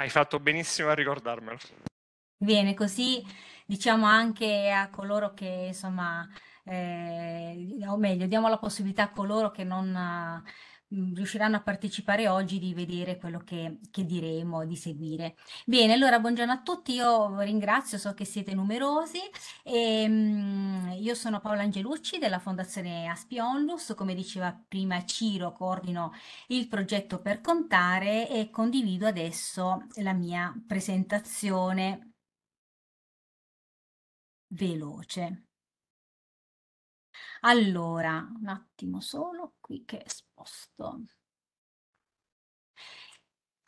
Hai fatto benissimo a ricordarmelo. Bene, così diciamo anche a coloro che insomma, eh, o meglio, diamo la possibilità a coloro che non, Mm, riusciranno a partecipare oggi di vedere quello che, che diremo, di seguire. Bene, allora buongiorno a tutti, io ringrazio, so che siete numerosi. E, ehm, mh, io sono Paola Angelucci della Fondazione Aspionlus, come diceva prima Ciro, coordino il progetto per contare e condivido adesso la mia presentazione veloce. Allora, un attimo solo qui che sposto.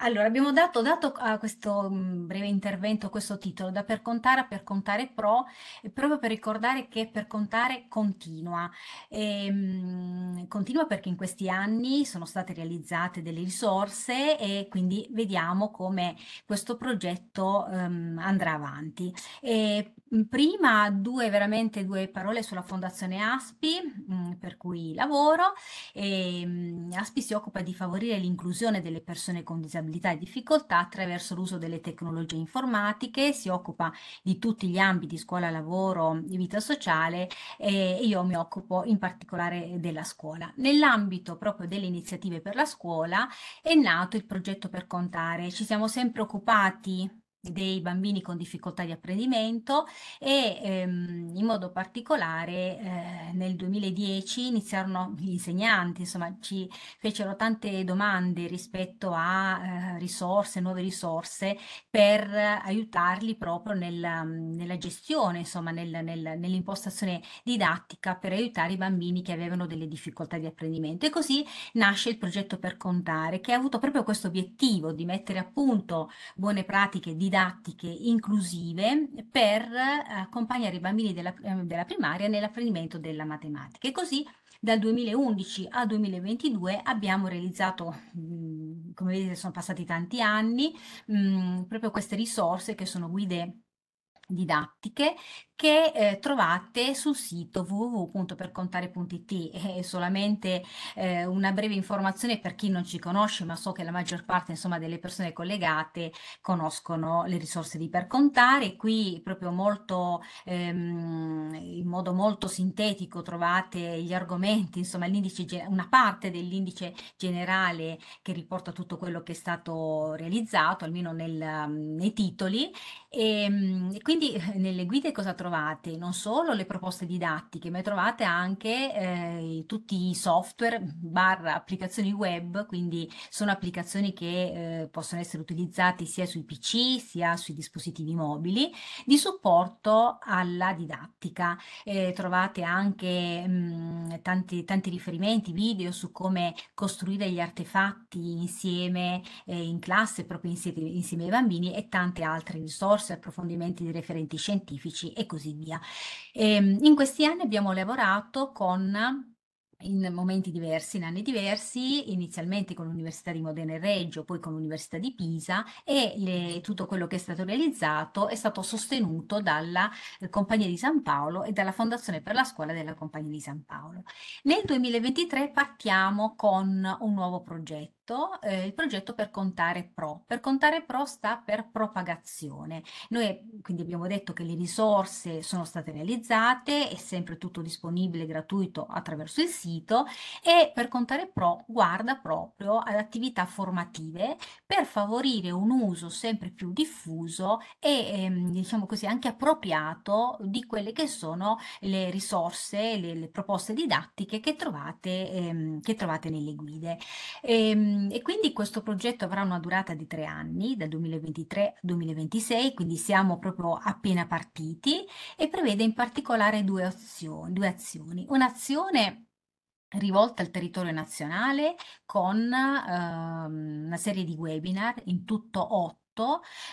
Allora, abbiamo dato, dato a questo mhmm, breve intervento questo titolo, da per contare a per contare pro, proprio per ricordare che per contare continua. E, ehm, continua perché in questi anni sono state realizzate delle risorse e quindi vediamo come questo progetto um, andrà avanti. E, mhmm, prima due, veramente due parole sulla Fondazione ASPI, mhmm, per cui lavoro. E, ehm, ASPI si occupa di favorire l'inclusione delle persone con disabilità disabilità e difficoltà attraverso l'uso delle tecnologie informatiche, si occupa di tutti gli ambiti scuola, lavoro, vita sociale e io mi occupo in particolare della scuola. Nell'ambito proprio delle iniziative per la scuola è nato il progetto per contare, ci siamo sempre occupati dei bambini con difficoltà di apprendimento e ehm, in modo particolare eh, nel 2010 iniziarono gli insegnanti, insomma ci fecero tante domande rispetto a eh, risorse, nuove risorse per aiutarli proprio nel, nella gestione, insomma nel, nel, nell'impostazione didattica per aiutare i bambini che avevano delle difficoltà di apprendimento e così nasce il progetto per contare che ha avuto proprio questo obiettivo di mettere a punto buone pratiche di didattiche inclusive per eh, accompagnare i bambini della, eh, della primaria nell'apprendimento della matematica. E così dal 2011 al 2022 abbiamo realizzato, mm, come vedete sono passati tanti anni, mm, proprio queste risorse che sono guide didattiche che eh, trovate sul sito www.percontare.it. È eh, solamente eh, una breve informazione per chi non ci conosce, ma so che la maggior parte insomma, delle persone collegate conoscono le risorse di Percontare. Qui proprio molto, ehm, in modo molto sintetico trovate gli argomenti, insomma una parte dell'indice generale che riporta tutto quello che è stato realizzato, almeno nel, nei titoli. Ehm, e, quindi eh, nelle guide cosa trovate? trovate non solo le proposte didattiche, ma trovate anche eh, tutti i software barra applicazioni web, quindi sono applicazioni che eh, possono essere utilizzate sia sui PC sia sui dispositivi mobili di supporto alla didattica. Eh, trovate anche mh, mm, tanti, tanti, riferimenti, video su come costruire gli artefatti insieme eh, in classe, proprio insieme, insieme ai bambini e tante altre risorse, approfondimenti di referenti scientifici e così via. E, ehm, in questi anni abbiamo lavorato con in momenti diversi, in anni diversi, inizialmente con l'Università di Modena e Reggio, poi con l'Università di Pisa e le, tutto quello che è stato realizzato è stato sostenuto dalla eh, Compagnia di San Paolo e dalla Fondazione per la Scuola della Compagnia di San Paolo. Nel 2023 partiamo con un nuovo progetto progetto, eh, il progetto per contare pro. Per contare pro sta per propagazione. Noi quindi abbiamo detto che le risorse sono state realizzate, è sempre tutto disponibile gratuito attraverso il sito e per contare pro guarda proprio ad attività formative per favorire un uso sempre più diffuso e ehm, diciamo così anche appropriato di quelle che sono le risorse, le, le proposte didattiche che trovate, ehm, che trovate nelle guide. Ehm, Ehm, e quindi questo progetto avrà una durata di tre anni, dal 2023 al 2026, quindi siamo proprio appena partiti e prevede in particolare due azioni. Due azioni. Un'azione rivolta al territorio nazionale con ehm, una serie di webinar, in tutto 8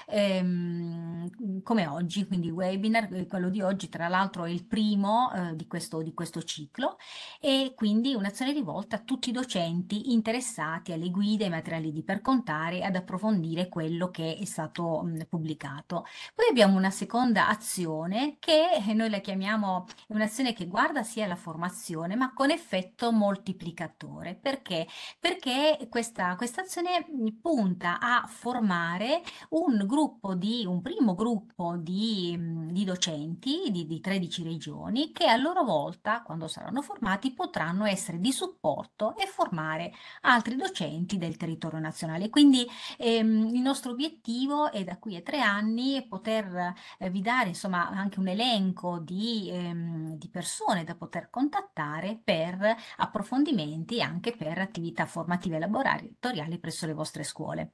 Ehm, mhmm, come oggi, quindi webinar, eh, quello di oggi tra l'altro è il primo eh, di, questo, di, questo, ciclo e quindi un'azione rivolta a tutti i docenti interessati alle guide, ai materiali di percontare, ad approfondire quello che è stato mh, mhmm, pubblicato. Poi abbiamo una seconda azione che eh, noi la chiamiamo un'azione che guarda sia la formazione ma con effetto moltiplicatore. Perché? Perché questa, questa azione mhmm, punta a formare un gruppo di, un primo gruppo di, di docenti di, di 13 regioni che a loro volta, quando saranno formati, potranno essere di supporto e formare altri docenti del territorio nazionale. Quindi ehm, il nostro obiettivo è da qui a tre anni potervi eh, dare insomma anche un elenco di, ehm, di persone da poter contattare per approfondimenti e anche per attività formative e laboratoriali presso le vostre scuole.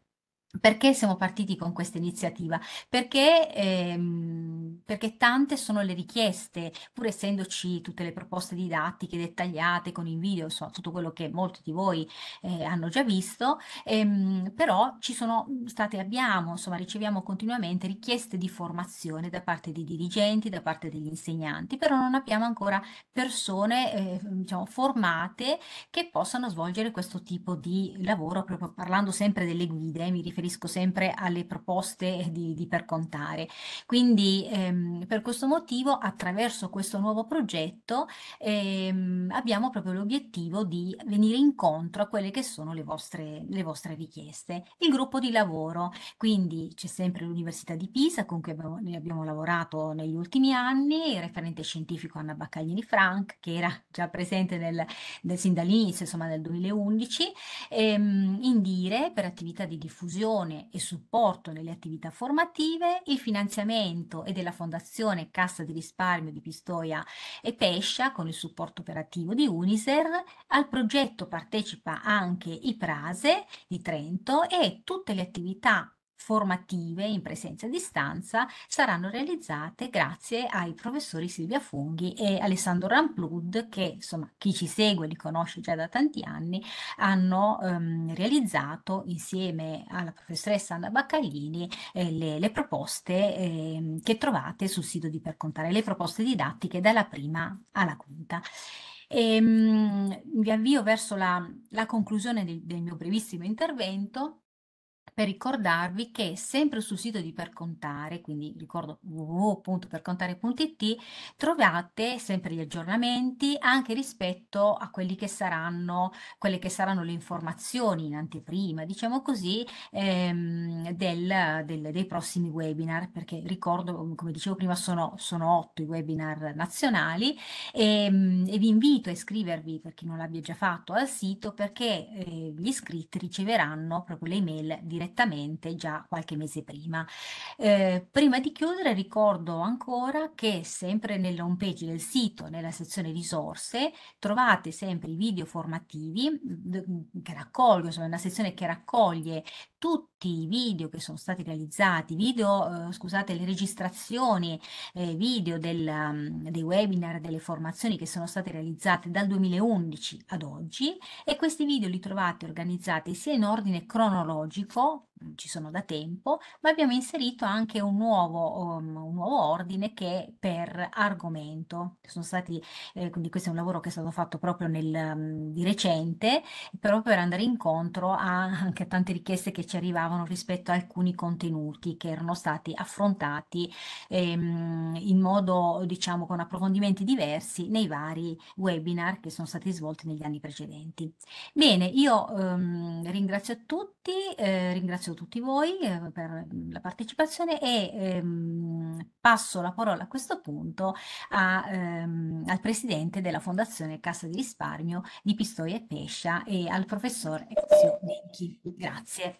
Perché siamo partiti con questa iniziativa? Perché, ehm, perché, tante sono le richieste, pur essendoci tutte le proposte didattiche dettagliate con i video, insomma, tutto quello che molti di voi eh, hanno già visto, ehm, però ci sono mhmm, state, abbiamo, insomma, riceviamo continuamente richieste di formazione da parte dei dirigenti, da parte degli insegnanti, però non abbiamo ancora persone, eh, diciamo, formate che possano svolgere questo tipo di lavoro, proprio parlando sempre delle guide, mi riferisco riferisco sempre alle proposte eh, di, di contare. Quindi ehm, per questo motivo attraverso questo nuovo progetto ehm, abbiamo proprio l'obiettivo di venire incontro a quelle che sono le vostre, le vostre richieste. Il gruppo di lavoro, quindi c'è sempre l'Università di Pisa con cui abbiamo, ne abbiamo lavorato negli ultimi anni, il referente scientifico Anna Baccaglini Frank che era già presente nel, nel, sin dall'inizio, insomma nel 2011, ehm, dire per attività di diffusione promozione e supporto nelle attività formative, il finanziamento è della Fondazione Cassa di risparmio di Pistoia e Pescia con il supporto operativo di Uniser, al progetto partecipa anche i Prase di Trento e tutte le attività formative in presenza e distanza saranno realizzate grazie ai professori Silvia Funghi e Alessandro Ramplud che insomma chi ci segue li conosce già da tanti anni hanno ehm, realizzato insieme alla professoressa Anna Baccaglini eh, le, le, proposte eh, che trovate sul sito di Per Contare le proposte didattiche dalla prima alla quinta. E, ehm, mh, vi avvio verso la, la conclusione del, del mio brevissimo intervento per ricordarvi che sempre sul sito di Per Contare, quindi ricordo www.percontare.it, trovate sempre gli aggiornamenti anche rispetto a quelli che saranno, quelle che saranno le informazioni in anteprima, diciamo così, ehm, del, del, dei prossimi webinar, perché ricordo, come dicevo prima, sono, sono otto i webinar nazionali e, ehm, e, vi invito a iscrivervi per chi non l'abbia già fatto al sito perché eh, gli iscritti riceveranno proprio le email direttamente direttamente già qualche mese prima. Eh, prima di chiudere ricordo ancora che sempre nella home page del sito, nella sezione risorse, trovate sempre i video formativi che raccolgo, insomma una sezione che raccoglie tutti tutti i video che sono stati realizzati, video, eh, scusate, le registrazioni eh, video del, um, dei webinar, delle formazioni che sono state realizzate dal 2011 ad oggi e questi video li trovate organizzati sia in ordine cronologico Mhmm, ci sono da tempo, ma abbiamo inserito anche un nuovo, um, un nuovo ordine che è per argomento. Sono stati, eh, quindi questo è un lavoro che è stato fatto proprio nel, um, di recente, proprio per andare incontro a, anche a tante richieste che ci arrivavano rispetto a alcuni contenuti che erano stati affrontati ehm, in modo, diciamo, con approfondimenti diversi nei vari webinar che sono stati svolti negli anni precedenti. Bene, io ehm, ringrazio tutti, eh, ringrazio tutti voi eh, per mhmm, la partecipazione e ehm, passo la parola a questo punto a, ehm, al presidente della Fondazione Cassa di Risparmio di Pistoia e Pescia e al professor Ezio Necchi. Grazie.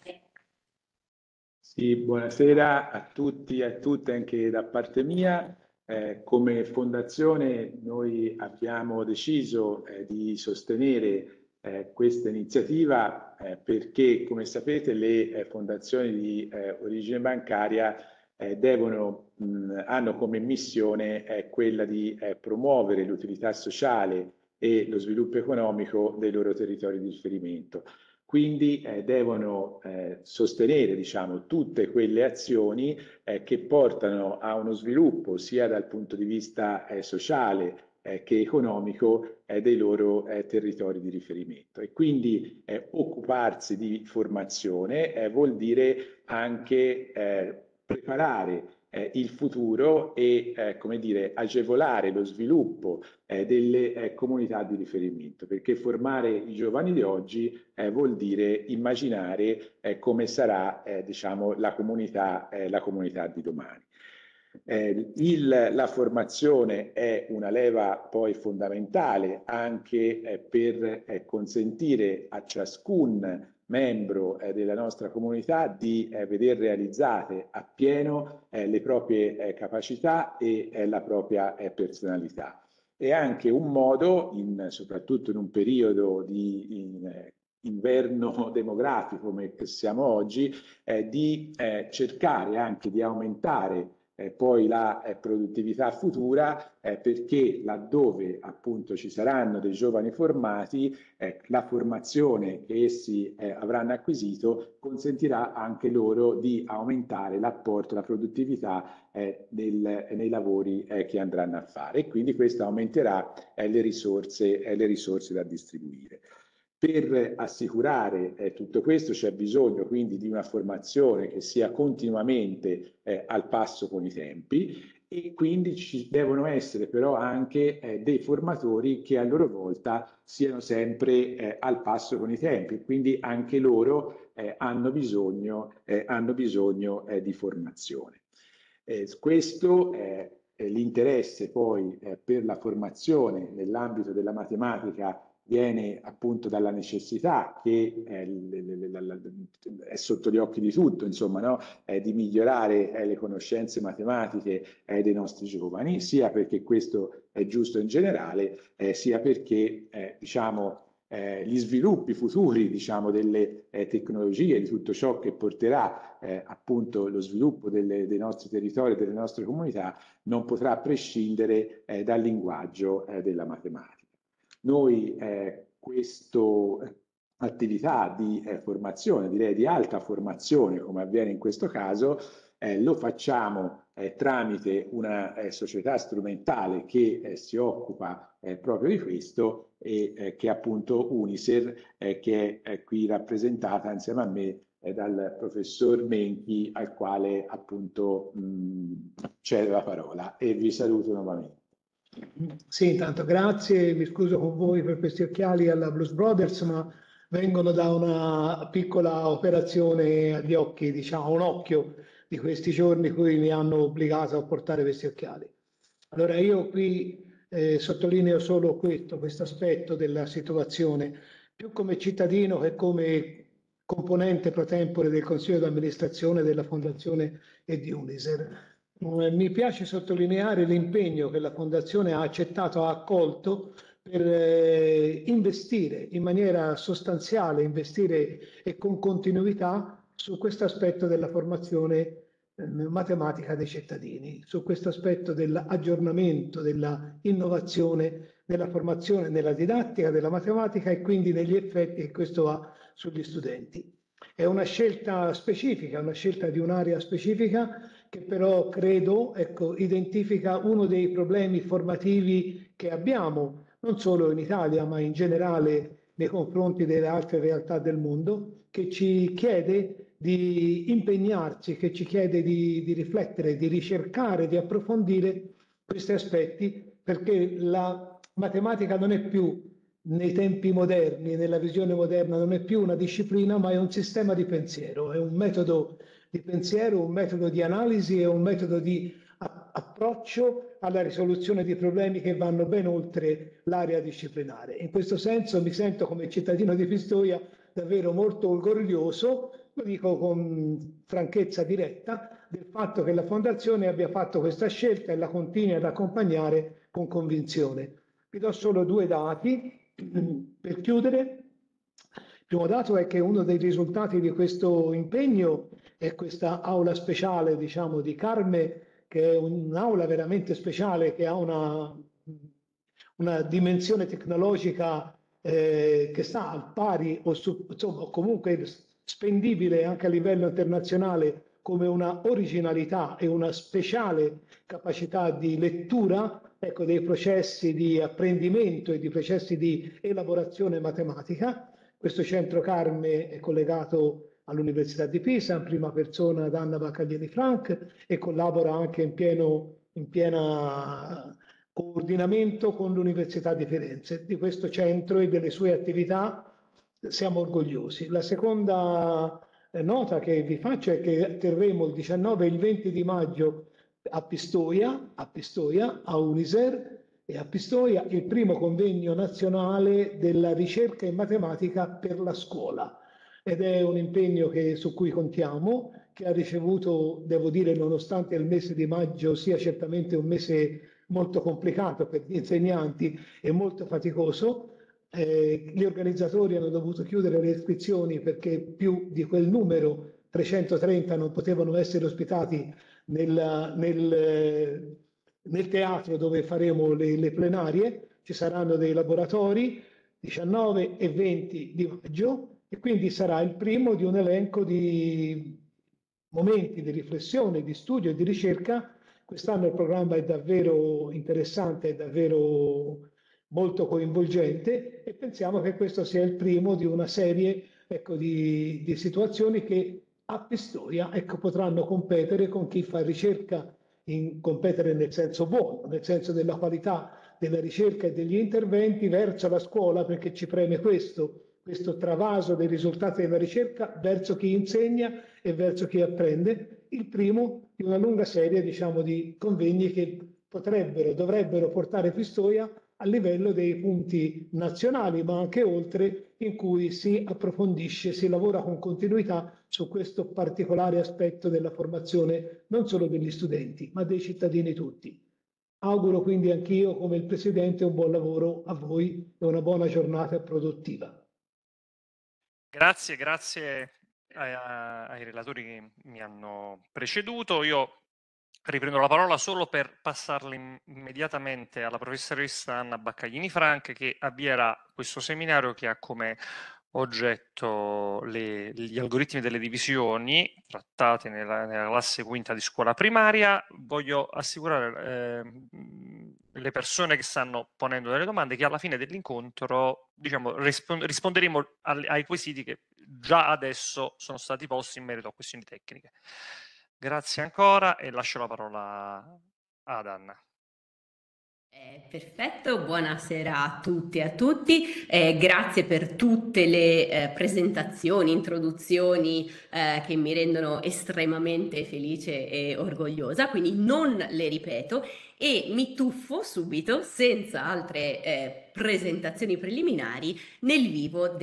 Sì, buonasera a tutti e a tutte anche da parte mia. Eh, come fondazione noi abbiamo deciso eh, di sostenere eh, questa iniziativa eh, perché, come sapete, le eh, fondazioni di eh, origine bancaria eh, devono, mh, hanno come missione eh, quella di promuovere l'utilità sociale e lo sviluppo economico dei loro territori di riferimento. Quindi devono sostenere diciamo, tutte quelle azioni che portano a uno sviluppo sia dal punto di vista sociale eh, che economico eh, dei loro eh, territori di riferimento. E quindi eh, occuparsi di formazione eh, vuol dire anche eh, preparare il futuro e come dire, agevolare lo sviluppo delle comunità di riferimento, perché formare i giovani di oggi vuol dire immaginare come sarà diciamo, la, comunità, la comunità di domani. Eh, il, la formazione è una leva poi fondamentale anche eh, per eh, consentire a ciascun membro eh, della nostra comunità di eh, vedere realizzate appieno eh, le proprie capacità e la propria personalità. È anche un modo, in, soprattutto in un periodo di in, inverno demografico come siamo oggi, di cercare anche di aumentare eh, poi la eh, produttività futura eh, perché laddove appunto ci saranno dei giovani formati eh, la formazione che essi eh, avranno acquisito consentirà anche loro di aumentare l'apporto, la produttività del, eh, nei lavori che andranno a fare e quindi questo aumenterà le risorse, le risorse da distribuire. Per assicurare eh, tutto questo c'è bisogno quindi di una formazione che sia continuamente eh, al passo con i tempi e quindi ci devono essere però anche eh, dei formatori che a loro volta siano sempre eh, al passo con i tempi, quindi anche loro eh, hanno bisogno, eh, hanno bisogno eh, di formazione. Eh, questo è l'interesse poi per la formazione nell'ambito della matematica viene appunto dalla necessità che eh, è sotto gli occhi di tutto, insomma, no? di migliorare eh, le conoscenze matematiche eh, dei nostri giovani, sia perché questo è giusto in generale, sia perché diciamo, gli sviluppi futuri diciamo, delle tecnologie, di tutto ciò che porterà appunto lo sviluppo delle, dei nostri territori, delle nostre comunità, non potrà prescindere dal linguaggio della matematica. Noi eh, questa eh, attività di eh, formazione, direi di alta formazione come avviene in questo caso, eh, lo facciamo eh, tramite una eh, società strumentale che eh, si occupa eh, proprio di questo e eh, che è appunto Uniser eh, che è eh, qui rappresentata insieme a me eh, dal professor Menchi al quale appunto mh, mm, cedo la parola e vi saluto nuovamente. Sì, intanto grazie, mi scuso con voi per questi occhiali alla Blues Brothers, ma vengono da una piccola operazione agli occhi, diciamo un occhio di questi giorni cui mi hanno obbligato a portare questi occhiali. Allora io qui eh, sottolineo solo questo, questo aspetto della situazione, più come cittadino che come componente pro tempore del Consiglio di amministrazione della Fondazione e di Uniser eh, mi piace sottolineare l'impegno che la Fondazione ha accettato, ha accolto per eh, investire in maniera sostanziale, investire e con continuità su questo aspetto della formazione eh, matematica dei cittadini, su questo aspetto dell'aggiornamento, dell'innovazione nella formazione, nella didattica della matematica e quindi negli effetti che questo ha sugli studenti. È una scelta specifica, una scelta di un'area specifica che però credo ecco, identifica uno dei problemi formativi che abbiamo, non solo in Italia ma in generale nei confronti delle altre realtà del mondo, che ci chiede di impegnarci, che ci chiede di, di riflettere, di ricercare, di approfondire questi aspetti, perché la matematica non è più nei tempi moderni, nella visione moderna, non è più una disciplina, ma è un sistema di pensiero, è un metodo di pensiero, un metodo di analisi e un metodo di approccio alla risoluzione di problemi che vanno ben oltre l'area disciplinare. In questo senso mi sento come cittadino di Pistoia davvero molto orgoglioso, lo dico con franchezza diretta, del fatto che la Fondazione abbia fatto questa scelta e la continui ad accompagnare con convinzione. Vi do solo due dati per chiudere. Il primo dato è che uno dei risultati di questo impegno è è questa aula speciale diciamo, di Carme, che è un'aula veramente speciale, che ha una, una dimensione tecnologica eh, che sta al pari o, su, insomma, comunque spendibile anche a livello internazionale come una originalità e una speciale capacità di lettura ecco, dei processi di apprendimento e di processi di elaborazione matematica. Questo centro Carme è collegato all'Università di Pisa, in prima persona ad Anna Baccaglieri Frank e collabora anche in pieno in piena coordinamento con l'Università di Firenze. Di questo centro e delle sue attività siamo orgogliosi. La seconda eh, nota che vi faccio è che terremo il 19 e il 20 di maggio a Pistoia, a Pistoia, a Uniser e a Pistoia il primo convegno nazionale della ricerca in matematica per la scuola ed è un impegno che, su cui contiamo, che ha ricevuto, devo dire, nonostante il mese di maggio sia certamente un mese molto complicato per gli insegnanti e molto faticoso, eh, gli organizzatori hanno dovuto chiudere le iscrizioni perché più di quel numero, 330, non potevano essere ospitati nella, nel, nel, teatro dove faremo le, le plenarie. Ci saranno dei laboratori 19 e 20 di maggio e quindi sarà il primo di un elenco di momenti di riflessione, di studio e di ricerca. Quest'anno il programma è davvero interessante, è davvero molto coinvolgente e pensiamo che questo sia il primo di una serie ecco, di, di, situazioni che a Pistoia ecco, potranno competere con chi fa ricerca, in, competere nel senso buono, nel senso della qualità della ricerca e degli interventi verso la scuola, perché ci preme questo, questo travaso dei risultati della ricerca verso chi insegna e verso chi apprende, il primo di una lunga serie diciamo, di convegni che potrebbero, dovrebbero portare Pistoia a livello dei punti nazionali, ma anche oltre, in cui si approfondisce, si lavora con continuità su questo particolare aspetto della formazione non solo degli studenti, ma dei cittadini tutti. Auguro quindi anch'io, come il Presidente, un buon lavoro a voi e una buona giornata produttiva. Grazie, grazie eh, ai, ai relatori che mi hanno preceduto. Io riprendo la parola solo per passarla immediatamente alla professoressa Anna Baccaglini Frank che avvierà questo seminario che ha come oggetto le, gli algoritmi delle divisioni trattate nella, nella, classe quinta di scuola primaria. Voglio assicurare eh, le persone che stanno ponendo delle domande che alla fine dell'incontro diciamo, rispond risponderemo al, ai quesiti che già adesso sono stati posti in merito a questioni tecniche. Grazie ancora e lascio la parola ad Anna. Eh, perfetto, buonasera a tutti e a tutti, eh, grazie per tutte le eh, presentazioni, introduzioni eh, che mi rendono estremamente felice e orgogliosa, quindi non le ripeto e mi tuffo subito, senza altre eh, presentazioni preliminari, nel vivo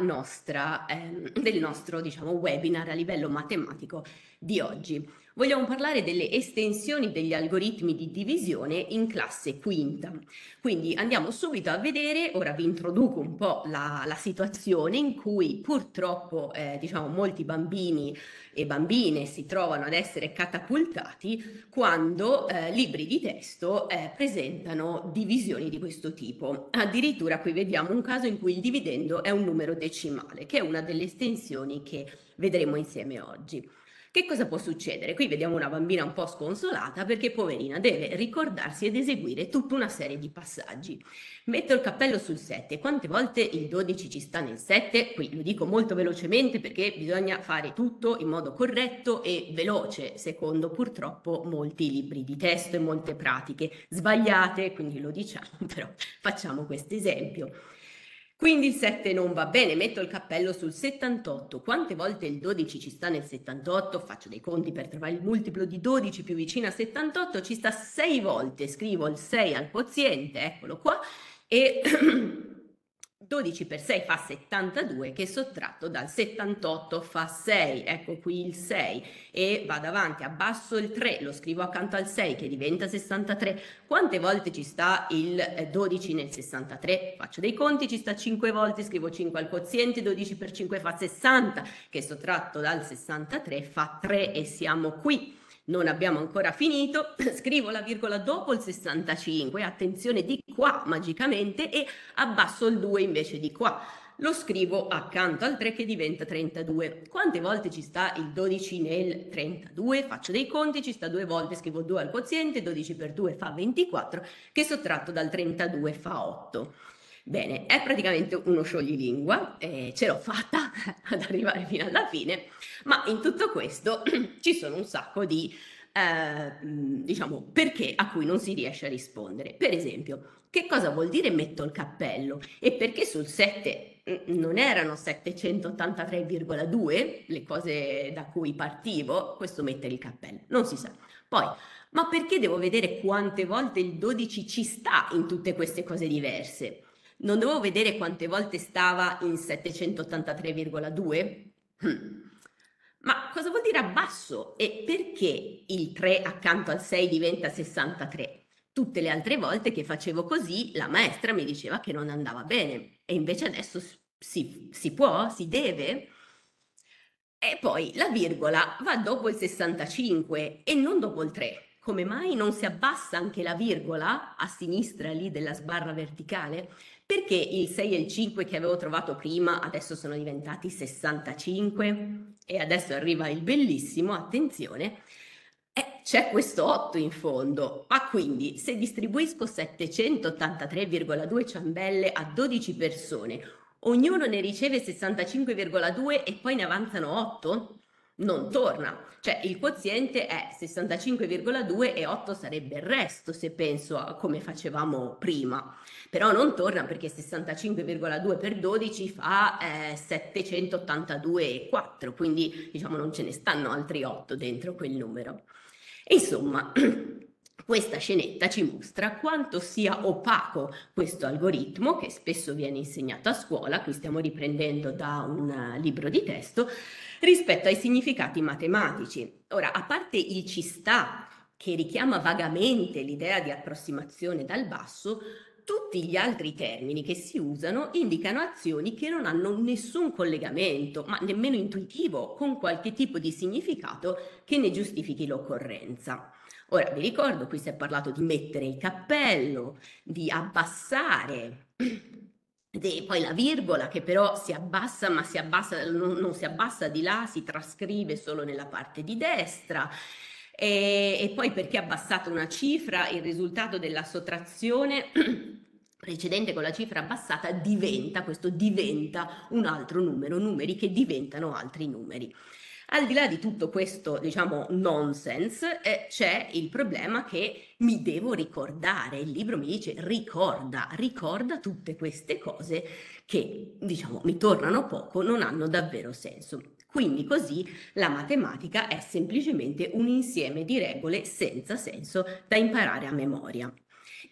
nostra, ehm, del nostro diciamo, webinar a livello matematico di oggi. Vogliamo parlare delle estensioni degli algoritmi di divisione in classe quinta. Quindi andiamo subito a vedere, ora vi introduco un po' la, la situazione in cui purtroppo eh, diciamo, molti bambini e bambine si trovano ad essere catapultati quando eh, libri di testo eh, presentano divisioni di questo tipo. Addirittura qui vediamo un caso in cui il dividendo è un numero decimale, che è una delle estensioni che vedremo insieme oggi. Che cosa può succedere? Qui vediamo una bambina un po' sconsolata perché poverina deve ricordarsi ed eseguire tutta una serie di passaggi. Metto il cappello sul 7. Quante volte il 12 ci sta nel 7? Qui lo dico molto velocemente perché bisogna fare tutto in modo corretto e veloce, secondo purtroppo molti libri di testo e molte pratiche sbagliate, quindi lo diciamo, però facciamo questo esempio. Quindi il 7 non va bene, metto il cappello sul 78. Quante volte il 12 ci sta nel 78? Faccio dei conti per trovare il multiplo di 12 più vicino a 78, ci sta 6 volte. Scrivo il 6 al quoziente, eccolo qua, e 12 per 6 fa 72 che sottratto dal 78 fa 6, ecco qui il 6 e vado avanti, abbasso il 3, lo scrivo accanto al 6 che diventa 63, quante volte ci sta il 12 eh, nel 63? Faccio dei conti, ci sta 5 volte, scrivo 5 al quoziente, 12 per 5 fa 60 che sottratto dal 63 fa 3 e siamo qui non abbiamo ancora finito, scrivo la virgola dopo il 65, attenzione di qua magicamente e abbasso il 2 invece di qua. Lo scrivo accanto al 3 che diventa 32. Quante volte ci sta il 12 nel 32? Faccio dei conti, ci sta due volte, scrivo 2 al quoziente, 12 per 2 fa 24, che sottratto dal 32 fa 8. Bene, è praticamente uno scioglilingua, eh, ce l'ho fatta ad arrivare fino alla fine, ma in tutto questo ci sono un sacco di, eh, mm, diciamo, perché a cui non si riesce a rispondere. Per esempio, che cosa vuol dire metto il cappello e perché sul 7 mm, non erano 783,2 le cose da cui partivo, questo mettere il cappello, non si sa. Poi, ma perché devo vedere quante volte il 12 ci sta in tutte queste cose diverse? non dovevo vedere quante volte stava in 783,2? Hm. Ma cosa vuol dire abbasso e perché il 3 accanto al 6 diventa 63? Tutte le altre volte che facevo così la maestra mi diceva che non andava bene e invece adesso si, si può, si deve. E poi la virgola va dopo il 65 e non dopo il 3. Come mai non si abbassa anche la virgola a sinistra lì della sbarra verticale? Perché il 6 e il 5 che avevo trovato prima adesso sono diventati 65 e adesso arriva il bellissimo, attenzione, eh, c'è questo 8 in fondo. Ma quindi se distribuisco 783,2 ciambelle a 12 persone, ognuno ne riceve 65,2 e poi ne avanzano 8? non torna. Cioè il quoziente è 65,2 e 8 sarebbe il resto se penso a come facevamo prima, però non torna perché 65,2 per 12 fa eh, 782,4, quindi diciamo non ce ne stanno altri 8 dentro quel numero. Insomma, questa scenetta ci mostra quanto sia opaco questo algoritmo che spesso viene insegnato a scuola, qui stiamo riprendendo da un eh, libro di testo, rispetto ai significati matematici. Ora, a parte il ci sta, che richiama vagamente l'idea di approssimazione dal basso, tutti gli altri termini che si usano indicano azioni che non hanno nessun collegamento, ma nemmeno intuitivo, con qualche tipo di significato che ne giustifichi l'occorrenza. Ora, vi ricordo, qui si è parlato di mettere il cappello, di abbassare De, poi la virgola che però si abbassa ma si abbassa, non, non, si abbassa di là, si trascrive solo nella parte di destra e, e poi perché è abbassata una cifra il risultato della sottrazione precedente con la cifra abbassata diventa, questo diventa un altro numero, numeri che diventano altri numeri. Al di là di tutto questo, diciamo, nonsense, eh, c'è il problema che mi devo ricordare. Il libro mi dice ricorda, ricorda tutte queste cose che, diciamo, mi tornano poco, non hanno davvero senso. Quindi così la matematica è semplicemente un insieme di regole senza senso da imparare a memoria.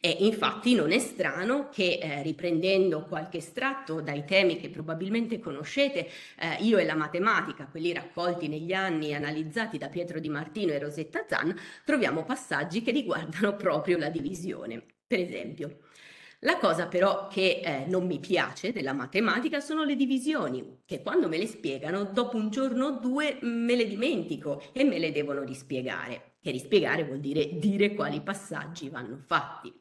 E infatti non è strano che eh, riprendendo qualche estratto dai temi che probabilmente conoscete, eh, io e la matematica, quelli raccolti negli anni e analizzati da Pietro Di Martino e Rosetta Zan, troviamo passaggi che riguardano proprio la divisione. Per esempio, la cosa però che eh, non mi piace della matematica sono le divisioni, che quando me le spiegano, dopo un giorno o due me le dimentico e me le devono rispiegare. Che rispiegare vuol dire dire quali passaggi vanno fatti.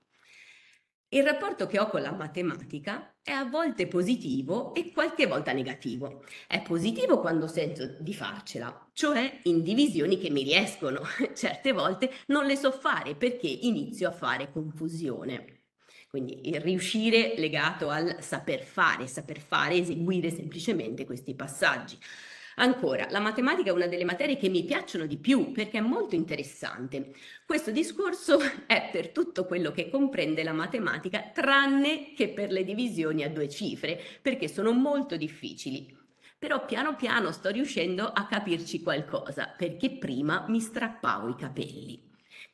Il rapporto che ho con la matematica è a volte positivo e qualche volta negativo. È positivo quando sento di farcela, cioè in divisioni che mi riescono, certe volte non le so fare perché inizio a fare confusione. Quindi il riuscire legato al saper fare, saper fare, eseguire semplicemente questi passaggi. Ancora, la matematica è una delle materie che mi piacciono di più perché è molto interessante. Questo discorso è per tutto quello che comprende la matematica, tranne che per le divisioni a due cifre, perché sono molto difficili. Però piano piano sto riuscendo a capirci qualcosa, perché prima mi strappavo i capelli.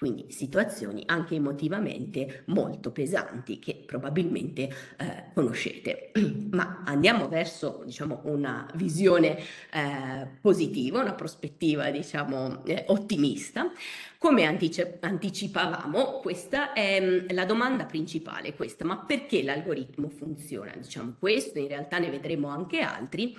Quindi situazioni anche emotivamente molto pesanti che probabilmente eh, conoscete. Ma andiamo verso diciamo, una visione eh, positiva, una prospettiva diciamo, eh, ottimista. Come antici- anticipavamo, questa è mm, la domanda principale, questa, ma perché l'algoritmo funziona? Diciamo questo, in realtà ne vedremo anche altri.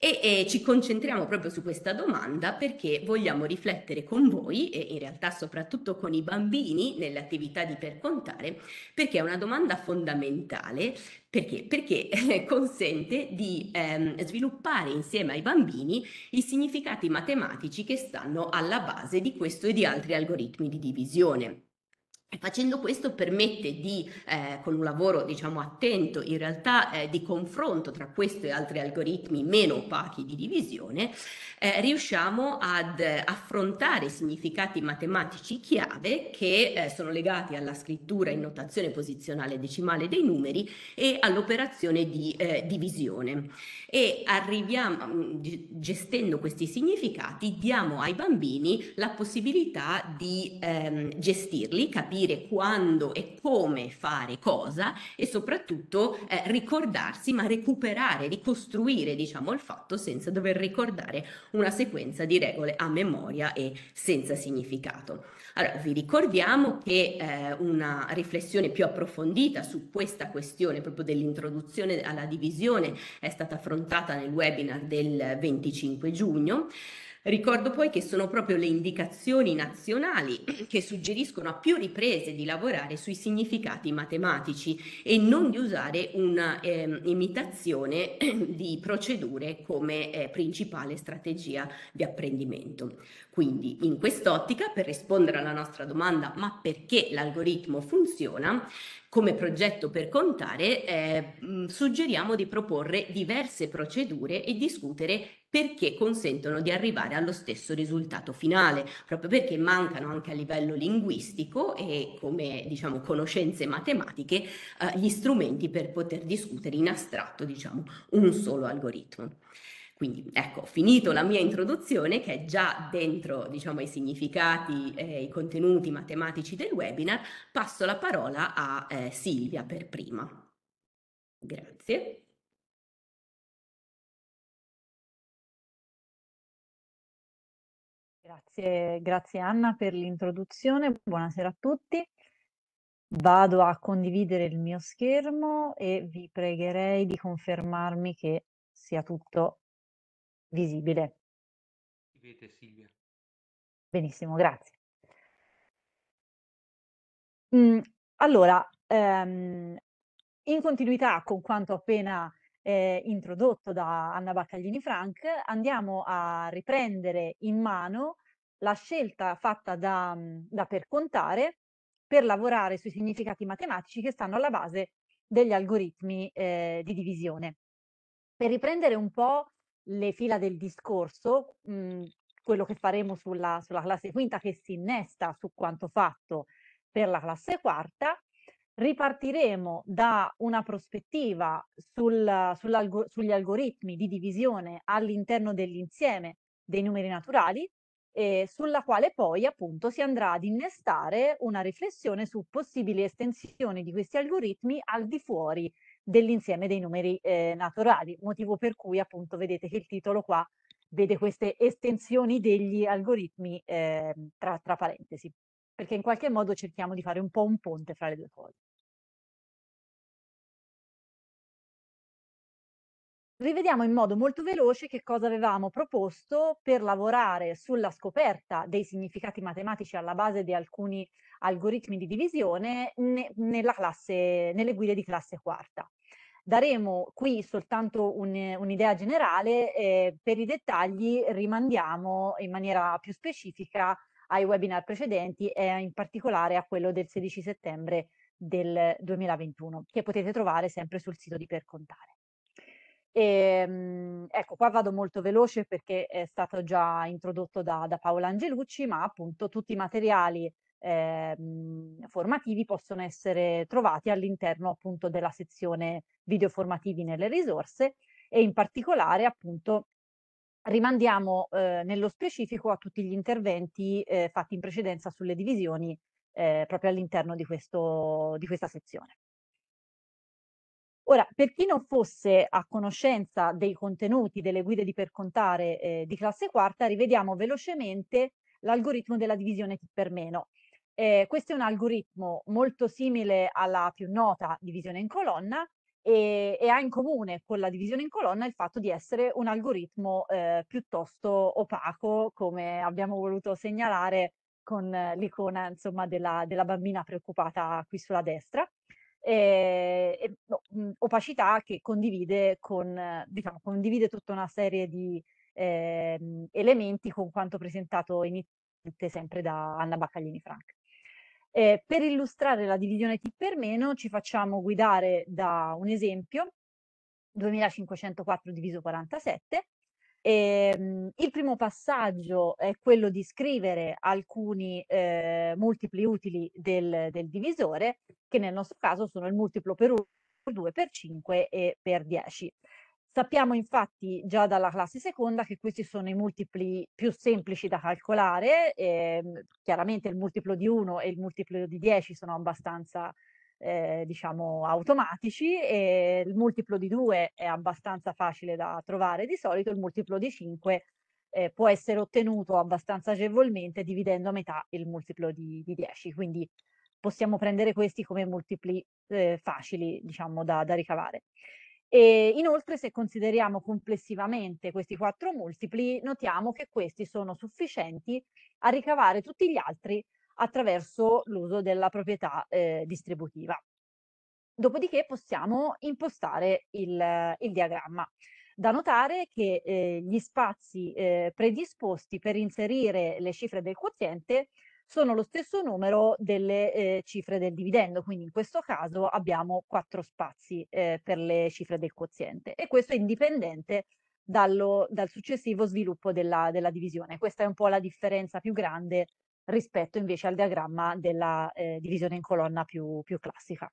E, e, ci concentriamo proprio su questa domanda perché vogliamo riflettere con voi e in realtà soprattutto con i bambini nell'attività di per contare perché è una domanda fondamentale perché? Perché eh, consente di ehm, sviluppare insieme ai bambini i significati matematici che stanno alla base di questo e di altri algoritmi di divisione. Facendo questo permette di, eh, con un lavoro diciamo attento in realtà eh, di confronto tra questo e altri algoritmi meno opachi di divisione, eh, riusciamo ad eh, affrontare significati matematici chiave che eh, sono legati alla scrittura in notazione posizionale decimale dei numeri e all'operazione di eh, divisione. E arriviamo, mm, gestendo questi significati, diamo ai bambini la possibilità di ehm, gestirli, capire capire quando e come fare cosa e soprattutto eh, ricordarsi, ma recuperare, ricostruire diciamo il fatto senza dover ricordare una sequenza di regole a memoria e senza significato. Allora, vi ricordiamo che eh, una riflessione più approfondita su questa questione proprio dell'introduzione alla divisione è stata affrontata nel webinar del 25 giugno. Ricordo poi che sono proprio le indicazioni nazionali che suggeriscono a più riprese di lavorare sui significati matematici e non di usare una eh, imitazione di procedure come eh, principale strategia di apprendimento. Quindi in quest'ottica, per rispondere alla nostra domanda ma perché l'algoritmo funziona, come progetto per contare eh, suggeriamo di proporre diverse procedure e discutere perché consentono di arrivare allo stesso risultato finale, proprio perché mancano anche a livello linguistico e come diciamo conoscenze matematiche eh, gli strumenti per poter discutere in astratto diciamo un solo algoritmo. Quindi ecco, finito la mia introduzione che è già dentro diciamo, i significati e eh, i contenuti matematici del webinar, passo la parola a eh, Silvia per prima. Grazie. grazie, grazie Anna per l'introduzione, buonasera a tutti. Vado a condividere il mio schermo e vi pregherei di confermarmi che sia tutto visibile. Vedete Silvia. Benissimo, grazie. Mm, allora, ehm, in continuità con quanto appena eh, introdotto da Anna Baccaglini Frank, andiamo a riprendere in mano la scelta fatta da, mhmm, da contare per lavorare sui significati matematici che stanno alla base degli algoritmi eh, di divisione. Per riprendere un po' le fila del discorso, mh, mhmm, quello che faremo sulla, sulla classe quinta che si innesta su quanto fatto per la classe quarta, ripartiremo da una prospettiva sul, sugli algoritmi di divisione all'interno dell'insieme dei numeri naturali eh, sulla quale poi appunto si andrà ad innestare una riflessione su possibili estensioni di questi algoritmi al di fuori dell'insieme dei numeri eh, naturali, motivo per cui appunto vedete che il titolo qua vede queste estensioni degli algoritmi eh, tra, tra parentesi, perché in qualche modo cerchiamo di fare un po' un ponte fra le due cose. rivediamo in modo molto veloce che cosa avevamo proposto per lavorare sulla scoperta dei significati matematici alla base di alcuni algoritmi di divisione classe, nelle guide di classe quarta. Daremo qui soltanto un'idea un generale, eh, per i dettagli rimandiamo in maniera più specifica ai webinar precedenti e in particolare a quello del 16 settembre del 2021, che potete trovare sempre sul sito di Percontare. E, ehm, ecco, qua vado molto veloce perché è stato già introdotto da, da Paola Angelucci, ma appunto tutti i materiali eh, formativi possono essere trovati all'interno appunto della sezione video formativi nelle risorse e in particolare appunto rimandiamo eh, nello specifico a tutti gli interventi eh, fatti in precedenza sulle divisioni eh, proprio all'interno di, questo, di questa sezione. Ora, per chi non fosse a conoscenza dei contenuti delle guide di percontare eh, di classe quarta, rivediamo velocemente l'algoritmo della divisione per meno. Eh, questo è un algoritmo molto simile alla più nota divisione in colonna e, e, ha in comune con la divisione in colonna il fatto di essere un algoritmo eh, piuttosto opaco, come abbiamo voluto segnalare con l'icona della, della bambina preoccupata qui sulla destra eh, e, no, mhmm, opacità che condivide, con, eh, diciamo, condivide tutta una serie di eh, elementi con quanto presentato inizialmente sempre da Anna Baccaglini Frank. Eh, per illustrare la divisione T per meno ci facciamo guidare da un esempio, 2504 diviso 47, e, ehm, mh, il primo passaggio è quello di scrivere alcuni eh, multipli utili del, del divisore, che nel nostro caso sono il multiplo per 1, per 2, per 5 e per 10. Sappiamo infatti già dalla classe seconda che questi sono i multipli più semplici da calcolare, ehm, chiaramente il multiplo di 1 e il multiplo di 10 sono abbastanza eh, diciamo automatici e il multiplo di 2 è abbastanza facile da trovare di solito, il multiplo di 5 eh, può essere ottenuto abbastanza agevolmente dividendo a metà il multiplo di, di 10, quindi possiamo prendere questi come multipli eh, facili diciamo da, da ricavare. E inoltre se consideriamo complessivamente questi quattro multipli notiamo che questi sono sufficienti a ricavare tutti gli altri attraverso l'uso della proprietà eh, distributiva. Dopodiché possiamo impostare il, il diagramma. Da notare che eh, gli spazi eh, predisposti per inserire le cifre del quoziente sono lo stesso numero delle eh, cifre del dividendo, quindi in questo caso abbiamo quattro spazi eh, per le cifre del quoziente e questo è indipendente dallo, dal successivo sviluppo della, della divisione. Questa è un po' la differenza più grande rispetto invece al diagramma della eh, divisione in colonna più, più classica.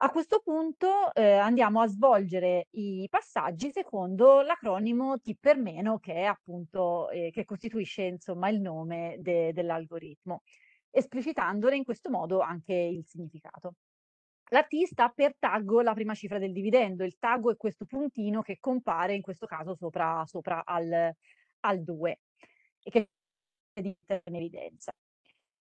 A questo punto eh, andiamo a svolgere i passaggi secondo l'acronimo T per meno che è appunto eh, che costituisce insomma il nome de dell'algoritmo, esplicitandone in questo modo anche il significato. La T sta per taggo la prima cifra del dividendo, il taggo è questo puntino che compare in questo caso sopra, sopra al, al 2 e che di mettere in evidenza.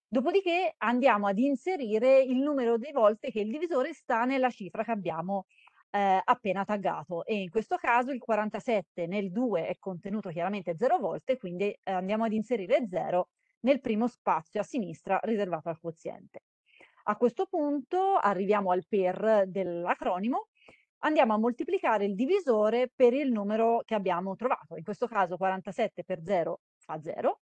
Dopodiché andiamo ad inserire il numero di volte che il divisore sta nella cifra che abbiamo eh, appena taggato e in questo caso il 47 nel 2 è contenuto chiaramente 0 volte, quindi eh, andiamo ad inserire 0 nel primo spazio a sinistra riservato al quoziente. A questo punto arriviamo al per dell'acronimo, andiamo a moltiplicare il divisore per il numero che abbiamo trovato, in questo caso 47 per 0 fa 0,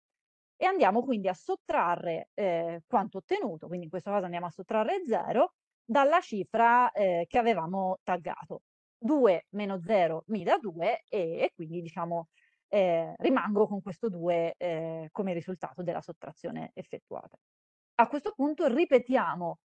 e andiamo quindi a sottrarre eh, quanto ottenuto, quindi in questo caso andiamo a sottrarre 0, dalla cifra eh, che avevamo taggato. 2 meno 0 mi dà 2 e, e quindi diciamo eh, rimango con questo 2 eh, come risultato della sottrazione effettuata. A questo punto ripetiamo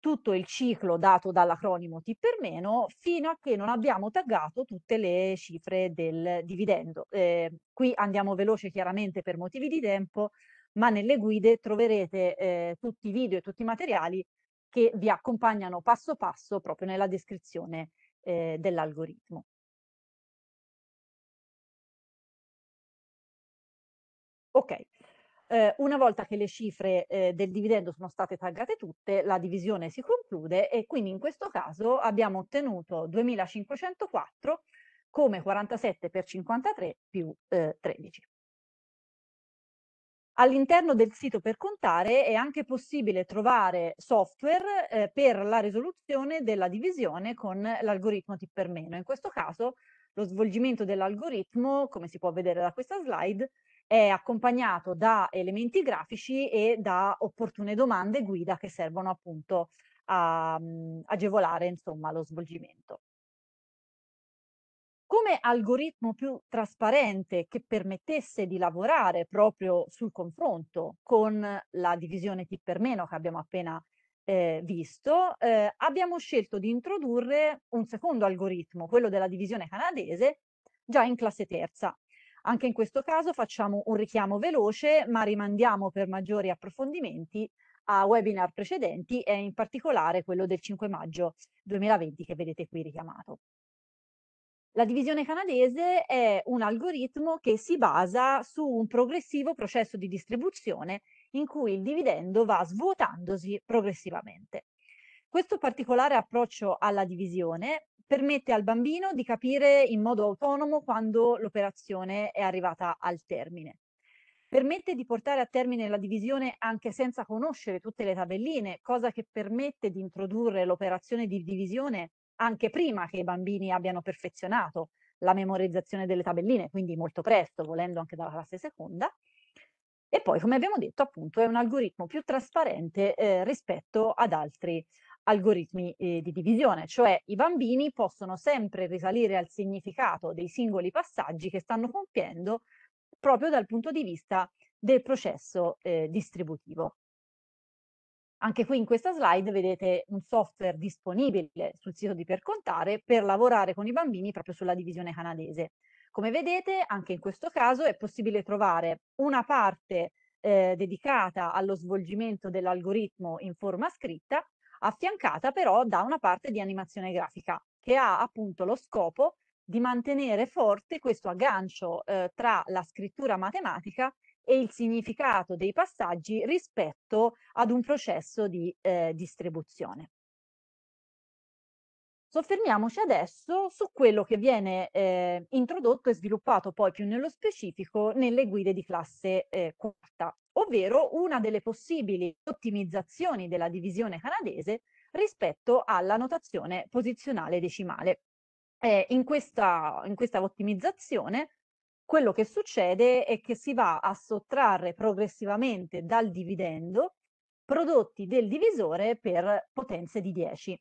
tutto il ciclo dato dall'acronimo T per meno fino a che non abbiamo taggato tutte le cifre del dividendo. Eh, qui andiamo veloce chiaramente per motivi di tempo, ma nelle guide troverete eh, tutti i video e tutti i materiali che vi accompagnano passo passo proprio nella descrizione eh, dell'algoritmo. Ok, eh, una volta che le cifre eh, del dividendo sono state taggate tutte, la divisione si conclude e quindi in questo caso abbiamo ottenuto 2504 come 47 per 53 più eh, 13. All'interno del sito per contare è anche possibile trovare software eh, per la risoluzione della divisione con l'algoritmo T per meno. In questo caso lo svolgimento dell'algoritmo, come si può vedere da questa slide, è accompagnato da elementi grafici e da opportune domande guida che servono appunto a um, agevolare insomma, lo svolgimento. Come algoritmo più trasparente che permettesse di lavorare proprio sul confronto con la divisione T per meno che abbiamo appena eh, visto, eh, abbiamo scelto di introdurre un secondo algoritmo, quello della divisione canadese, già in classe terza, anche in questo caso facciamo un richiamo veloce, ma rimandiamo per maggiori approfondimenti a webinar precedenti e in particolare quello del 5 maggio 2020 che vedete qui richiamato. La divisione canadese è un algoritmo che si basa su un progressivo processo di distribuzione in cui il dividendo va svuotandosi progressivamente. Questo particolare approccio alla divisione permette al bambino di capire in modo autonomo quando l'operazione è arrivata al termine. Permette di portare a termine la divisione anche senza conoscere tutte le tabelline, cosa che permette di introdurre l'operazione di divisione anche prima che i bambini abbiano perfezionato la memorizzazione delle tabelline, quindi molto presto, volendo anche dalla classe seconda. E poi, come abbiamo detto, appunto, è un algoritmo più trasparente eh, rispetto ad altri algoritmi eh, di divisione, cioè i bambini possono sempre risalire al significato dei singoli passaggi che stanno compiendo proprio dal punto di vista del processo eh, distributivo. Anche qui in questa slide vedete un software disponibile sul sito di Percontare per lavorare con i bambini proprio sulla divisione canadese. Come vedete, anche in questo caso è possibile trovare una parte eh, dedicata allo svolgimento dell'algoritmo in forma scritta affiancata però da una parte di animazione grafica che ha appunto lo scopo di mantenere forte questo aggancio eh, tra la scrittura matematica e il significato dei passaggi rispetto ad un processo di eh, distribuzione. Soffermiamoci adesso su quello che viene eh, introdotto e sviluppato poi più nello specifico nelle guide di classe eh, quarta, ovvero una delle possibili ottimizzazioni della divisione canadese rispetto alla notazione posizionale decimale. Eh, in, questa, in questa ottimizzazione quello che succede è che si va a sottrarre progressivamente dal dividendo prodotti del divisore per potenze di 10.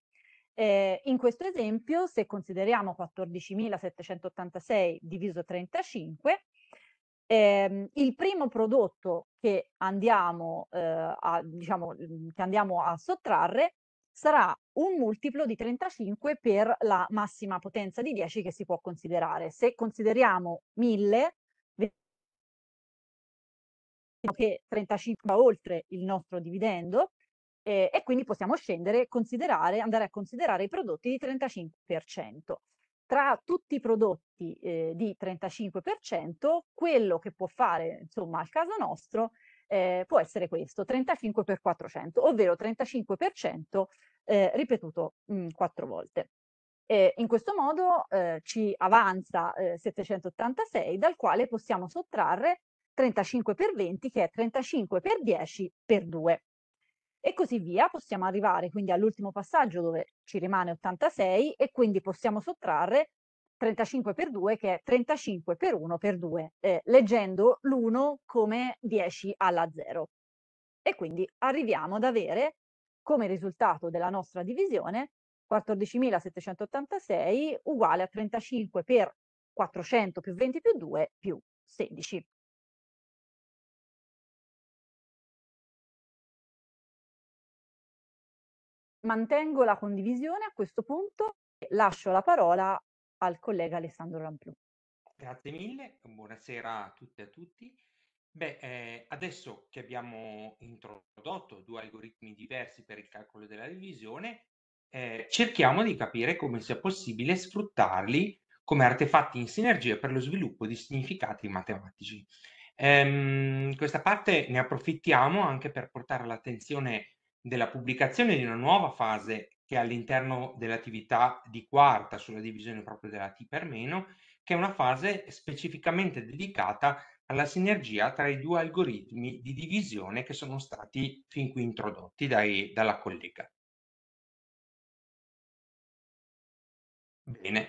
Eh, in questo esempio, se consideriamo 14.786 diviso 35, ehm, il primo prodotto che andiamo, eh, a, diciamo, mm, che andiamo a sottrarre sarà un multiplo di 35 per la massima potenza di 10 che si può considerare. Se consideriamo 1000, vediamo che 35 va oltre il nostro dividendo, eh, e quindi possiamo scendere, considerare, andare a considerare i prodotti di 35%. Tra tutti i prodotti eh, di 35%, quello che può fare, insomma, al caso nostro, eh, può essere questo, 35 per 400, ovvero 35% eh, ripetuto mhmm, quattro volte. Eh, in questo modo eh, ci avanza eh, 786 dal quale possiamo sottrarre 35 per 20 che è 35 per 10 per 2 e così via, possiamo arrivare quindi all'ultimo passaggio dove ci rimane 86 e quindi possiamo sottrarre 35 per 2 che è 35 per 1 per 2, eh, leggendo l'1 come 10 alla 0. E quindi arriviamo ad avere come risultato della nostra divisione 14.786 uguale a 35 per 400 più 20 più 2 più 16. mantengo la condivisione a questo punto e lascio la parola al collega Alessandro Ramplù. Grazie mille, buonasera a tutte e a tutti. Beh, eh, adesso che abbiamo introdotto due algoritmi diversi per il calcolo della divisione, eh, cerchiamo di capire come sia possibile sfruttarli come artefatti in sinergia per lo sviluppo di significati matematici. Ehm, questa parte ne approfittiamo anche per portare l'attenzione della pubblicazione di una nuova fase che è all'interno dell'attività di quarta sulla divisione proprio della T per meno, che è una fase specificamente dedicata alla sinergia tra i due algoritmi di divisione che sono stati fin qui introdotti dai, dalla collega. Bene.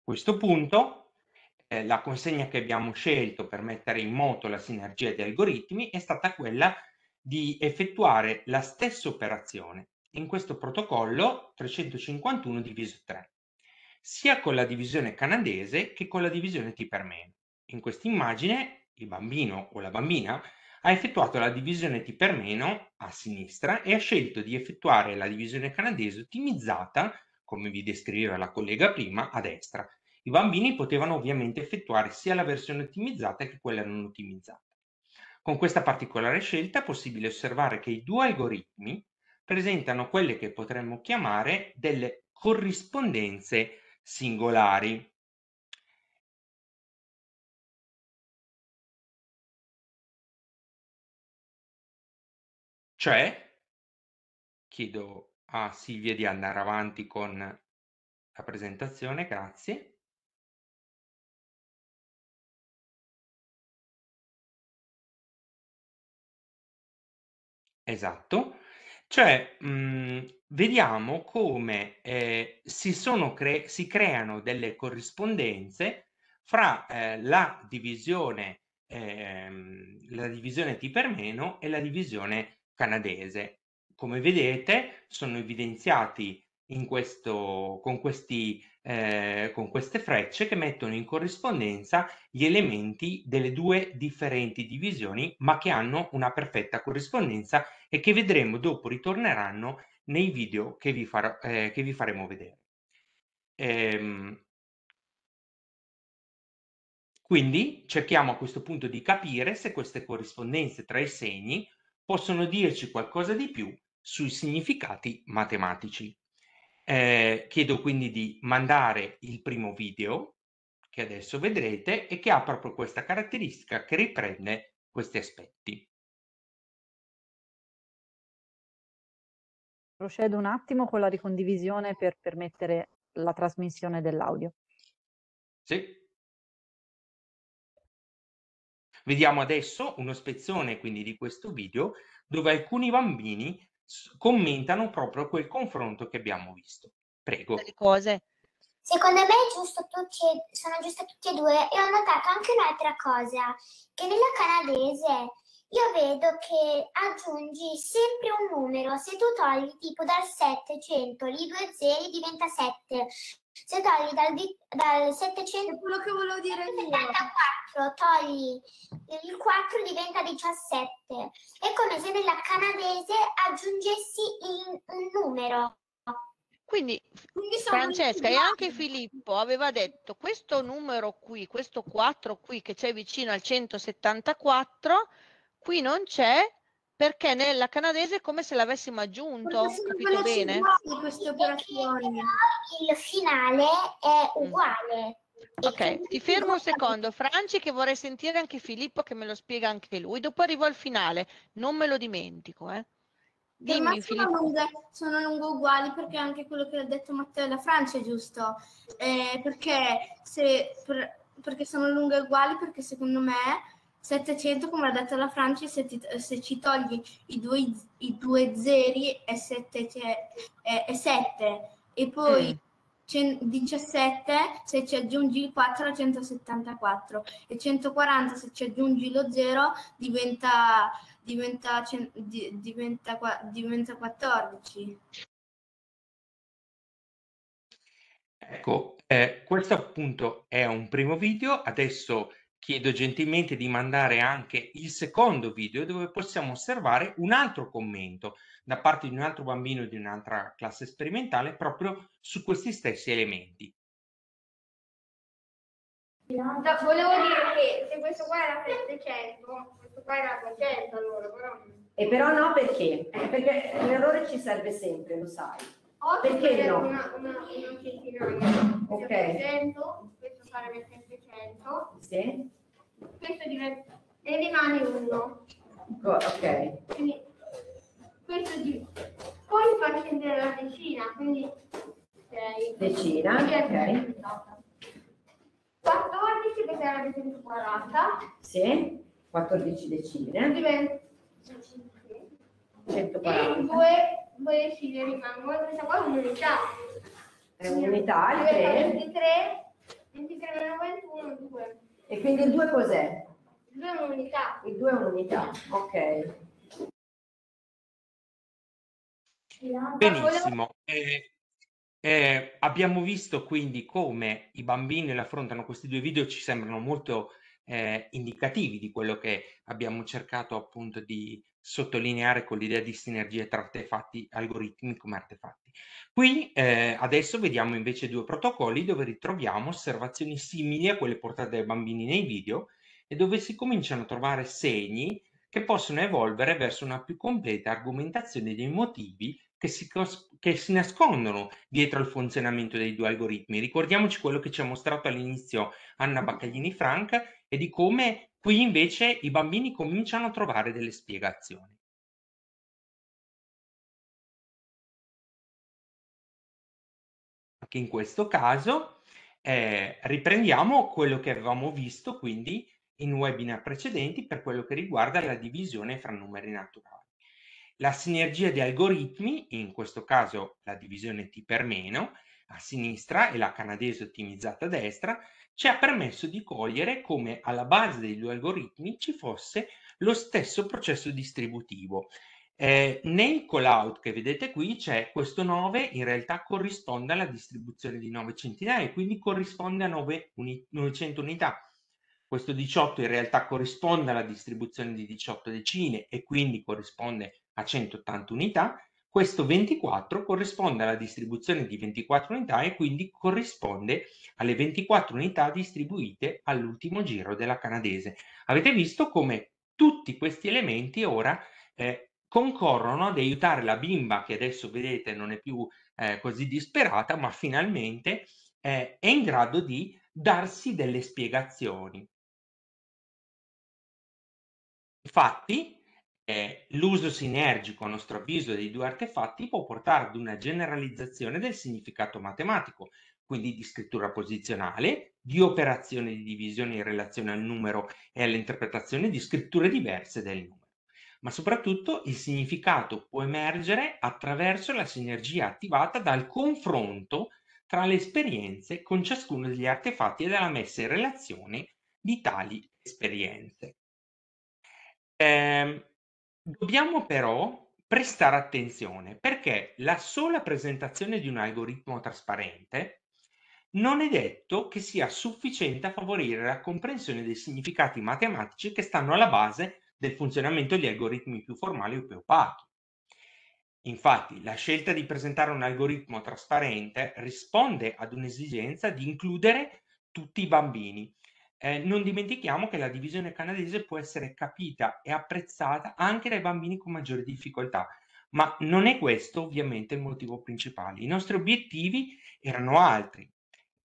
A questo punto eh, la consegna che abbiamo scelto per mettere in moto la sinergia di algoritmi è stata quella di effettuare la stessa operazione in questo protocollo 351 diviso 3, sia con la divisione canadese che con la divisione T per meno. In questa immagine il bambino o la bambina ha effettuato la divisione T per meno a sinistra e ha scelto di effettuare la divisione canadese ottimizzata, come vi descriveva la collega prima, a destra. I bambini potevano ovviamente effettuare sia la versione ottimizzata che quella non ottimizzata. Con questa particolare scelta è possibile osservare che i due algoritmi presentano quelle che potremmo chiamare delle corrispondenze singolari. Cioè, chiedo a Silvia di andare avanti con la presentazione, grazie. Esatto. Cioè, mhmm, vediamo come, ehm, si sono cre si creano delle corrispondenze fra, ehm, la divisione ehm, la divisione T per meno e la divisione canadese. Come vedete sono evidenziati in questo con questi eh, con queste frecce che mettono in corrispondenza gli elementi delle due differenti divisioni, ma che hanno una perfetta corrispondenza e che vedremo dopo ritorneranno nei video che vi, far, eh, che vi faremo vedere. Ehm, quindi cerchiamo a questo punto di capire se queste corrispondenze tra i segni possono dirci qualcosa di più sui significati matematici. Eh, chiedo quindi di mandare il primo video che adesso vedrete e che ha proprio questa caratteristica che riprende questi aspetti. Procedo un attimo con la ricondivisione per permettere la trasmissione dell'audio. Sì. Vediamo adesso uno spezzone quindi di questo video dove alcuni bambini commentano proprio quel confronto che abbiamo visto. Prego. Le cose. Secondo me tutti, sono giuste tutti e due e ho notato anche un'altra cosa, che nella canadese io vedo che aggiungi sempre un numero. Se tu togli tipo dal 700 i due zeri diventa 7. Se togli dal, dal 700 è quello che volevo dire 74, togli il 4 diventa 17. È come se nella canadese aggiungessi in, un numero. Quindi, Quindi Francesca e anche Filippo aveva detto questo numero qui, questo 4 qui che c'è vicino al 174 qui non c'è perché nella canadese è come se l'avessimo aggiunto, ho capito bene? Il finale è uguale. Mm. Ok, ti fermo un secondo, Franci, che vorrei sentire anche Filippo che me lo spiega anche lui. Dopo arrivo al finale, non me lo dimentico. Eh. Dimmi, sono lunghe, sono lunghe uguali perché anche quello che ha detto Matteo e la Francia è giusto. Eh, perché, se, per, perché sono lunghe uguali perché secondo me 700 come ha detto la Francia se, ti, se ci togli i due, i due zeri è 7 e poi mm. 17 se ci aggiungi il 4 è 174 e 140 se ci aggiungi lo 0 diventa, diventa, diventa, diventa 14. Ecco, eh, questo appunto è un primo video, adesso chiedo gentilmente di mandare anche il secondo video dove possiamo osservare un altro commento da parte di un altro bambino di un'altra classe sperimentale proprio su questi stessi elementi. Volevo dire che se questo qua era 700, certo, questo qua era 400 certo allora, però... E però no perché? Perché l'errore ci serve sempre, lo sai. Oggi perché no? Una, una, una centinaia. Ok. 700, certo, questo sarebbe 700. 100, Sì? questo diventa, ne rimane 1. Co- ecco, ok. Quindi questo di... Poi fa scendere la decina, quindi 6. Decina, ok. 14 che sarebbe 140, Sì? 14 decine. diventa 140. e 2, 2 decine rimangono, questa qua è un'unità. È un'unità, il 3. 23 23,90 1, 2. E quindi il 2 cos'è? 2 è un'unità. Il 2 è un'unità, ok. Benissimo. Eh, eh, abbiamo visto quindi come i bambini affrontano questi due video, ci sembrano molto eh, indicativi di quello che abbiamo cercato appunto di, sottolineare con l'idea di sinergia tra artefatti algoritmi come artefatti. Qui eh, adesso vediamo invece due protocolli dove ritroviamo osservazioni simili a quelle portate dai bambini nei video e dove si cominciano a trovare segni che possono evolvere verso una più completa argomentazione dei motivi che si, che si nascondono dietro al funzionamento dei due algoritmi. Ricordiamoci quello che ci ha mostrato all'inizio Anna Baccaglini-Frank e di come Qui invece i bambini cominciano a trovare delle spiegazioni. Anche in questo caso eh, riprendiamo quello che avevamo visto quindi in webinar precedenti per quello che riguarda la divisione fra numeri naturali. La sinergia di algoritmi, in questo caso la divisione t per meno, a sinistra e la canadese ottimizzata a destra, ci ha permesso di cogliere come alla base dei due algoritmi ci fosse lo stesso processo distributivo. Eh, nel callout che vedete qui c'è questo 9 in realtà corrisponde alla distribuzione di 9 centinaia, quindi corrisponde a 9 uni- 900 unità. Questo 18 in realtà corrisponde alla distribuzione di 18 decine e quindi corrisponde a 180 unità questo 24 corrisponde alla distribuzione di 24 unità e quindi corrisponde alle 24 unità distribuite all'ultimo giro della canadese. Avete visto come tutti questi elementi ora eh, concorrono ad aiutare la bimba che adesso vedete non è più eh, così disperata, ma finalmente eh, è in grado di darsi delle spiegazioni. Infatti, eh, l'uso sinergico, a nostro avviso, dei due artefatti può portare ad una generalizzazione del significato matematico, quindi di scrittura posizionale, di operazione di divisione in relazione al numero e all'interpretazione di scritture diverse del numero. Ma soprattutto il significato può emergere attraverso la sinergia attivata dal confronto tra le esperienze con ciascuno degli artefatti e dalla messa in relazione di tali esperienze. Eh, Dobbiamo però prestare attenzione perché la sola presentazione di un algoritmo trasparente non è detto che sia sufficiente a favorire la comprensione dei significati matematici che stanno alla base del funzionamento di algoritmi più formali o più opachi. Infatti, la scelta di presentare un algoritmo trasparente risponde ad un'esigenza di includere tutti i bambini, eh, non dimentichiamo che la divisione canadese può essere capita e apprezzata anche dai bambini con maggiori difficoltà, ma non è questo ovviamente il motivo principale. I nostri obiettivi erano altri,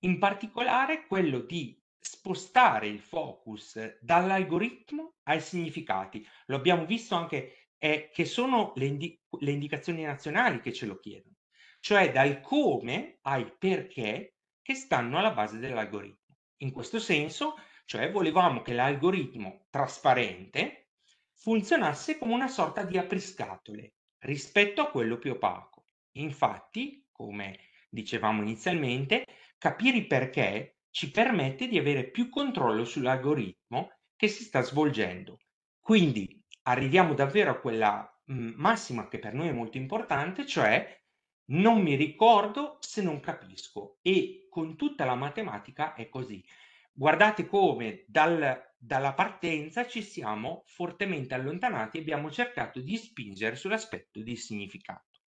in particolare quello di spostare il focus dall'algoritmo ai significati. Lo abbiamo visto anche eh, che sono le, indi- le indicazioni nazionali che ce lo chiedono, cioè dal come ai perché che stanno alla base dell'algoritmo. In questo senso, cioè volevamo che l'algoritmo trasparente funzionasse come una sorta di apriscatole rispetto a quello più opaco. Infatti, come dicevamo inizialmente, capire il perché ci permette di avere più controllo sull'algoritmo che si sta svolgendo. Quindi arriviamo davvero a quella mm, massima che per noi è molto importante, cioè non mi ricordo se non capisco e con tutta la matematica è così. Guardate come dal, dalla partenza ci siamo fortemente allontanati e abbiamo cercato di spingere sull'aspetto di significato.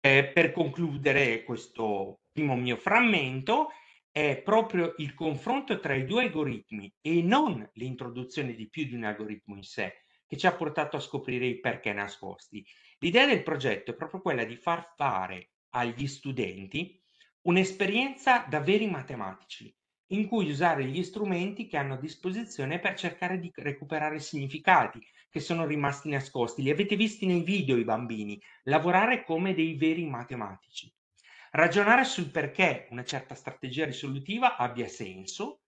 Eh, per concludere questo primo mio frammento, è proprio il confronto tra i due algoritmi e non l'introduzione di più di un algoritmo in sé che ci ha portato a scoprire i perché nascosti. L'idea del progetto è proprio quella di far fare agli studenti un'esperienza da veri matematici, in cui usare gli strumenti che hanno a disposizione per cercare di recuperare significati che sono rimasti nascosti. Li avete visti nei video i bambini, lavorare come dei veri matematici. Ragionare sul perché una certa strategia risolutiva abbia senso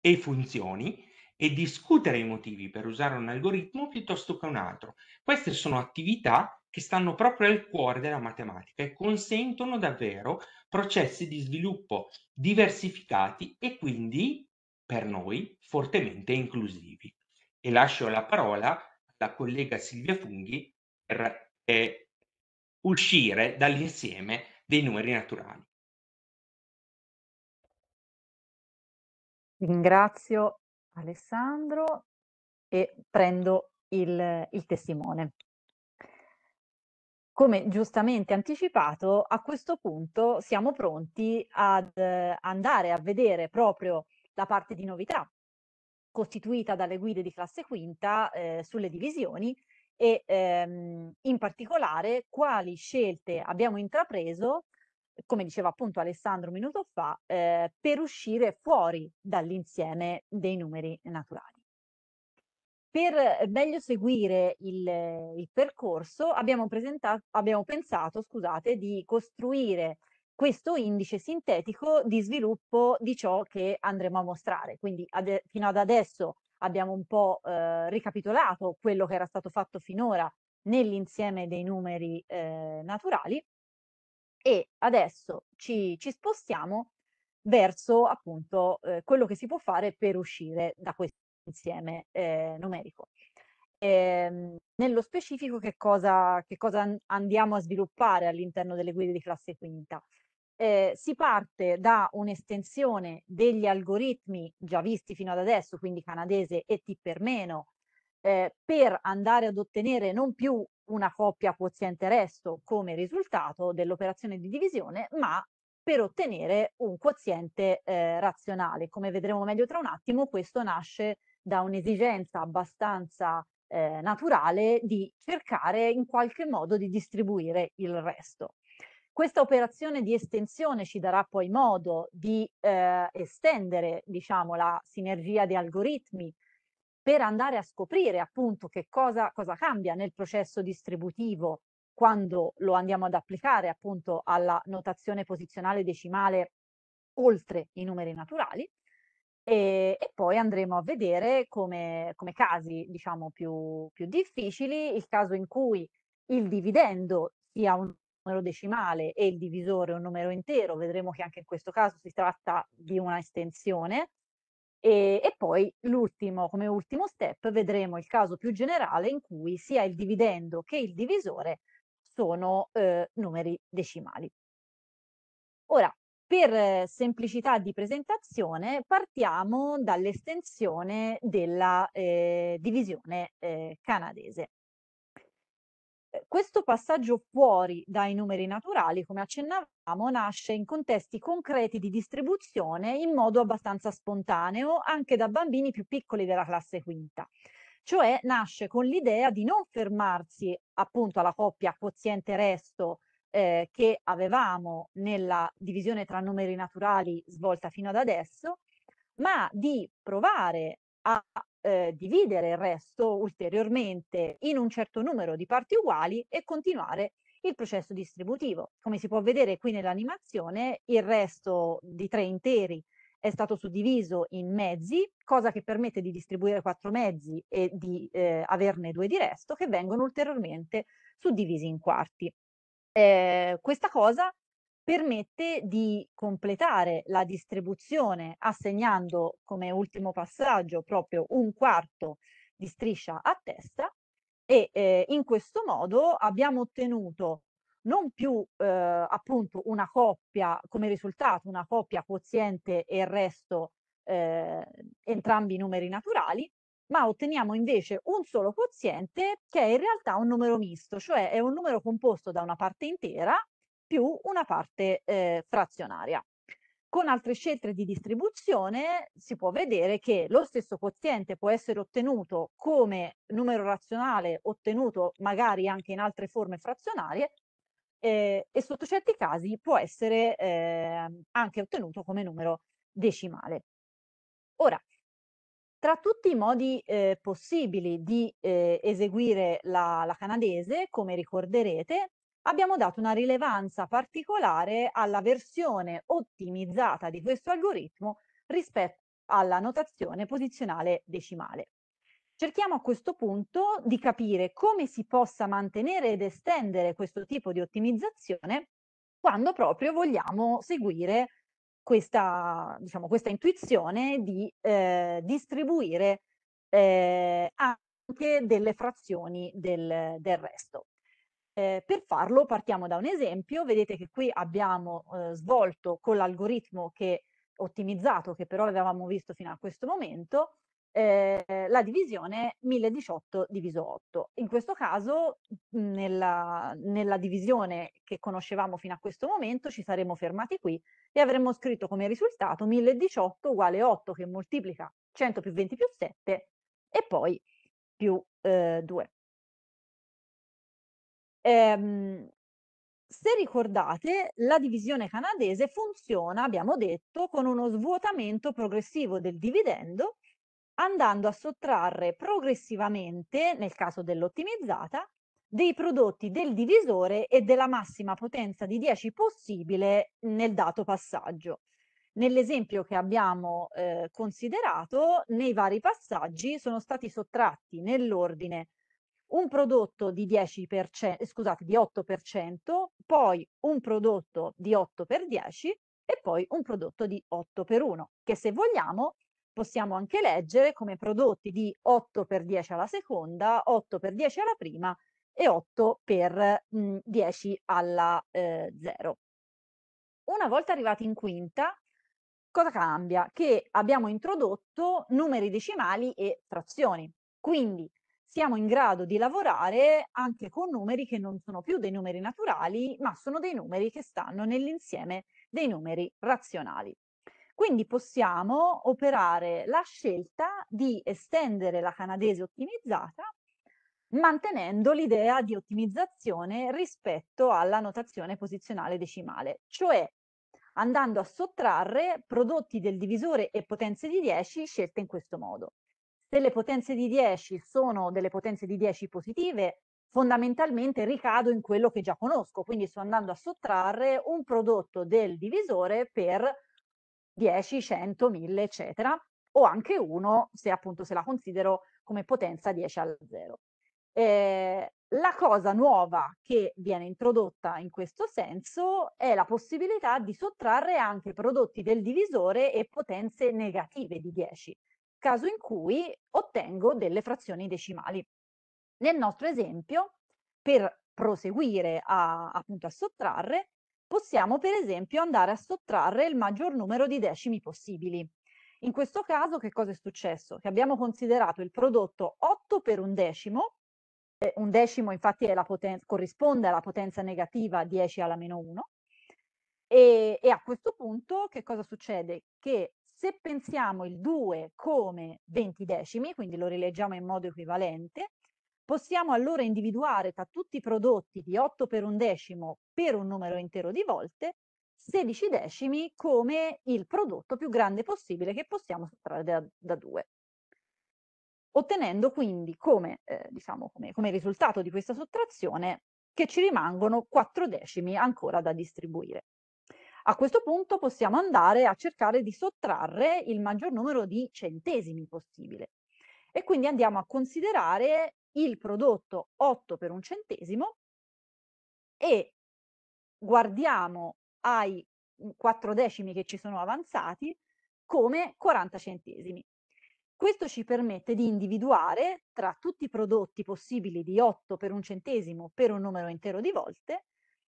e funzioni e discutere i motivi per usare un algoritmo piuttosto che un altro. Queste sono attività che stanno proprio al cuore della matematica e consentono davvero processi di sviluppo diversificati e quindi per noi fortemente inclusivi. E lascio la parola alla collega Silvia Funghi per eh, uscire dall'insieme dei numeri naturali. Ringrazio Alessandro e prendo il, il testimone come giustamente anticipato, a questo punto siamo pronti ad eh, andare a vedere proprio la parte di novità costituita dalle guide di classe quinta eh, sulle divisioni e ehm, in particolare quali scelte abbiamo intrapreso, come diceva appunto Alessandro un minuto fa, eh, per uscire fuori dall'insieme dei numeri naturali. Per eh, meglio seguire il, eh, il percorso abbiamo, abbiamo pensato scusate, di costruire questo indice sintetico di sviluppo di ciò che andremo a mostrare. Quindi fino ad adesso abbiamo un po' eh, ricapitolato quello che era stato fatto finora nell'insieme dei numeri eh, naturali e adesso ci, ci spostiamo verso appunto eh, quello che si può fare per uscire da questo insieme eh, numerico. E, ehm, nello specifico che cosa, che cosa andiamo a sviluppare all'interno delle guide di classe quinta? Eh, si parte da un'estensione degli algoritmi già visti fino ad adesso, quindi canadese e T per meno, eh, per andare ad ottenere non più una coppia quoziente-resto come risultato dell'operazione di divisione, ma per ottenere un quoziente eh, razionale. Come vedremo meglio tra un attimo, questo nasce da un'esigenza abbastanza eh, naturale di cercare in qualche modo di distribuire il resto. Questa operazione di estensione ci darà poi modo di eh, estendere diciamo, la sinergia di algoritmi per andare a scoprire appunto che cosa, cosa cambia nel processo distributivo quando lo andiamo ad applicare appunto alla notazione posizionale decimale oltre i numeri naturali e, e poi andremo a vedere come, come casi diciamo più, più difficili il caso in cui il dividendo sia un numero decimale e il divisore un numero intero, vedremo che anche in questo caso si tratta di una estensione. E, e poi l'ultimo, come ultimo step, vedremo il caso più generale in cui sia il dividendo che il divisore sono eh, numeri decimali. Ora, per eh, semplicità di presentazione partiamo dall'estensione della eh, divisione eh, canadese. Eh, questo passaggio fuori dai numeri naturali, come accennavamo, nasce in contesti concreti di distribuzione in modo abbastanza spontaneo anche da bambini più piccoli della classe quinta cioè nasce con l'idea di non fermarsi appunto alla coppia quoziente resto eh, che avevamo nella divisione tra numeri naturali svolta fino ad adesso, ma di provare a eh, dividere il resto ulteriormente in un certo numero di parti uguali e continuare il processo distributivo. Come si può vedere qui nell'animazione, il resto di tre interi è stato suddiviso in mezzi, cosa che permette di distribuire quattro mezzi e di eh, averne due di resto, che vengono ulteriormente suddivisi in quarti. Ehm, questa cosa permette di completare la distribuzione assegnando come ultimo passaggio proprio un quarto di striscia a testa e eh, in questo modo abbiamo ottenuto non più eh, appunto una coppia come risultato, una coppia quoziente e il resto eh, entrambi i numeri naturali, ma otteniamo invece un solo quoziente che è in realtà un numero misto, cioè è un numero composto da una parte intera più una parte eh, frazionaria. Con altre scelte di distribuzione si può vedere che lo stesso quoziente può essere ottenuto come numero razionale ottenuto magari anche in altre forme frazionarie eh, e sotto certi casi può essere eh, anche ottenuto come numero decimale. Ora, tra tutti i modi eh, possibili di eh, eseguire la, la canadese, come ricorderete, abbiamo dato una rilevanza particolare alla versione ottimizzata di questo algoritmo rispetto alla notazione posizionale decimale. Cerchiamo a questo punto di capire come si possa mantenere ed estendere questo tipo di ottimizzazione quando proprio vogliamo seguire questa, diciamo, questa intuizione di eh, distribuire eh, anche delle frazioni del, del resto. Eh, per farlo partiamo da un esempio, vedete che qui abbiamo eh, svolto con l'algoritmo che ottimizzato che però avevamo visto fino a questo momento eh, la divisione 1018 diviso 8. In questo caso, mhmm, nella, nella, divisione che conoscevamo fino a questo momento, ci saremmo fermati qui e avremmo scritto come risultato 1018 uguale 8 che moltiplica 100 più 20 più 7 e poi più eh, 2. Ehm, se ricordate, la divisione canadese funziona, abbiamo detto, con uno svuotamento progressivo del dividendo andando a sottrarre progressivamente, nel caso dell'ottimizzata, dei prodotti del divisore e della massima potenza di 10 possibile nel dato passaggio. Nell'esempio che abbiamo eh, considerato, nei vari passaggi sono stati sottratti nell'ordine un prodotto di, 10%, scusate, di 8%, poi un prodotto di 8 per 10 e poi un prodotto di 8 per 1, che se vogliamo possiamo anche leggere come prodotti di 8 per 10 alla seconda, 8 per 10 alla prima e 8 per mh, mhmm, 10 alla eh, 0. Una volta arrivati in quinta, cosa cambia? Che abbiamo introdotto numeri decimali e frazioni. Quindi siamo in grado di lavorare anche con numeri che non sono più dei numeri naturali, ma sono dei numeri che stanno nell'insieme dei numeri razionali. Quindi possiamo operare la scelta di estendere la canadese ottimizzata mantenendo l'idea di ottimizzazione rispetto alla notazione posizionale decimale, cioè andando a sottrarre prodotti del divisore e potenze di 10 scelte in questo modo. Se le potenze di 10 sono delle potenze di 10 positive, fondamentalmente ricado in quello che già conosco, quindi sto andando a sottrarre un prodotto del divisore per 10, 100, 1000, eccetera, o anche 1 se appunto se la considero come potenza 10 al 0. Eh, la cosa nuova che viene introdotta in questo senso è la possibilità di sottrarre anche prodotti del divisore e potenze negative di 10, caso in cui ottengo delle frazioni decimali. Nel nostro esempio, per proseguire a, appunto a sottrarre, possiamo per esempio andare a sottrarre il maggior numero di decimi possibili. In questo caso che cosa è successo? Che abbiamo considerato il prodotto 8 per un decimo, eh, un decimo infatti corrisponde alla potenza negativa 10 alla meno 1, e, e a questo punto che cosa succede? Che se pensiamo il 2 come 20 decimi, quindi lo rileggiamo in modo equivalente, Possiamo allora individuare tra tutti i prodotti di 8 per un decimo per un numero intero di volte 16 decimi come il prodotto più grande possibile che possiamo sottrarre da, da 2. Ottenendo quindi come, eh, diciamo, come, come risultato di questa sottrazione che ci rimangono 4 decimi ancora da distribuire. A questo punto possiamo andare a cercare di sottrarre il maggior numero di centesimi possibile. E quindi andiamo a considerare il prodotto 8 per un centesimo e guardiamo ai 4 decimi che ci sono avanzati come 40 centesimi. Questo ci permette di individuare tra tutti i prodotti possibili di 8 per un centesimo per un numero intero di volte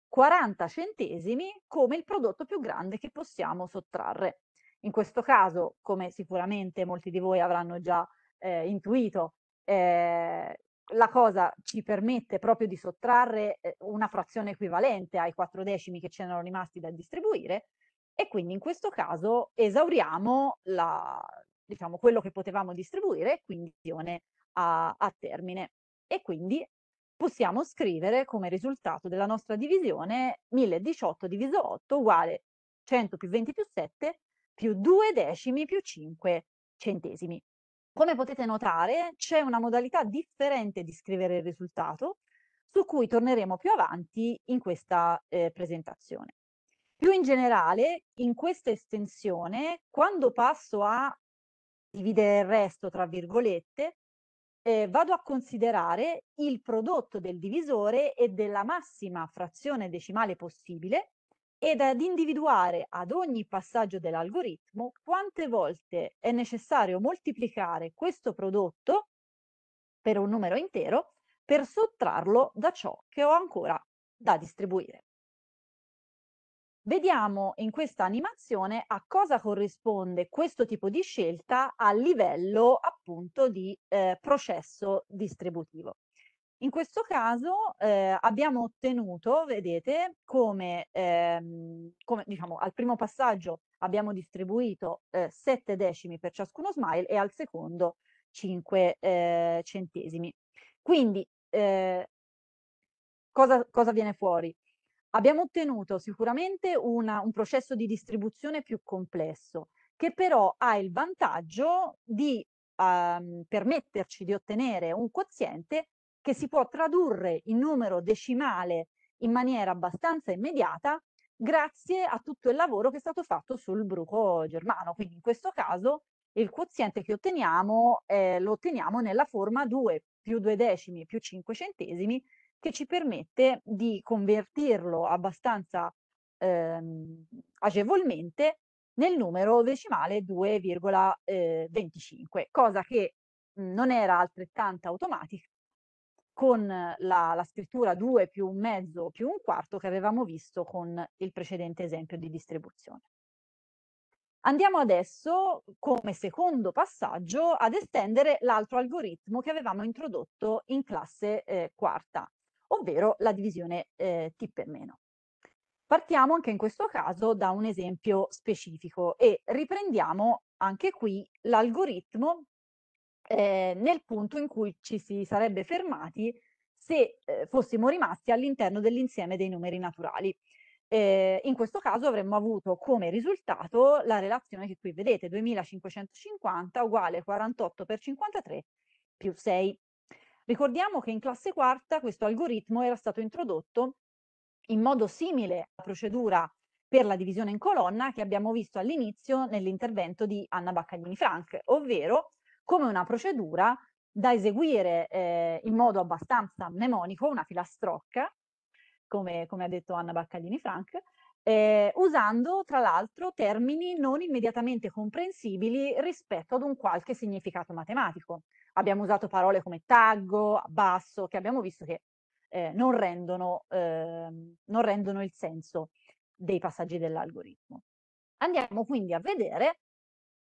40 centesimi come il prodotto più grande che possiamo sottrarre. In questo caso, come sicuramente molti di voi avranno già eh, intuito, eh, la cosa ci permette proprio di sottrarre eh, una frazione equivalente ai quattro decimi che c'erano rimasti da distribuire e quindi in questo caso esauriamo la, diciamo, quello che potevamo distribuire quindi a, a termine e quindi possiamo scrivere come risultato della nostra divisione 1018 diviso 8 uguale 100 più 20 più 7 più 2 decimi più 5 centesimi. Come potete notare c'è una modalità differente di scrivere il risultato su cui torneremo più avanti in questa eh, presentazione. Più in generale, in questa estensione, quando passo a dividere il resto, tra virgolette, eh, vado a considerare il prodotto del divisore e della massima frazione decimale possibile ed ad individuare ad ogni passaggio dell'algoritmo quante volte è necessario moltiplicare questo prodotto per un numero intero per sottrarlo da ciò che ho ancora da distribuire. Vediamo in questa animazione a cosa corrisponde questo tipo di scelta a livello appunto di eh, processo distributivo. In questo caso eh, abbiamo ottenuto, vedete, come, ehm, come diciamo, al primo passaggio abbiamo distribuito eh, 7 decimi per ciascuno smile e al secondo 5 eh, centesimi. Quindi eh, cosa, cosa viene fuori? Abbiamo ottenuto sicuramente una, un processo di distribuzione più complesso, che però ha il vantaggio di ehm, permetterci di ottenere un quoziente che si può tradurre in numero decimale in maniera abbastanza immediata grazie a tutto il lavoro che è stato fatto sul bruco germano. Quindi in questo caso il quoziente che otteniamo eh, lo otteniamo nella forma 2 più 2 decimi più 5 centesimi che ci permette di convertirlo abbastanza ehm, agevolmente nel numero decimale 2,25, eh, cosa che mhmm, non era altrettanto automatica con eh, la, la scrittura 2 più un mezzo più un quarto che avevamo visto con il precedente esempio di distribuzione. Andiamo adesso, come secondo passaggio, ad estendere l'altro algoritmo che avevamo introdotto in classe eh, quarta, ovvero la divisione eh, t per meno. Partiamo anche in questo caso da un esempio specifico e riprendiamo anche qui l'algoritmo eh, nel punto in cui ci si sarebbe fermati se eh, fossimo rimasti all'interno dell'insieme dei numeri naturali. Eh, in questo caso avremmo avuto come risultato la relazione che qui vedete, 2550 uguale 48 per 53 più 6. Ricordiamo che in classe quarta questo algoritmo era stato introdotto in modo simile alla procedura per la divisione in colonna che abbiamo visto all'inizio nell'intervento di Anna Baccaglini-Frank, ovvero come una procedura da eseguire eh, in modo abbastanza mnemonico, una filastrocca, come, come ha detto Anna Baccalini Frank, eh, usando tra l'altro termini non immediatamente comprensibili rispetto ad un qualche significato matematico. Abbiamo usato parole come taggo, basso, che abbiamo visto che eh, non, rendono, eh, non rendono il senso dei passaggi dell'algoritmo. Andiamo quindi a vedere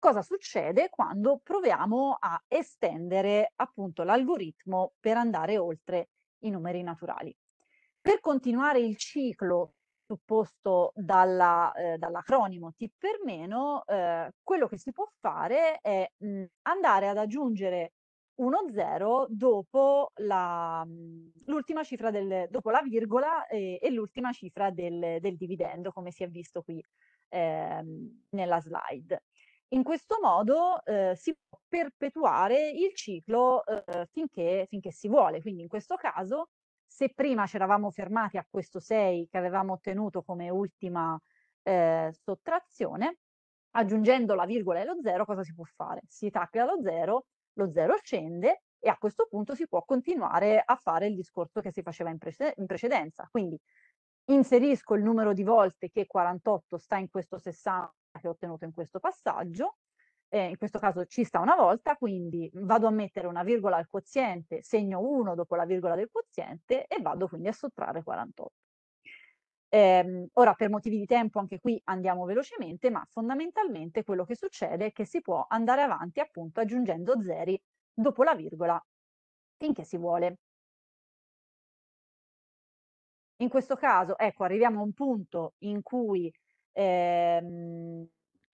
cosa succede quando proviamo a estendere appunto l'algoritmo per andare oltre i numeri naturali. Per continuare il ciclo supposto dalla, eh, dall'acronimo T per meno, eh, quello che si può fare è mh, mm, andare ad aggiungere uno zero dopo la, mm, l'ultima cifra del, dopo la virgola e, e l'ultima cifra del, del, dividendo, come si è visto qui eh, nella slide. In questo modo eh, si può perpetuare il ciclo eh, finché, finché si vuole. Quindi in questo caso, se prima ci eravamo fermati a questo 6 che avevamo ottenuto come ultima eh, sottrazione, aggiungendo la virgola e lo 0, cosa si può fare? Si tacca lo 0, lo 0 scende e a questo punto si può continuare a fare il discorso che si faceva in, pre in precedenza. Quindi inserisco il numero di volte che 48 sta in questo 60 che ho ottenuto in questo passaggio, eh, in questo caso ci sta una volta, quindi vado a mettere una virgola al quoziente, segno 1 dopo la virgola del quoziente e vado quindi a sottrarre 48. Eh, ora, per motivi di tempo, anche qui andiamo velocemente, ma fondamentalmente quello che succede è che si può andare avanti appunto aggiungendo zeri dopo la virgola finché si vuole. In questo caso, ecco, arriviamo a un punto in cui ehm,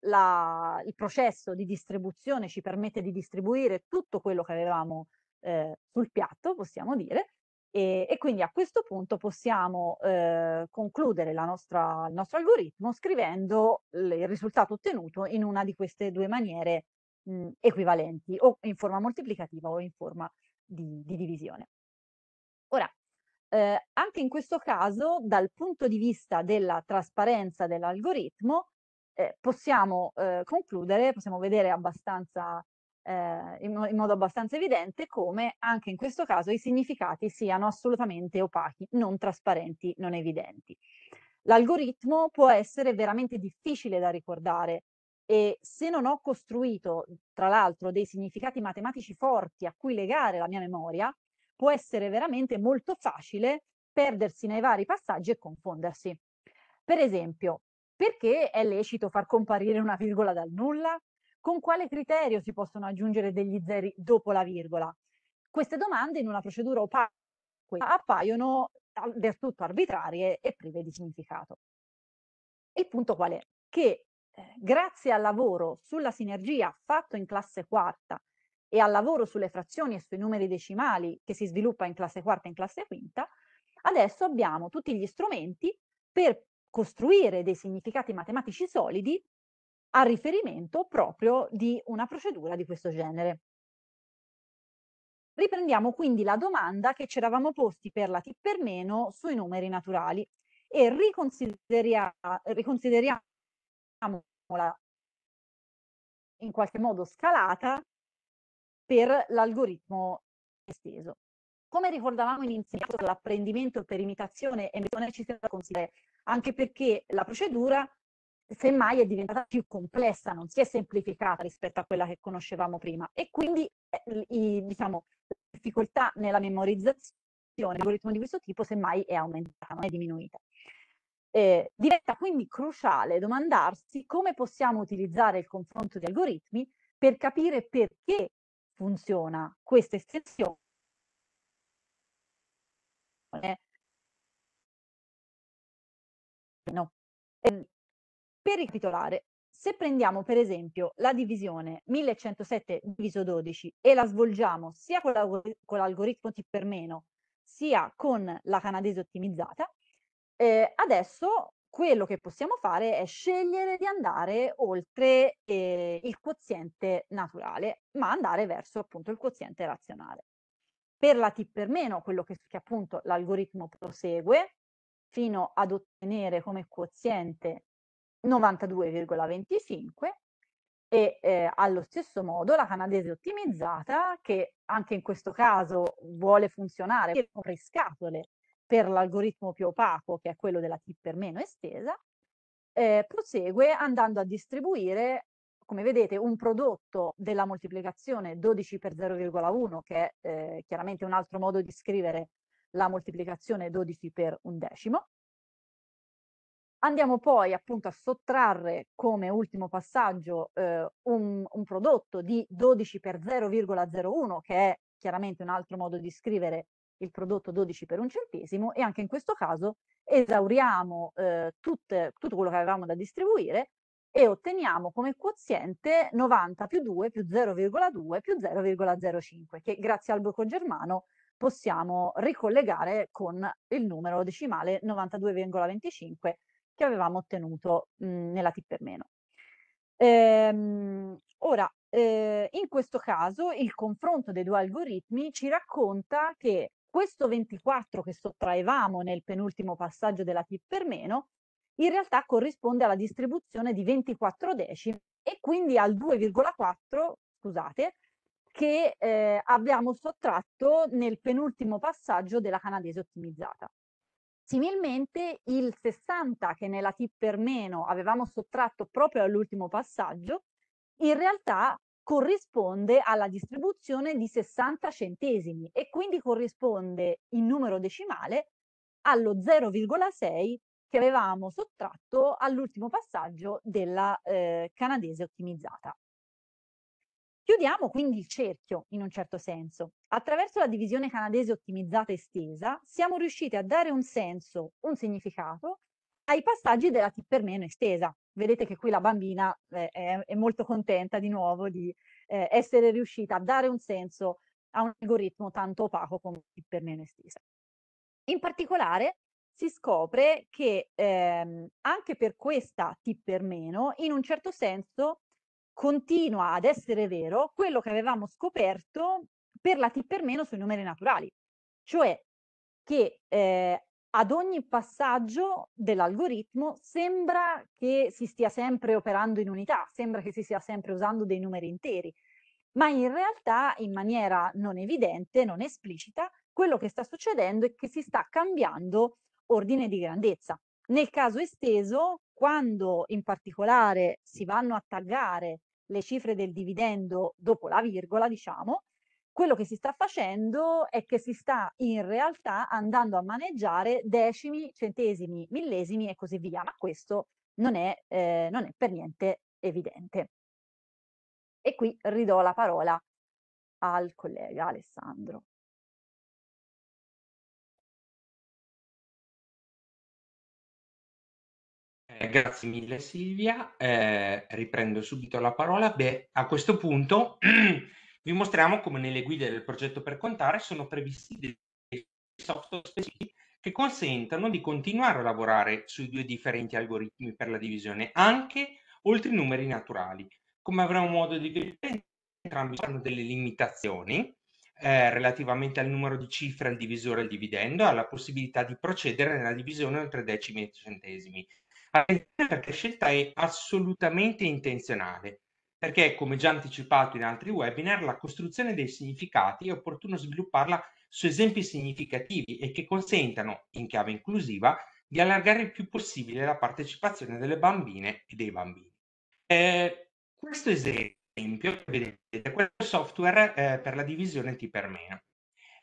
la, il processo di distribuzione ci permette di distribuire tutto quello che avevamo eh, sul piatto, possiamo dire, e, e, quindi a questo punto possiamo eh, concludere nostra, il nostro algoritmo scrivendo il risultato ottenuto in una di queste due maniere mh, equivalenti, o in forma moltiplicativa o in forma di, di divisione. Ora, eh, anche in questo caso, dal punto di vista della trasparenza dell'algoritmo, eh, possiamo eh, concludere, possiamo vedere abbastanza, ehm, in, in, modo abbastanza evidente come anche in questo caso i significati siano assolutamente opachi, non trasparenti, non evidenti. L'algoritmo può essere veramente difficile da ricordare e se non ho costruito, tra l'altro, dei significati matematici forti a cui legare la mia memoria, può essere veramente molto facile perdersi nei vari passaggi e confondersi. Per esempio, perché è lecito far comparire una virgola dal nulla? Con quale criterio si possono aggiungere degli zeri dopo la virgola? Queste domande in una procedura opaca appaiono del tutto arbitrarie e prive di significato. Il punto qual è? Che eh, grazie al lavoro sulla sinergia fatto in classe quarta e al lavoro sulle frazioni e sui numeri decimali che si sviluppa in classe quarta e in classe quinta, adesso abbiamo tutti gli strumenti per costruire dei significati matematici solidi a riferimento proprio di una procedura di questo genere. Riprendiamo quindi la domanda che ci eravamo posti per la T per meno sui numeri naturali e riconsideriamo, riconsideria, riconsideriamola in qualche modo scalata per l'algoritmo esteso. Come ricordavamo in iniziato l'apprendimento per imitazione è necessario considerare, anche perché la procedura semmai è diventata più complessa, non si è semplificata rispetto a quella che conoscevamo prima e quindi eh, i, diciamo, la difficoltà nella memorizzazione l'algoritmo di questo tipo semmai è aumentata, non è diminuita. Eh, diventa quindi cruciale domandarsi come possiamo utilizzare il confronto di algoritmi per capire perché funziona questa estensione no. Ehm, per ricapitolare se prendiamo per esempio la divisione 1107 diviso 12 e la svolgiamo sia con, con l'algoritmo T per meno sia con la canadese ottimizzata, eh, adesso quello che possiamo fare è scegliere di andare oltre eh, il quoziente naturale, ma andare verso appunto il quoziente razionale. Per la T per meno, quello che, che appunto l'algoritmo prosegue fino ad ottenere come quoziente 92,25 e eh, allo stesso modo la canadese ottimizzata che anche in questo caso vuole funzionare con scatole per l'algoritmo più opaco, che è quello della per meno estesa, eh, prosegue andando a distribuire, come vedete, un prodotto della moltiplicazione 12 per 0,1, che è eh, chiaramente un altro modo di scrivere la moltiplicazione 12 per un decimo. Andiamo poi appunto a sottrarre come ultimo passaggio eh, un, un prodotto di 12 per 0,01, che è chiaramente un altro modo di scrivere il prodotto 12 per un centesimo e anche in questo caso esauriamo eh, tutte, tutto quello che avevamo da distribuire e otteniamo come quoziente 90 più 2 più 0,2 più 0,05 che grazie al blocco germano possiamo ricollegare con il numero decimale 92,25 che avevamo ottenuto mh, mm, nella T per meno. Ehm, ora, eh, in questo caso il confronto dei due algoritmi ci racconta che questo 24 che sottraevamo nel penultimo passaggio della t per meno, in realtà corrisponde alla distribuzione di 24 decimi e quindi al 2,4, scusate, che eh, abbiamo sottratto nel penultimo passaggio della canadese ottimizzata. Similmente il 60 che nella TIP per meno avevamo sottratto proprio all'ultimo passaggio, in realtà corrisponde alla distribuzione di 60 centesimi e quindi corrisponde in numero decimale allo 0,6 che avevamo sottratto all'ultimo passaggio della eh, canadese ottimizzata. Chiudiamo quindi il cerchio in un certo senso. Attraverso la divisione canadese ottimizzata estesa siamo riusciti a dare un senso, un significato ai passaggi della per meno estesa. Vedete che qui la bambina eh, è, è, molto contenta di nuovo di eh, essere riuscita a dare un senso a un algoritmo tanto opaco come per meno estesa. In particolare si scopre che ehm, anche per questa per meno, in un certo senso, continua ad essere vero quello che avevamo scoperto per la T per meno sui numeri naturali, cioè che eh, ad ogni passaggio dell'algoritmo sembra che si stia sempre operando in unità, sembra che si stia sempre usando dei numeri interi, ma in realtà in maniera non evidente, non esplicita, quello che sta succedendo è che si sta cambiando ordine di grandezza. Nel caso esteso, quando in particolare si vanno a taggare le cifre del dividendo dopo la virgola, diciamo, quello che si sta facendo è che si sta in realtà andando a maneggiare decimi, centesimi, millesimi e così via, ma questo non è, eh, non è per niente evidente. E qui ridò la parola al collega Alessandro. Eh, grazie mille Silvia, eh, riprendo subito la parola. Beh, a questo punto vi mostriamo come nelle guide del progetto per contare sono previsti dei software specifici che consentano di continuare a lavorare sui due differenti algoritmi per la divisione anche oltre i numeri naturali. Come avremo modo di vedere, entrambi hanno delle limitazioni eh, relativamente al numero di cifre al divisore e al dividendo, alla possibilità di procedere nella divisione oltre decimi e centesimi. Attenzione perché la scelta è assolutamente intenzionale perché, come già anticipato in altri webinar, la costruzione dei significati è opportuno svilupparla su esempi significativi e che consentano, in chiave inclusiva, di allargare il più possibile la partecipazione delle bambine e dei bambini. Eh, questo esempio, vedete, è quello software eh, per la divisione T per meno.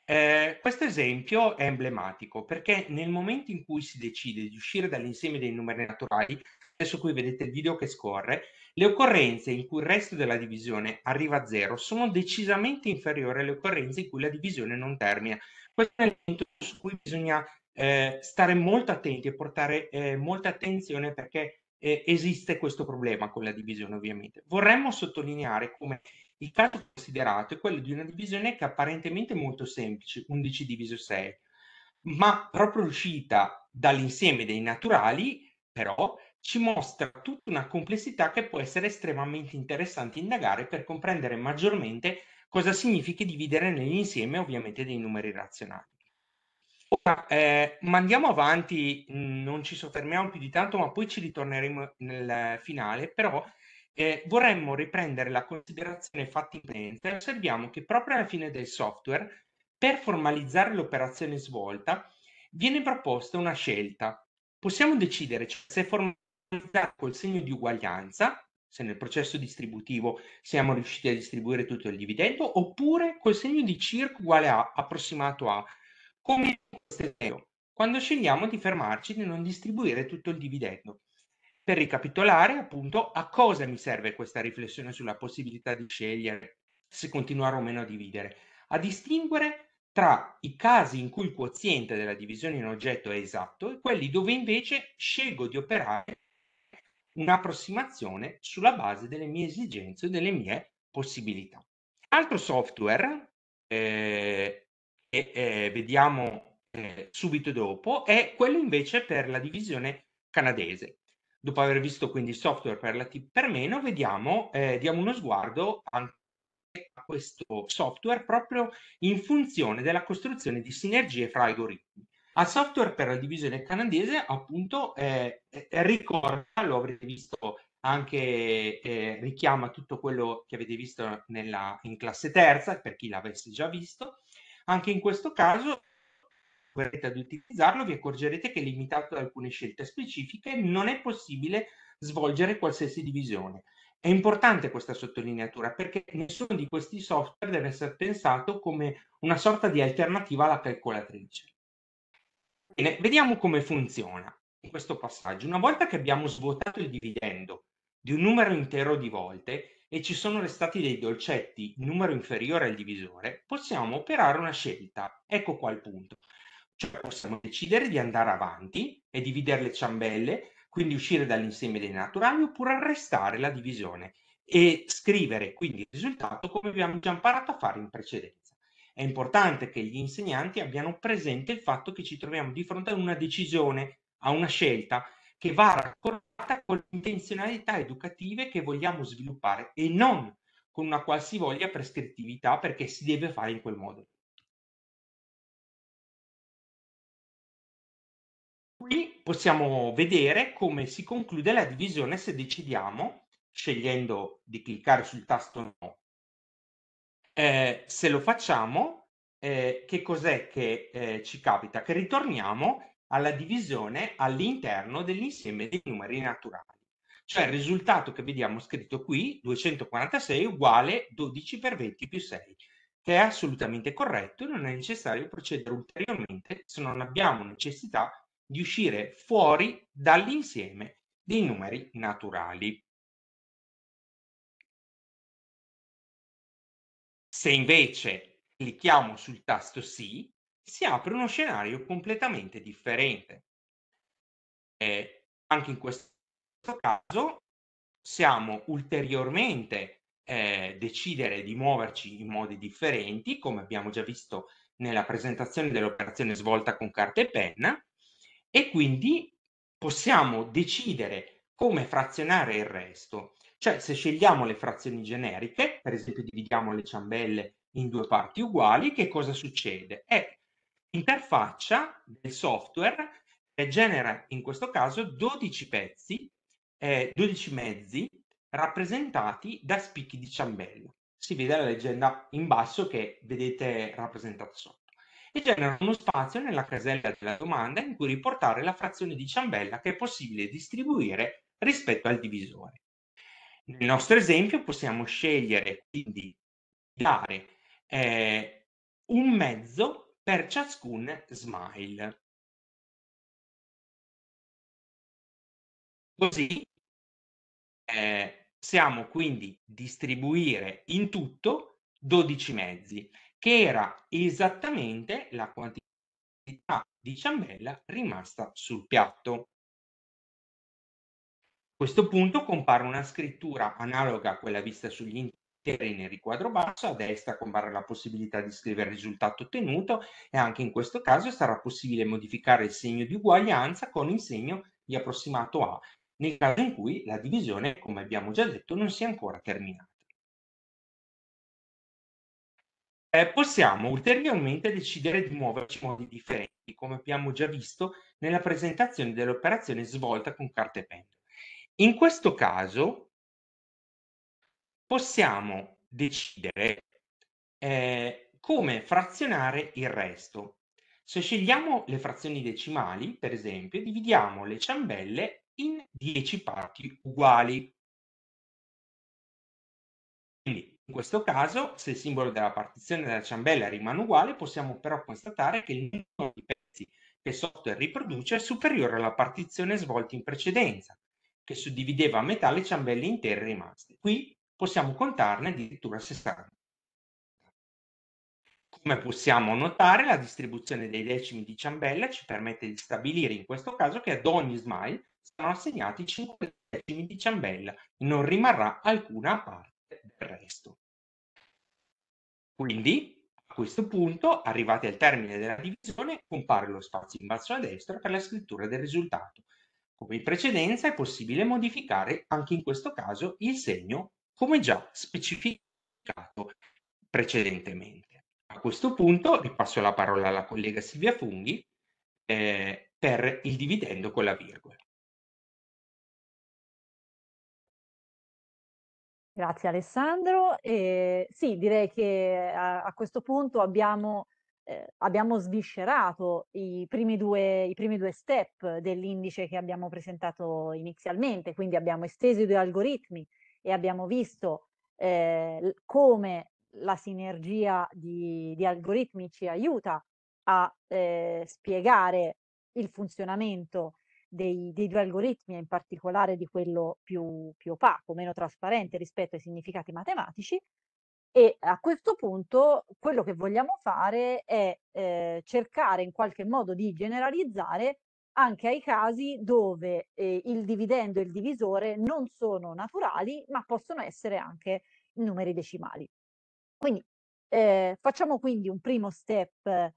Eh, questo esempio è emblematico perché nel momento in cui si decide di uscire dall'insieme dei numeri naturali su cui vedete il video che scorre, le occorrenze in cui il resto della divisione arriva a zero sono decisamente inferiori alle occorrenze in cui la divisione non termina. Questo è un elemento su cui bisogna eh, stare molto attenti e portare eh, molta attenzione perché eh, esiste questo problema con la divisione ovviamente. Vorremmo sottolineare come il caso considerato è quello di una divisione che è apparentemente molto semplice, 11 diviso 6, ma proprio uscita dall'insieme dei naturali, però ci mostra tutta una complessità che può essere estremamente interessante indagare per comprendere maggiormente cosa significa dividere nell'insieme ovviamente dei numeri razionali. Ora, eh, ma andiamo avanti, mm, non ci soffermiamo più di tanto, ma poi ci ritorneremo nel finale, però eh, vorremmo riprendere la considerazione fatta in precedenza e osserviamo che proprio alla fine del software, per formalizzare l'operazione svolta, viene proposta una scelta. Possiamo decidere se formalizzare col segno di uguaglianza, se nel processo distributivo siamo riusciti a distribuire tutto il dividendo, oppure col segno di circa uguale a approssimato a, come quando scegliamo di fermarci di non distribuire tutto il dividendo. Per ricapitolare, appunto, a cosa mi serve questa riflessione sulla possibilità di scegliere se continuare o meno a dividere? A distinguere tra i casi in cui il quoziente della divisione in oggetto è esatto e quelli dove invece scelgo di operare un'approssimazione sulla base delle mie esigenze e delle mie possibilità. Altro software, eh, eh, vediamo eh, subito dopo, è quello invece per la divisione canadese. Dopo aver visto quindi il software per la T per meno, vediamo, eh, diamo uno sguardo anche a questo software proprio in funzione della costruzione di sinergie fra algoritmi. Al software per la divisione canadese, appunto, eh, ricorda, lo avrete visto anche, eh, richiama tutto quello che avete visto nella, in classe terza, per chi l'avesse già visto. Anche in questo caso, verrete ad utilizzarlo, vi accorgerete che limitato da alcune scelte specifiche non è possibile svolgere qualsiasi divisione. È importante questa sottolineatura perché nessuno di questi software deve essere pensato come una sorta di alternativa alla calcolatrice. Bene, vediamo come funziona questo passaggio. Una volta che abbiamo svuotato il dividendo di un numero intero di volte e ci sono restati dei dolcetti numero inferiore al divisore, possiamo operare una scelta. Ecco qua il punto. Cioè possiamo decidere di andare avanti e dividere le ciambelle, quindi uscire dall'insieme dei naturali, oppure arrestare la divisione e scrivere quindi il risultato come abbiamo già imparato a fare in precedenza. È importante che gli insegnanti abbiano presente il fatto che ci troviamo di fronte a una decisione, a una scelta che va raccordata con le intenzionalità educative che vogliamo sviluppare e non con una qualsivoglia prescrittività perché si deve fare in quel modo. Qui possiamo vedere come si conclude la divisione se decidiamo, scegliendo di cliccare sul tasto no eh, se lo facciamo, eh, che cos'è che eh, ci capita? Che ritorniamo alla divisione all'interno dell'insieme dei numeri naturali. Cioè il risultato che vediamo scritto qui, 246 uguale 12 per 20 più 6, che è assolutamente corretto e non è necessario procedere ulteriormente se non abbiamo necessità di uscire fuori dall'insieme dei numeri naturali. Se invece clicchiamo sul tasto sì, si apre uno scenario completamente differente. Eh, anche in questo caso possiamo ulteriormente eh, decidere di muoverci in modi differenti, come abbiamo già visto nella presentazione dell'operazione svolta con carta e penna, e quindi possiamo decidere come frazionare il resto. Cioè, se scegliamo le frazioni generiche, per esempio dividiamo le ciambelle in due parti uguali, che cosa succede? È interfaccia del software eh, genera in questo caso 12 pezzi, eh, 12 mezzi rappresentati da spicchi di ciambella. Si vede la leggenda in basso che vedete rappresentata sotto. E genera uno spazio nella casella della domanda in cui riportare la frazione di ciambella che è possibile distribuire rispetto al divisore. Nel nostro esempio possiamo scegliere quindi di dare eh, un mezzo per ciascun smile. Così eh, siamo quindi distribuire in tutto 12 mezzi, che era esattamente la quantità di ciambella rimasta sul piatto questo punto compare una scrittura analoga a quella vista sugli interi nel riquadro basso, a destra compare la possibilità di scrivere il risultato ottenuto e anche in questo caso sarà possibile modificare il segno di uguaglianza con il segno di approssimato a, nel caso in cui la divisione, come abbiamo già detto, non sia ancora terminata. Eh, possiamo ulteriormente decidere di muoverci in modi differenti, come abbiamo già visto nella presentazione dell'operazione svolta con carte e in questo caso possiamo decidere eh, come frazionare il resto. Se scegliamo le frazioni decimali, per esempio, dividiamo le ciambelle in 10 parti uguali. Quindi, in questo caso, se il simbolo della partizione della ciambella rimane uguale, possiamo però constatare che il numero di pezzi che il software riproduce è superiore alla partizione svolta in precedenza, che suddivideva a metà le ciambelle intere rimaste. Qui possiamo contarne addirittura 60. Come possiamo notare, la distribuzione dei decimi di ciambella ci permette di stabilire in questo caso che ad ogni smile sono assegnati 5 decimi di ciambella e non rimarrà alcuna parte del resto. Quindi, a questo punto, arrivati al termine della divisione, compare lo spazio in basso a destra per la scrittura del risultato come in precedenza è possibile modificare anche in questo caso il segno come già specificato precedentemente. A questo punto ripasso la parola alla collega Silvia Funghi eh, per il dividendo con la virgola. Grazie Alessandro. Eh, sì, direi che a, eh, a questo punto abbiamo eh, abbiamo sviscerato i primi, due, i primi due step dell'indice che abbiamo presentato inizialmente, quindi abbiamo esteso i due algoritmi e abbiamo visto eh, come la sinergia di, di, algoritmi ci aiuta a eh, spiegare il funzionamento dei, dei, due algoritmi e in particolare di quello più, più opaco, meno trasparente rispetto ai significati matematici e a questo punto quello che vogliamo fare è eh, cercare in qualche modo di generalizzare anche ai casi dove eh, il dividendo e il divisore non sono naturali, ma possono essere anche numeri decimali. Quindi eh, facciamo quindi un primo step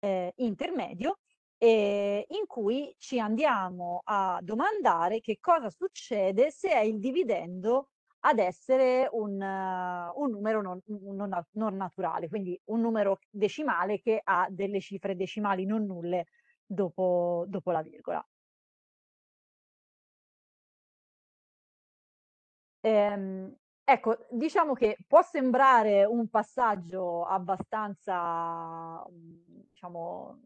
eh, intermedio eh, in cui ci andiamo a domandare che cosa succede se è il dividendo ad essere un, uh, un numero non, non, non, naturale, quindi un numero decimale che ha delle cifre decimali non nulle dopo, dopo la virgola. Ehm, ecco, diciamo che può sembrare un passaggio abbastanza, mm, diciamo,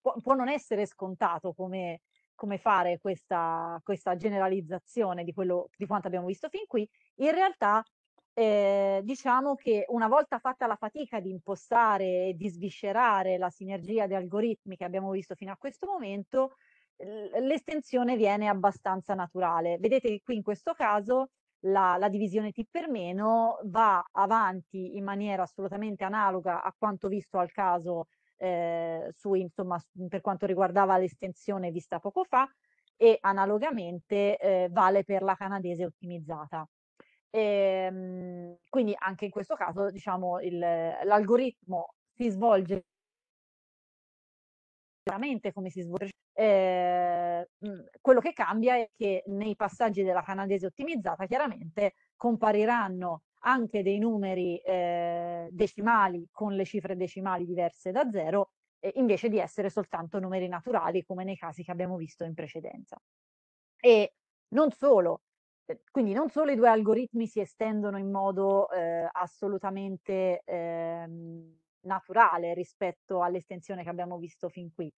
può, può non essere scontato come, come fare questa, questa generalizzazione di, quello, di quanto abbiamo visto fin qui, in realtà eh, diciamo che una volta fatta la fatica di impostare e di sviscerare la sinergia di algoritmi che abbiamo visto fino a questo momento, l'estensione viene abbastanza naturale. Vedete che qui in questo caso la, la, divisione T per meno va avanti in maniera assolutamente analoga a quanto visto al caso eh, su, insomma, per quanto riguardava l'estensione vista poco fa e analogamente eh, vale per la canadese ottimizzata. E, ehm, quindi anche in questo caso diciamo, l'algoritmo si svolge veramente come si svolge. Eh, quello che cambia è che nei passaggi della canadese ottimizzata chiaramente compariranno anche dei numeri eh, decimali con le cifre decimali diverse da zero, eh, invece di essere soltanto numeri naturali come nei casi che abbiamo visto in precedenza. E non solo, eh, quindi non solo i due algoritmi si estendono in modo eh, assolutamente ehm, naturale rispetto all'estensione che abbiamo visto fin qui,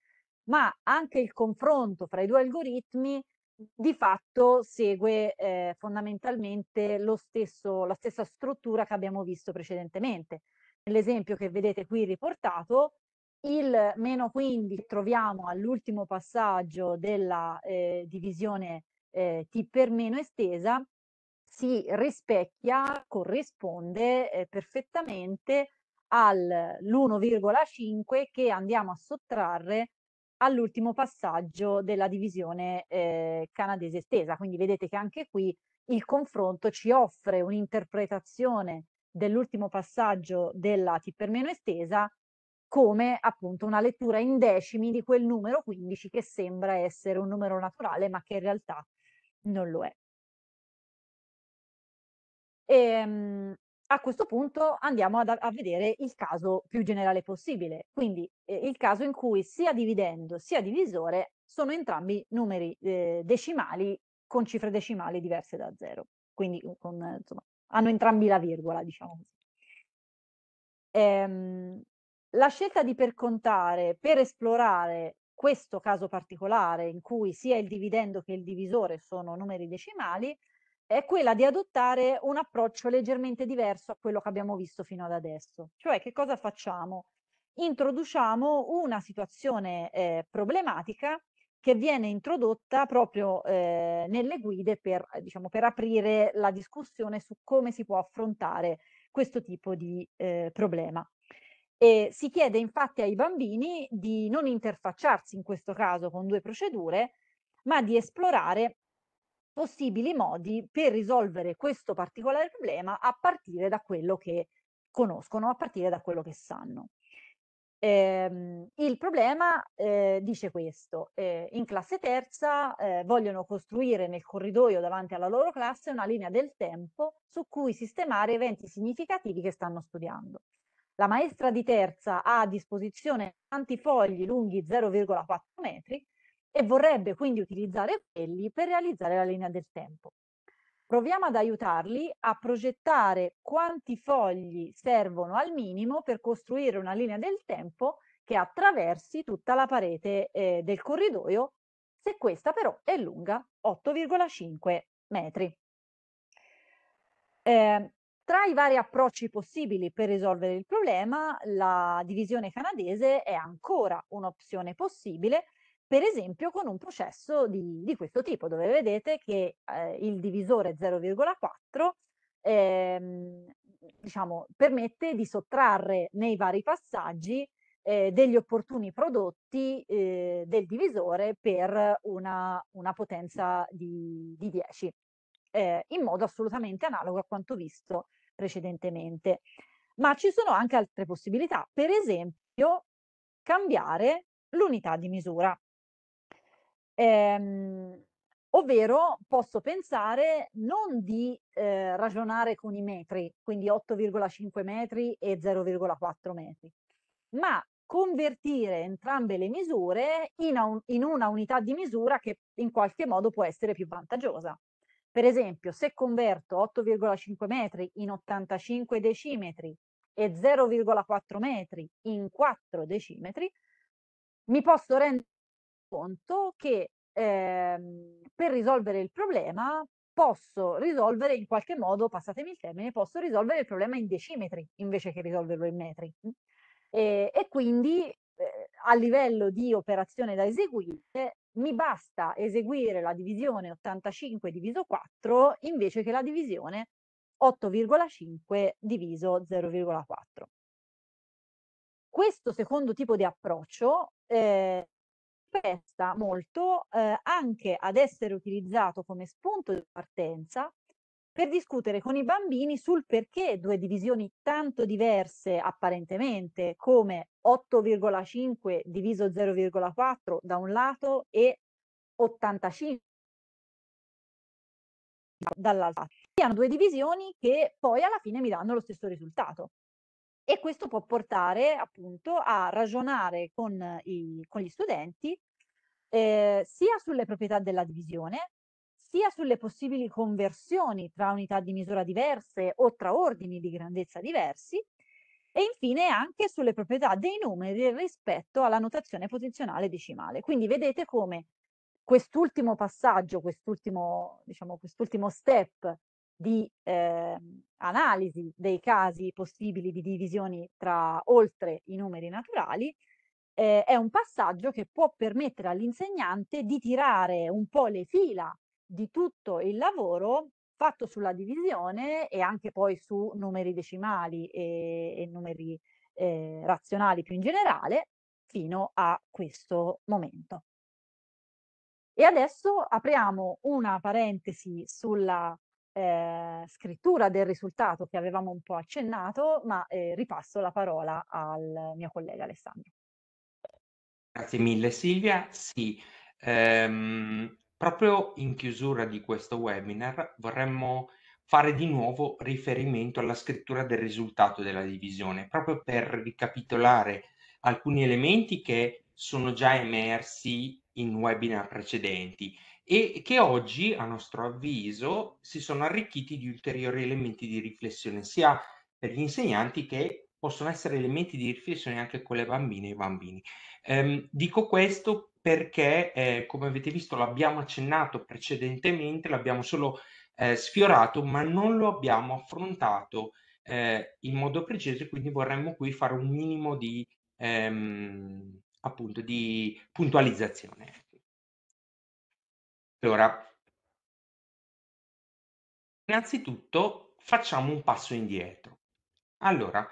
ma anche il confronto fra i due algoritmi di fatto segue eh, fondamentalmente stesso, la stessa struttura che abbiamo visto precedentemente. Nell'esempio che vedete qui riportato, il meno 15 troviamo all'ultimo passaggio della eh, divisione eh, T per meno estesa, si rispecchia, corrisponde eh, perfettamente all'1,5 che andiamo a sottrarre all'ultimo passaggio della divisione eh, canadese estesa. Quindi vedete che anche qui il confronto ci offre un'interpretazione dell'ultimo passaggio della T per meno estesa come appunto una lettura in decimi di quel numero 15 che sembra essere un numero naturale ma che in realtà non lo è. E, ehm, a questo punto andiamo ad, a vedere il caso più generale possibile, quindi eh, il caso in cui sia dividendo sia divisore sono entrambi numeri eh, decimali con cifre decimali diverse da zero, quindi con, insomma, hanno entrambi la virgola, diciamo così. Ehm, la scelta di per contare, per esplorare questo caso particolare in cui sia il dividendo che il divisore sono numeri decimali è quella di adottare un approccio leggermente diverso a quello che abbiamo visto fino ad adesso. Cioè, che cosa facciamo? Introduciamo una situazione eh, problematica che viene introdotta proprio eh, nelle guide per, eh, diciamo, per, aprire la discussione su come si può affrontare questo tipo di eh, problema. E si chiede infatti ai bambini di non interfacciarsi in questo caso con due procedure, ma di esplorare possibili modi per risolvere questo particolare problema a partire da quello che conoscono, a partire da quello che sanno. Eh, il problema eh, dice questo, eh, in classe terza eh, vogliono costruire nel corridoio davanti alla loro classe una linea del tempo su cui sistemare eventi significativi che stanno studiando. La maestra di terza ha a disposizione tanti fogli lunghi 0,4 metri e vorrebbe quindi utilizzare quelli per realizzare la linea del tempo. Proviamo ad aiutarli a progettare quanti fogli servono al minimo per costruire una linea del tempo che attraversi tutta la parete eh, del corridoio, se questa però è lunga 8,5 metri. Eh, tra i vari approcci possibili per risolvere il problema, la divisione canadese è ancora un'opzione possibile per esempio con un processo di, di questo tipo, dove vedete che eh, il divisore 0,4 ehm, diciamo, permette di sottrarre nei vari passaggi eh, degli opportuni prodotti eh, del divisore per una, una potenza di, di 10, eh, in modo assolutamente analogo a quanto visto precedentemente. Ma ci sono anche altre possibilità, per esempio cambiare l'unità di misura. Ehm, ovvero posso pensare non di eh, ragionare con i metri, quindi 8,5 metri e 0,4 metri, ma convertire entrambe le misure in, un, in, una unità di misura che in qualche modo può essere più vantaggiosa. Per esempio, se converto 8,5 metri in 85 decimetri e 0,4 metri in 4 decimetri, mi posso rendere conto che ehm, per risolvere il problema posso risolvere in qualche modo, passatemi il termine, posso risolvere il problema in decimetri invece che risolverlo in metri. Mm. E, e quindi eh, a livello di operazione da eseguire mi basta eseguire la divisione 85 diviso 4 invece che la divisione 8,5 diviso 0,4. Questo secondo tipo di approccio eh, presta molto eh, anche ad essere utilizzato come spunto di partenza per discutere con i bambini sul perché due divisioni tanto diverse apparentemente come 8,5 diviso 0,4 da un lato e 85 dall'altro siano due divisioni che poi alla fine mi danno lo stesso risultato e questo può portare appunto a ragionare con, i, con gli studenti eh, sia sulle proprietà della divisione, sia sulle possibili conversioni tra unità di misura diverse o tra ordini di grandezza diversi, e infine anche sulle proprietà dei numeri rispetto alla notazione posizionale decimale. Quindi vedete come quest'ultimo passaggio, quest'ultimo, diciamo, quest'ultimo step di eh, analisi dei casi possibili di divisioni tra oltre i numeri naturali, eh, è un passaggio che può permettere all'insegnante di tirare un po' le fila di tutto il lavoro fatto sulla divisione e anche poi su numeri decimali e, e numeri eh, razionali più in generale fino a questo momento. E adesso apriamo una parentesi sulla eh, scrittura del risultato che avevamo un po' accennato, ma eh, ripasso la parola al mio collega Alessandro. Grazie mille Silvia. Sì, ehm, proprio in chiusura di questo webinar vorremmo fare di nuovo riferimento alla scrittura del risultato della divisione, proprio per ricapitolare alcuni elementi che sono già emersi in webinar precedenti e che oggi, a nostro avviso, si sono arricchiti di ulteriori elementi di riflessione, sia per gli insegnanti che possono essere elementi di riflessione anche con le bambine e i bambini. Ehm, dico questo perché, eh, come avete visto, l'abbiamo accennato precedentemente, l'abbiamo solo eh, sfiorato, ma non lo abbiamo affrontato eh, in modo preciso, quindi vorremmo qui fare un minimo di, ehm, appunto di puntualizzazione. Allora, ecco. innanzitutto facciamo un passo indietro. Allora,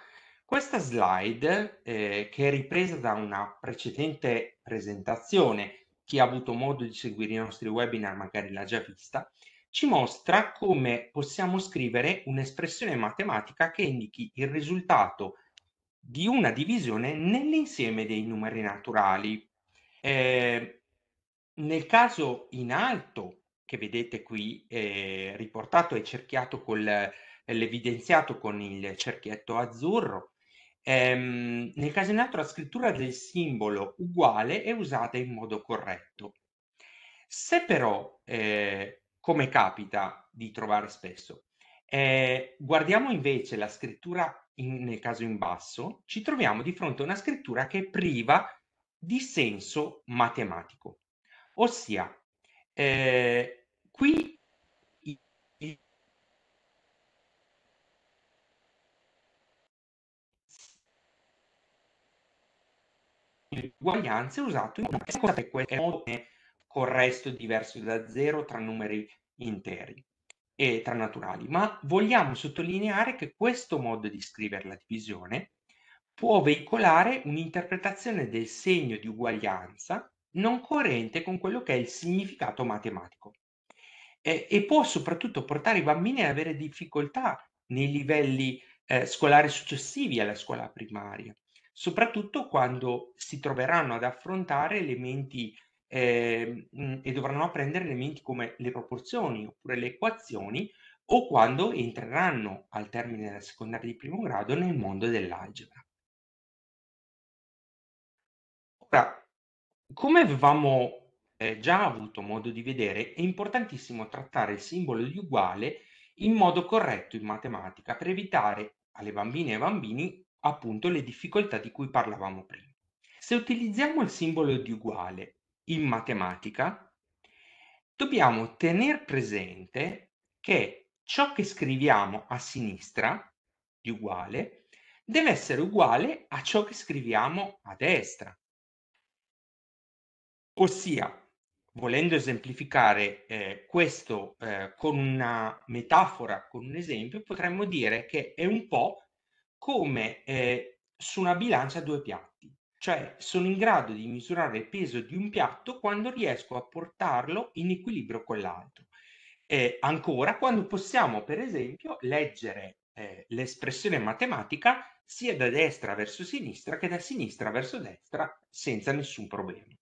questa slide, eh, che è ripresa da una precedente presentazione, chi ha avuto modo di seguire i nostri webinar magari l'ha già vista, ci mostra come possiamo scrivere un'espressione matematica che indichi il risultato di una divisione nell'insieme dei numeri naturali. Eh, nel caso in alto, che vedete qui eh, riportato e cerchiato con l'evidenziato con il cerchietto azzurro, ehm, nel caso in alto la scrittura del simbolo uguale è usata in modo corretto. Se però, eh, come capita di trovare spesso, eh, guardiamo invece la scrittura in, nel caso in basso, ci troviamo di fronte a una scrittura che è priva di senso matematico. Ossia, eh, qui uguaglianza è usato in modo col resto diverso da zero tra numeri interi e tra naturali, ma vogliamo sottolineare che questo modo di scrivere la divisione può veicolare un'interpretazione del segno di uguaglianza non coerente con quello che è il significato matematico e, e può soprattutto portare i bambini ad avere difficoltà nei livelli eh, scolari successivi alla scuola primaria, soprattutto quando si troveranno ad affrontare elementi eh, e dovranno apprendere elementi come le proporzioni oppure le equazioni o quando entreranno al termine della secondaria di primo grado nel mondo dell'algebra. Ora, come avevamo eh, già avuto modo di vedere, è importantissimo trattare il simbolo di uguale in modo corretto in matematica per evitare alle bambine e ai bambini appunto le difficoltà di cui parlavamo prima. Se utilizziamo il simbolo di uguale in matematica, dobbiamo tenere presente che ciò che scriviamo a sinistra di uguale deve essere uguale a ciò che scriviamo a destra. Ossia, volendo esemplificare eh, questo eh, con una metafora, con un esempio, potremmo dire che è un po' come eh, su una bilancia a due piatti cioè sono in grado di misurare il peso di un piatto quando riesco a portarlo in equilibrio con l'altro. Eh, ancora quando possiamo, per esempio, leggere eh, l'espressione matematica sia da destra verso sinistra che da sinistra verso destra senza nessun problema.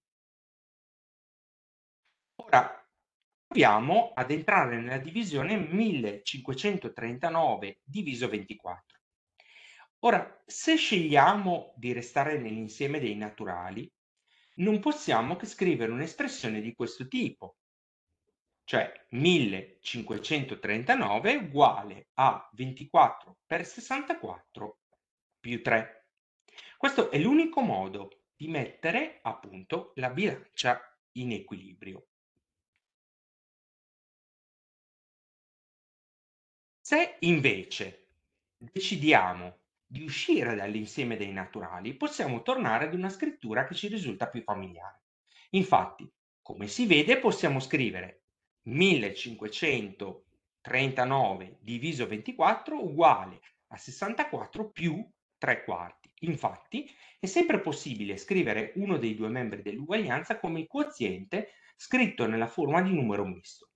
Ora proviamo ad entrare nella divisione 1539 diviso 24. Ora, se scegliamo di restare nell'insieme dei naturali, non possiamo che scrivere un'espressione di questo tipo, cioè 1539 uguale a 24 per 64 più 3. Questo è l'unico modo di mettere appunto la bilancia in equilibrio. Se invece decidiamo di uscire dall'insieme dei naturali, possiamo tornare ad una scrittura che ci risulta più familiare. Infatti, come si vede, possiamo scrivere 1539 diviso 24 uguale a 64 più 3 quarti. Infatti, è sempre possibile scrivere uno dei due membri dell'uguaglianza come il quoziente scritto nella forma di numero misto.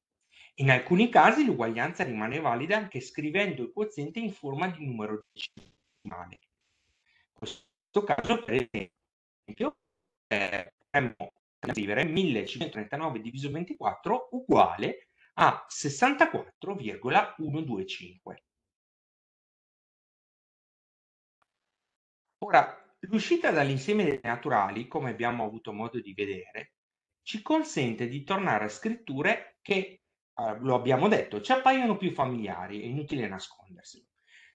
In alcuni casi l'uguaglianza rimane valida anche scrivendo il quoziente in forma di numero decimato settimane. In questo caso, per esempio, eh, potremmo scrivere 1539 diviso 24 uguale a 64,125. Ora, l'uscita dall'insieme dei naturali, come abbiamo avuto modo di vedere, ci consente di tornare a scritture che, eh, lo abbiamo detto, ci appaiono più familiari, è inutile nasconderselo.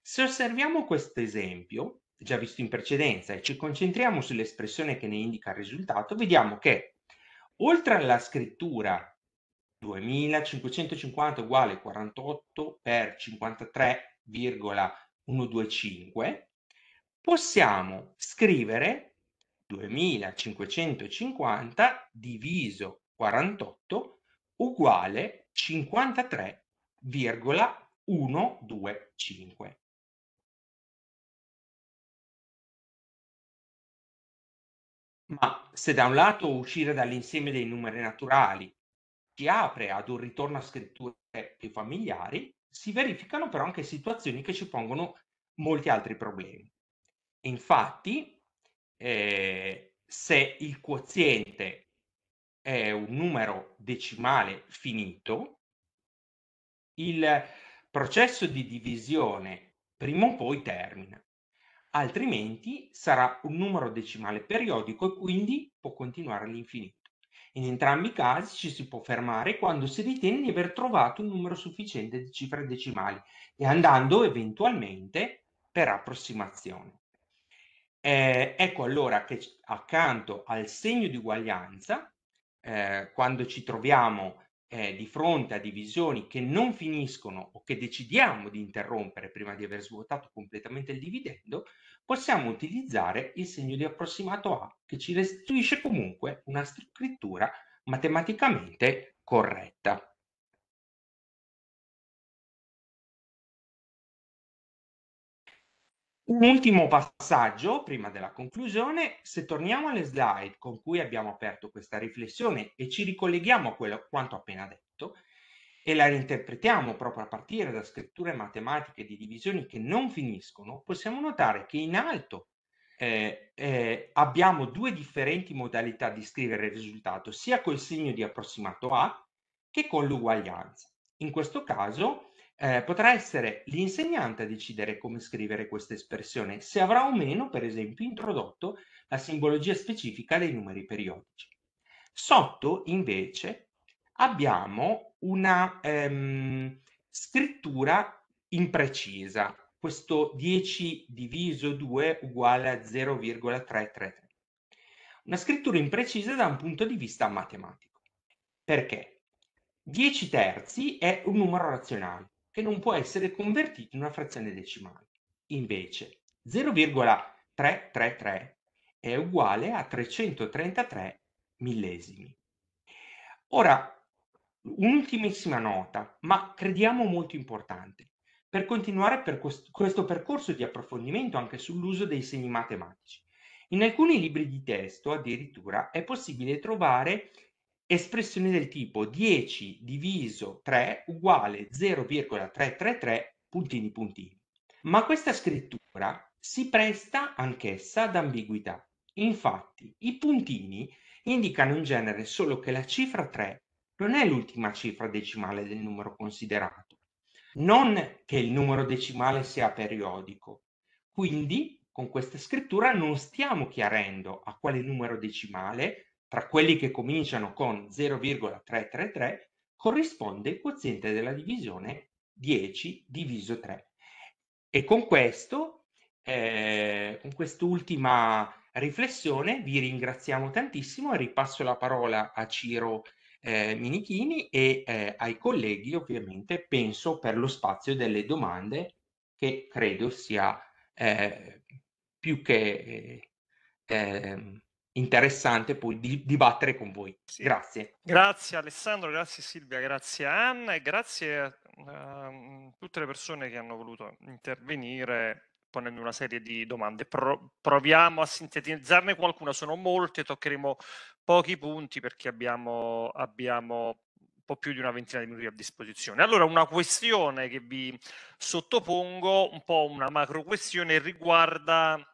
Se osserviamo questo esempio, già visto in precedenza, e ci concentriamo sull'espressione che ne indica il risultato, vediamo che oltre alla scrittura 2550 uguale 48 per 53,125, possiamo scrivere 2550 diviso 48 uguale 53,125. Ma se da un lato uscire dall'insieme dei numeri naturali ci apre ad un ritorno a scritture più familiari, si verificano però anche situazioni che ci pongono molti altri problemi. Infatti, eh, se il quoziente è un numero decimale finito, il processo di divisione prima o poi termina altrimenti sarà un numero decimale periodico e quindi può continuare all'infinito. In entrambi i casi ci si può fermare quando si ritiene di aver trovato un numero sufficiente di cifre decimali e andando eventualmente per approssimazione. Eh, ecco allora che accanto al segno di uguaglianza, eh, quando ci troviamo eh, di fronte a divisioni che non finiscono o che decidiamo di interrompere prima di aver svuotato completamente il dividendo, possiamo utilizzare il segno di approssimato A che ci restituisce comunque una scrittura matematicamente corretta. Un ultimo passaggio prima della conclusione, se torniamo alle slide con cui abbiamo aperto questa riflessione e ci ricolleghiamo a quello, quanto appena detto e la reinterpretiamo proprio a partire da scritture matematiche di divisioni che non finiscono, possiamo notare che in alto eh, eh, abbiamo due differenti modalità di scrivere il risultato, sia col segno di approssimato A che con l'uguaglianza. In questo caso eh, potrà essere l'insegnante a decidere come scrivere questa espressione, se avrà o meno, per esempio, introdotto la simbologia specifica dei numeri periodici. Sotto, invece, abbiamo una ehm, scrittura imprecisa, questo 10 diviso 2 uguale a 0,333. Una scrittura imprecisa da un punto di vista matematico. Perché? 10 terzi è un numero razionale che non può essere convertito in una frazione decimale. Invece 0,333 è uguale a 333 millesimi. Ora, un'ultimissima nota, ma crediamo molto importante, per continuare per questo percorso di approfondimento anche sull'uso dei segni matematici. In alcuni libri di testo addirittura è possibile trovare espressioni del tipo 10 diviso 3 uguale 0,333 puntini puntini. Ma questa scrittura si presta anch'essa ad ambiguità. Infatti, i puntini indicano in genere solo che la cifra 3 non è l'ultima cifra decimale del numero considerato, non che il numero decimale sia periodico. Quindi, con questa scrittura non stiamo chiarendo a quale numero decimale tra quelli che cominciano con 0,333 corrisponde il quoziente della divisione 10 diviso 3. E con questo, eh, con quest'ultima riflessione, vi ringraziamo tantissimo e ripasso la parola a Ciro eh, Minichini e eh, ai colleghi, ovviamente, penso per lo spazio delle domande che credo sia eh, più che eh, ehm, interessante poi di, dibattere con voi. Sì. Grazie. Grazie Alessandro, grazie Silvia, grazie Anna e grazie a, ehm, a tutte le persone che hanno voluto intervenire ponendo una serie di domande. Pro, proviamo a sintetizzarne qualcuna, sono molte, toccheremo pochi punti perché abbiamo, abbiamo più di una ventina di minuti a disposizione. Allora, una questione che vi sottopongo, un po' una macro questione, riguarda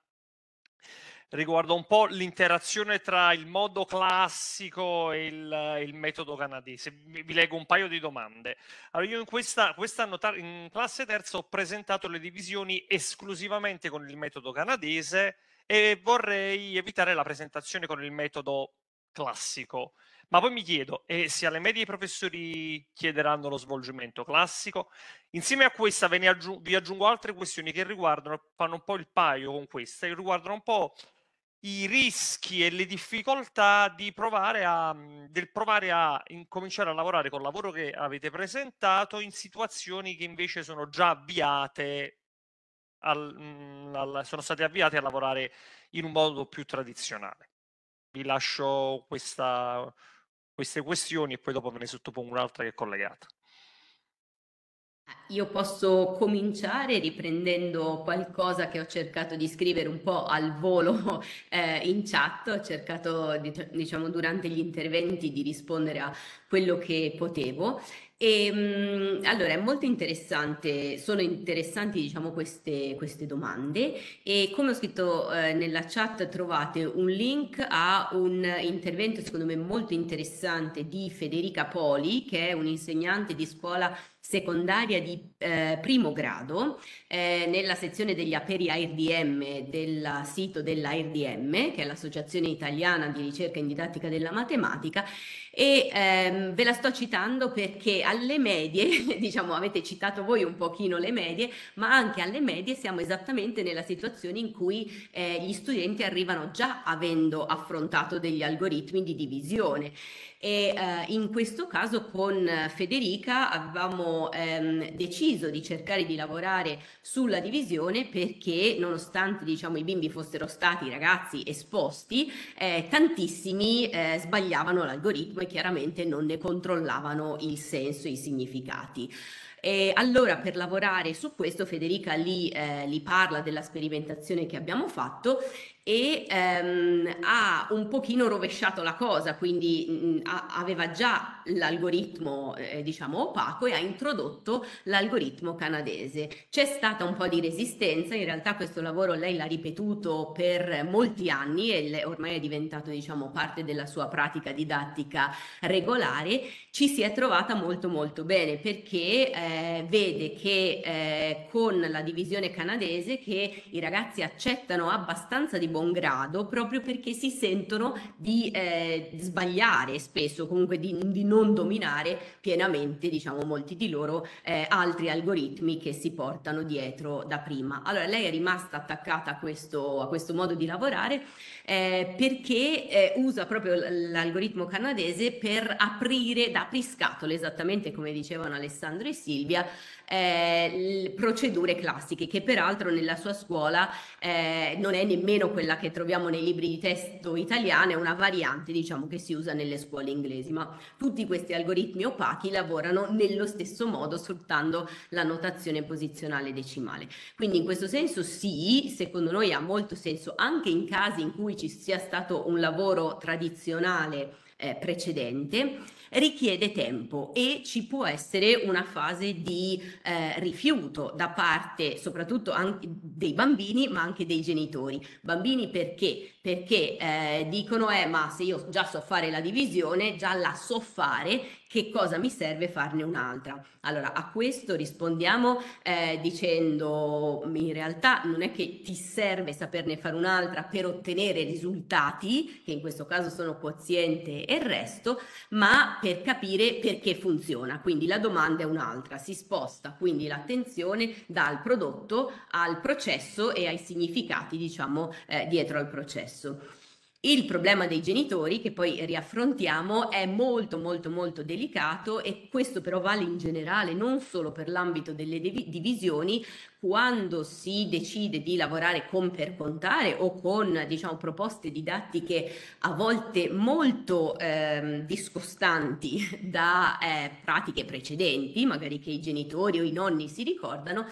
riguarda un po' l'interazione tra il modo classico e il, il metodo canadese. Vi, leggo un paio di domande. Allora, io in questa, quest'anno in classe terza ho presentato le divisioni esclusivamente con il metodo canadese e vorrei evitare la presentazione con il metodo classico. Ma poi mi chiedo, e eh, se alle medie i professori chiederanno lo svolgimento classico? Insieme a questa ve ne aggiung- vi aggiungo altre questioni che riguardano, fanno un po' il paio con questa, e riguardano un po' i rischi e le difficoltà di provare a, mhmm, del provare a incominciare a lavorare col lavoro che avete presentato in situazioni che invece sono già avviate, al, mhmm, al, sono state avviate a lavorare in un modo più tradizionale. Vi lascio questa, queste questioni e poi dopo ve ne sottopongo un'altra che è collegata. Io posso cominciare riprendendo qualcosa che ho cercato di scrivere un po' al volo eh, in chat, ho cercato diciamo durante gli interventi di rispondere a quello che potevo e, ehm, mh, allora è molto interessante, sono interessanti diciamo queste, queste domande e come ho scritto eh, nella chat trovate un link a un intervento secondo me molto interessante di Federica Poli che è un'insegnante di scuola secondaria di eh, primo grado eh, nella sezione degli aperi ARDM del sito dell'ARDM, che è l'Associazione Italiana di Ricerca in Didattica della Matematica, e ehm, ve la sto citando perché alle medie, diciamo avete citato voi un pochino le medie, ma anche alle medie siamo esattamente nella situazione in cui eh, gli studenti arrivano già avendo affrontato degli algoritmi di divisione e eh, in questo caso con Federica avevamo ehm, deciso di cercare di lavorare sulla divisione perché nonostante diciamo, i bimbi fossero stati ragazzi esposti, eh, tantissimi eh, sbagliavano l'algoritmo e chiaramente non ne controllavano il senso, i significati. E allora per lavorare su questo Federica lì, eh, lì parla della sperimentazione che abbiamo fatto e ehm, ha un pochino rovesciato la cosa, quindi mh, mm, mm, a- aveva già l'algoritmo eh, diciamo opaco e ha introdotto l'algoritmo canadese. C'è stata un po' di resistenza, in realtà questo lavoro lei l'ha ripetuto per molti anni e le- ormai è diventato diciamo parte della sua pratica didattica regolare, ci si è trovata molto molto bene perché eh, vede che eh, con la divisione canadese che i ragazzi accettano abbastanza di buon grado proprio perché si sentono di eh, sbagliare spesso, comunque di, di, non dominare pienamente, diciamo, molti di loro eh, altri algoritmi che si portano dietro da prima. Allora lei è rimasta attaccata a questo, a questo modo di lavorare eh, perché eh, usa proprio l'algoritmo canadese per aprire da apriscatole, esattamente come dicevano Alessandro e Silvia, eh, procedure classiche, che peraltro nella sua scuola eh, non è nemmeno quella che troviamo nei libri di testo italiana, è una variante diciamo, che si usa nelle scuole inglesi, ma tutti questi algoritmi opachi lavorano nello stesso modo sfruttando la notazione posizionale decimale. Quindi in questo senso sì, secondo noi ha molto senso anche in casi in cui ci sia stato un lavoro tradizionale eh, precedente richiede tempo e ci può essere una fase di eh, rifiuto da parte soprattutto anche dei bambini ma anche dei genitori. Bambini perché? perché eh, dicono eh ma se io già so fare la divisione, già la so fare, che cosa mi serve farne un'altra? Allora a questo rispondiamo eh, dicendo in realtà non è che ti serve saperne fare un'altra per ottenere risultati, che in questo caso sono quoziente e il resto, ma per capire perché funziona. Quindi la domanda è un'altra, si sposta quindi l'attenzione dal prodotto al processo e ai significati diciamo eh, dietro al processo stesso. Il problema dei genitori, che poi riaffrontiamo, è molto molto molto delicato e questo però vale in generale, non solo per l'ambito delle divisioni, quando si decide di lavorare con per contare o con diciamo, proposte didattiche a volte molto eh, discostanti da eh, pratiche precedenti, magari che i genitori o i nonni si ricordano,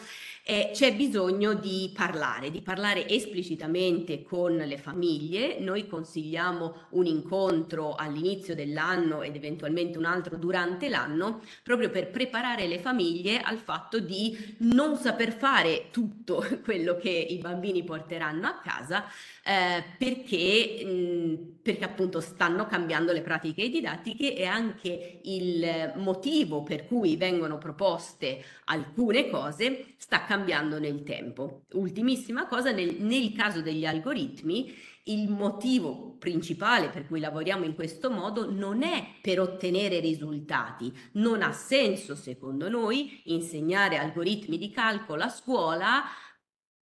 eh, c'è bisogno di parlare, di parlare esplicitamente con le famiglie. Noi consigliamo un incontro all'inizio dell'anno ed eventualmente un altro durante l'anno, proprio per preparare le famiglie al fatto di non saper fare fare tutto quello che i bambini porteranno a casa, eh, perché, mh, mm, perché, appunto stanno cambiando le pratiche didattiche e anche il motivo per cui vengono proposte alcune cose sta cambiando nel tempo. Ultimissima cosa, nel, nel caso degli algoritmi, il motivo principale per cui lavoriamo in questo modo non è per ottenere risultati. Non ha senso, secondo noi, insegnare algoritmi di calcolo a scuola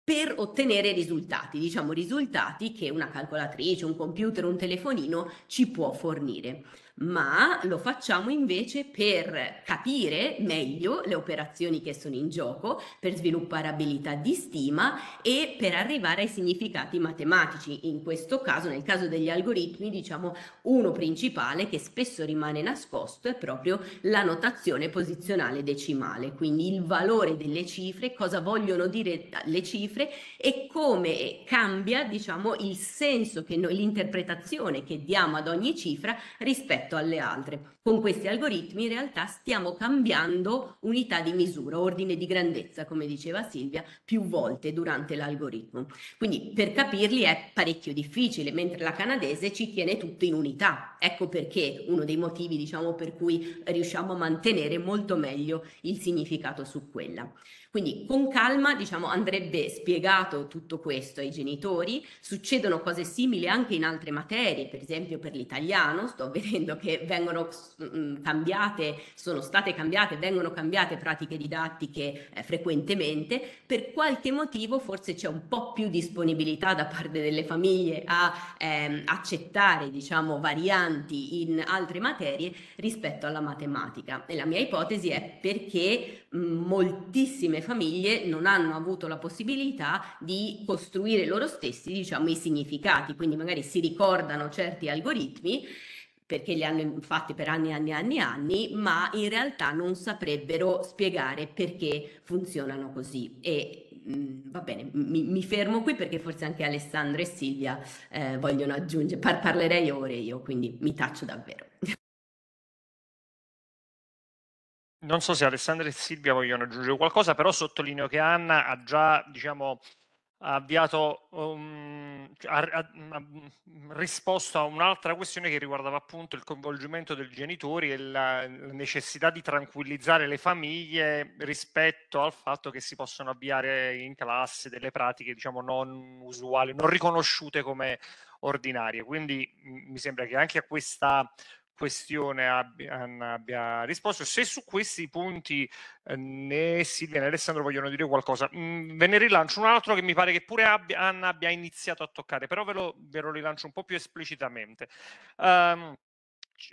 per ottenere risultati, diciamo risultati che una calcolatrice, un computer, un telefonino ci può fornire ma lo facciamo invece per capire meglio le operazioni che sono in gioco, per sviluppare abilità di stima e per arrivare ai significati matematici. In questo caso, nel caso degli algoritmi, diciamo uno principale che spesso rimane nascosto è proprio la notazione posizionale decimale, quindi il valore delle cifre, cosa vogliono dire le cifre e come cambia, diciamo, il senso che noi l'interpretazione che diamo ad ogni cifra rispetto rispetto alle altre. Con questi algoritmi in realtà stiamo cambiando unità di misura, ordine di grandezza, come diceva Silvia, più volte durante l'algoritmo. Quindi per capirli è parecchio difficile, mentre la canadese ci tiene tutto in unità. Ecco perché uno dei motivi diciamo, per cui riusciamo a mantenere molto meglio il significato su quella. Quindi con calma diciamo, andrebbe spiegato tutto questo ai genitori, succedono cose simili anche in altre materie, per esempio per l'italiano, sto vedendo che vengono mm, cambiate, sono state cambiate, vengono cambiate pratiche didattiche eh, frequentemente, per qualche motivo forse c'è un po' più disponibilità da parte delle famiglie a ehm, accettare diciamo, varianti in altre materie rispetto alla matematica e la mia ipotesi è perché mm, moltissime famiglie non hanno avuto la possibilità di costruire loro stessi diciamo, i significati, quindi magari si ricordano certi algoritmi perché li hanno fatti per anni e anni e anni, anni, ma in realtà non saprebbero spiegare perché funzionano così. E mh, mm, va bene, mi, mi, fermo qui perché forse anche Alessandro e Silvia eh, vogliono aggiungere, par- parlerei ore io, quindi mi taccio davvero. Non so se Alessandra e Silvia vogliono aggiungere qualcosa, però sottolineo che Anna ha già, diciamo, avviato, um, ha, ha, ha, risposto a un'altra questione che riguardava appunto il coinvolgimento dei genitori e la, la, necessità di tranquillizzare le famiglie rispetto al fatto che si possono avviare in classe delle pratiche diciamo non usuali, non riconosciute come ordinarie. Quindi mh, mi sembra che anche a questa questione abbia, abbia risposto. Se su questi punti eh, né Silvia né Alessandro vogliono dire qualcosa, mm, ve ne rilancio un altro che mi pare che pure abbia, Anna abbia iniziato a toccare, però ve lo, ve lo rilancio un po' più esplicitamente. Um,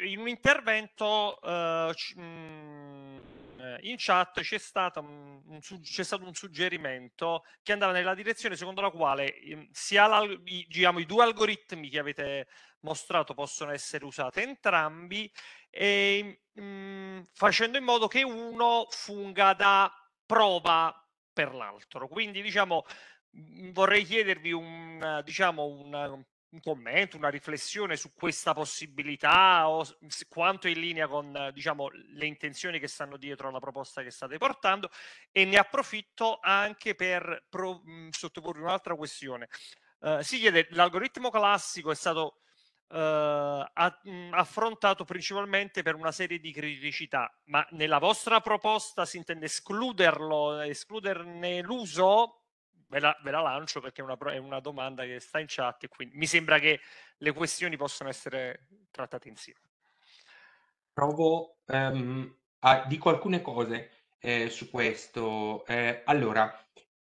in un intervento uh, c- mh, mm, eh, in chat c'è stato un, stato un suggerimento che andava nella direzione secondo la quale ehm, sia diciamo, i due algoritmi che avete mostrato possono essere usati entrambi e, mh, mm, facendo in modo che uno funga da prova per l'altro. Quindi diciamo mm, vorrei chiedervi un, diciamo, un un commento, una riflessione su questa possibilità o quanto è in linea con diciamo, le intenzioni che stanno dietro alla proposta che state portando e ne approfitto anche per pro, mm, sottoporre un'altra questione. Uh, si chiede, l'algoritmo classico è stato uh, a, mm, affrontato principalmente per una serie di criticità, ma nella vostra proposta si intende escluderlo, escluderne l'uso ve la, ve la lancio perché è una, è una, domanda che sta in chat e quindi mi sembra che le questioni possano essere trattate insieme. Provo, um, a, dico alcune cose eh, su questo. Eh, allora,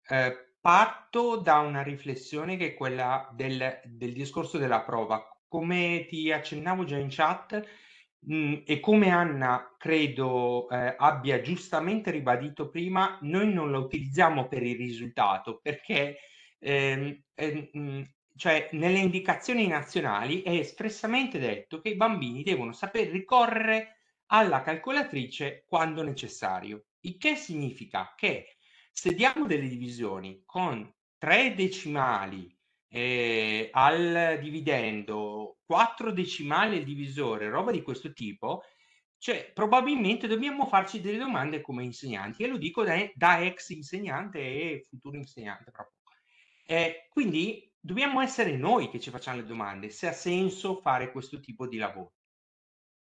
eh, parto da una riflessione che è quella del, del discorso della prova. Come ti accennavo già in chat, Mm, e come Anna credo eh, abbia giustamente ribadito prima, noi non la utilizziamo per il risultato perché ehm, ehm, mm, cioè, nelle indicazioni nazionali è espressamente detto che i bambini devono saper ricorrere alla calcolatrice quando necessario, il che significa che se diamo delle divisioni con tre decimali eh, al dividendo, 4 decimali il divisore, roba di questo tipo, cioè probabilmente dobbiamo farci delle domande come insegnanti, e lo dico da, da ex insegnante e futuro insegnante proprio. Eh, quindi dobbiamo essere noi che ci facciamo le domande se ha senso fare questo tipo di lavoro.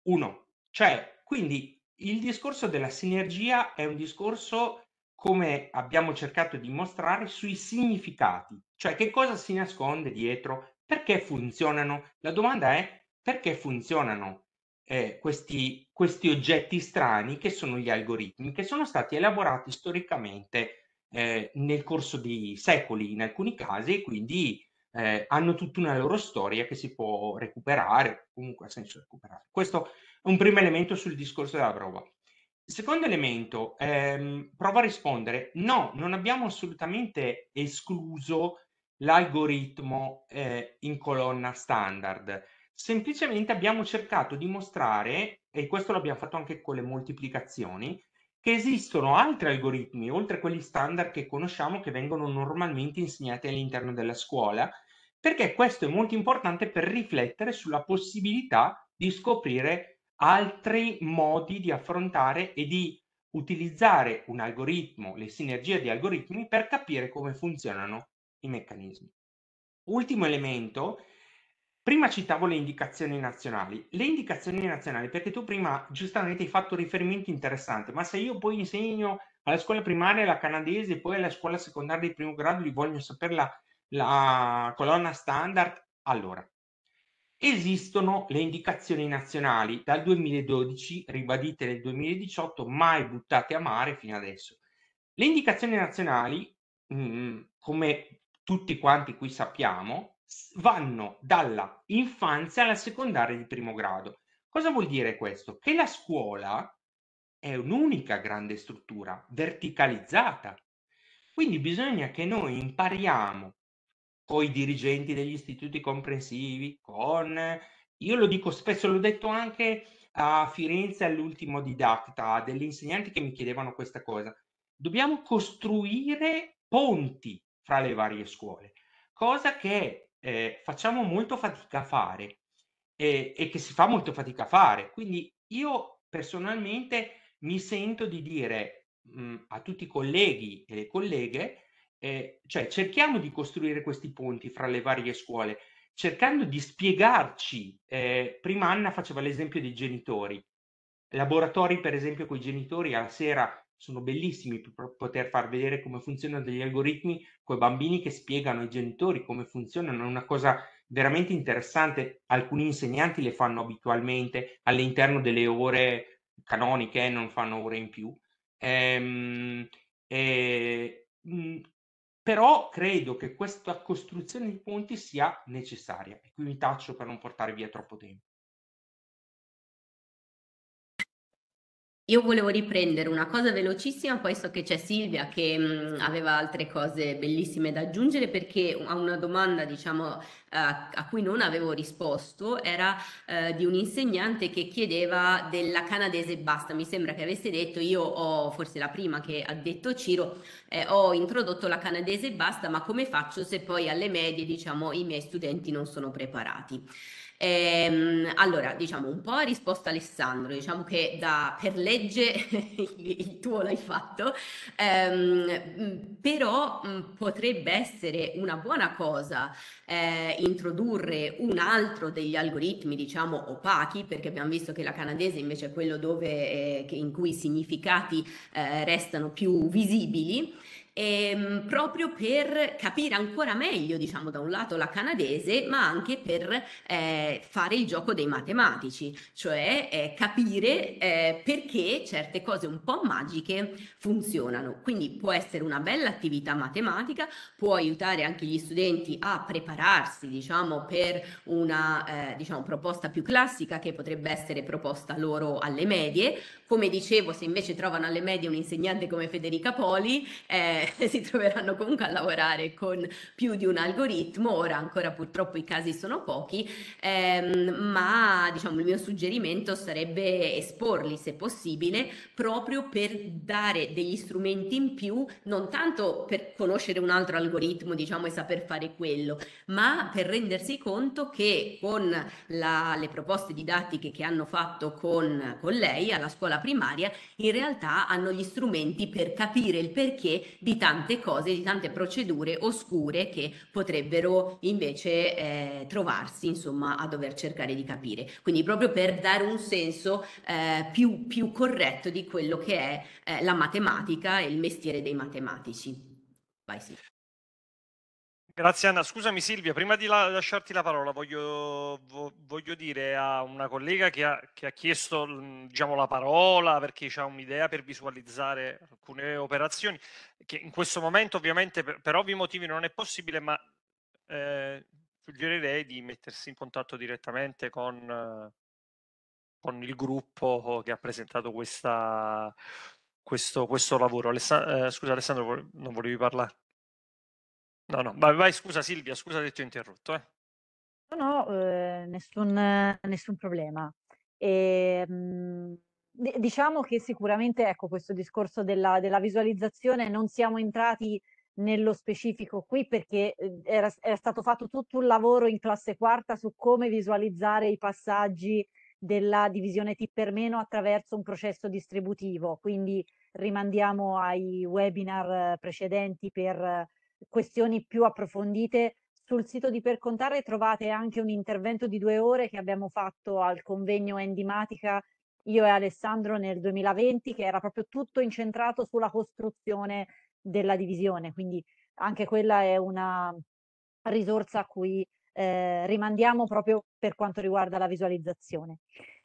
Uno, cioè, quindi il discorso della sinergia è un discorso come abbiamo cercato di mostrare, sui significati, cioè che cosa si nasconde dietro, perché funzionano. La domanda è perché funzionano eh, questi, questi, oggetti strani che sono gli algoritmi, che sono stati elaborati storicamente eh, nel corso di secoli in alcuni casi e quindi eh, hanno tutta una loro storia che si può recuperare, comunque ha senso recuperare. Questo è un primo elemento sul discorso della prova secondo elemento, ehm, provo a rispondere, no, non abbiamo assolutamente escluso l'algoritmo eh, in colonna standard, semplicemente abbiamo cercato di mostrare, e questo l'abbiamo fatto anche con le moltiplicazioni, che esistono altri algoritmi, oltre a quelli standard che conosciamo, che vengono normalmente insegnati all'interno della scuola, perché questo è molto importante per riflettere sulla possibilità di scoprire altri modi di affrontare e di utilizzare un algoritmo, le sinergie di algoritmi per capire come funzionano i meccanismi. Ultimo elemento, prima citavo le indicazioni nazionali. Le indicazioni nazionali, perché tu prima giustamente hai fatto riferimento interessante, ma se io poi insegno alla scuola primaria la canadese, poi alla scuola secondaria di primo grado, gli voglio sapere la, la colonna standard, allora Esistono le indicazioni nazionali dal 2012, ribadite nel 2018, mai buttate a mare fino adesso. Le indicazioni nazionali, mh, mm, come tutti quanti qui sappiamo, vanno dalla infanzia alla secondaria di primo grado. Cosa vuol dire questo? Che la scuola è un'unica grande struttura verticalizzata. Quindi bisogna che noi impariamo con i dirigenti degli istituti comprensivi, con... Io lo dico spesso, l'ho detto anche a Firenze all'ultimo didatta, degli insegnanti che mi chiedevano questa cosa. Dobbiamo costruire ponti fra le varie scuole, cosa che eh, facciamo molto fatica a fare eh, e che si fa molto fatica a fare. Quindi io personalmente mi sento di dire mh, mm, a tutti i colleghi e le colleghe eh, cioè cerchiamo di costruire questi ponti fra le varie scuole, cercando di spiegarci, eh, prima Anna faceva l'esempio dei genitori, laboratori per esempio con i genitori alla sera sono bellissimi per poter far vedere come funzionano degli algoritmi con i bambini che spiegano ai genitori come funzionano, è una cosa veramente interessante, alcuni insegnanti le fanno abitualmente all'interno delle ore canoniche, eh, non fanno ore in più. Ehm, e, mm, però credo che questa costruzione di ponti sia necessaria e qui mi taccio per non portare via troppo tempo. Io volevo riprendere una cosa velocissima, poi so che c'è Silvia che mh, aveva altre cose bellissime da aggiungere perché a una domanda, diciamo, uh, a cui non avevo risposto era uh, di un insegnante che chiedeva della canadese basta. Mi sembra che avesse detto, io ho forse la prima che ha detto Ciro, eh, ho introdotto la canadese basta, ma come faccio se poi alle medie, diciamo, i miei studenti non sono preparati? Ehm, allora, diciamo un po' a risposta Alessandro, diciamo che da, per legge il tuo l'hai fatto, ehm, mm, però mh, mm, potrebbe essere una buona cosa eh, introdurre un altro degli algoritmi, diciamo, opachi, perché abbiamo visto che la canadese invece è quello dove, eh, in cui i significati eh, restano più visibili ehm, proprio per capire ancora meglio, diciamo, da un lato la canadese, ma anche per eh, fare il gioco dei matematici, cioè eh, capire eh, perché certe cose un po' magiche funzionano. Quindi può essere una bella attività matematica, può aiutare anche gli studenti a prepararsi, diciamo, per una eh, diciamo, proposta più classica che potrebbe essere proposta loro alle medie come dicevo, se invece trovano alle medie un insegnante come Federica Poli, eh, si troveranno comunque a lavorare con più di un algoritmo. Ora ancora purtroppo i casi sono pochi, ehm, ma diciamo il mio suggerimento sarebbe esporli se possibile, proprio per dare degli strumenti in più, non tanto per conoscere un altro algoritmo, diciamo, e saper fare quello, ma per rendersi conto che con la, le proposte didattiche che hanno fatto con, con lei alla scuola scuola primaria, in realtà hanno gli strumenti per capire il perché di tante cose, di tante procedure oscure che potrebbero invece eh, trovarsi insomma a dover cercare di capire. Quindi proprio per dare un senso eh, più, più, corretto di quello che è eh, la matematica e il mestiere dei matematici. Vai, sì. Grazie Anna, scusami Silvia, prima di la lasciarti la parola voglio, vo voglio, dire a una collega che ha, che ha chiesto mm, diciamo, la parola perché ha un'idea per visualizzare alcune operazioni, che in questo momento ovviamente per, per ovvi motivi non è possibile, ma eh, suggerirei di mettersi in contatto direttamente con, con il gruppo che ha presentato questa, questo, questo, lavoro. Aless eh, scusa Alessandro, non volevi parlare? No, no, vai, vai, scusa Silvia, scusa se ti ho interrotto. Eh. No, no, eh, nessun, nessun, problema. E, ehm, mh, diciamo che sicuramente ecco, questo discorso della, della, visualizzazione non siamo entrati nello specifico qui perché eh, era, era, stato fatto tutto un lavoro in classe quarta su come visualizzare i passaggi della divisione T per meno attraverso un processo distributivo, quindi rimandiamo ai webinar eh, precedenti per questioni più approfondite sul sito di Percontare trovate anche un intervento di due ore che abbiamo fatto al convegno Endimatica io e Alessandro nel 2020 che era proprio tutto incentrato sulla costruzione della divisione, quindi anche quella è una risorsa a cui eh, rimandiamo proprio per quanto riguarda la visualizzazione.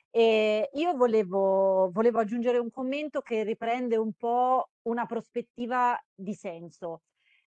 E io volevo, volevo aggiungere un commento che riprende un po' una prospettiva di senso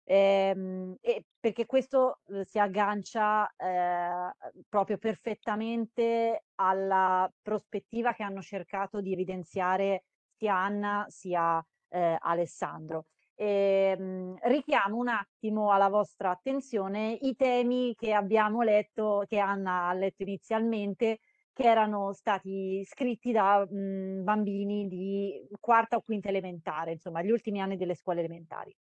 Ehm, e perché questo uhm, si aggancia eh, proprio perfettamente alla prospettiva che hanno cercato di evidenziare sia Anna sia eh, Alessandro. Ehm, richiamo un attimo alla vostra attenzione i temi che abbiamo letto, che Anna ha letto inizialmente, che erano stati scritti da mh, mhmm, bambini di quarta o quinta elementare, insomma, gli ultimi anni delle scuole elementari.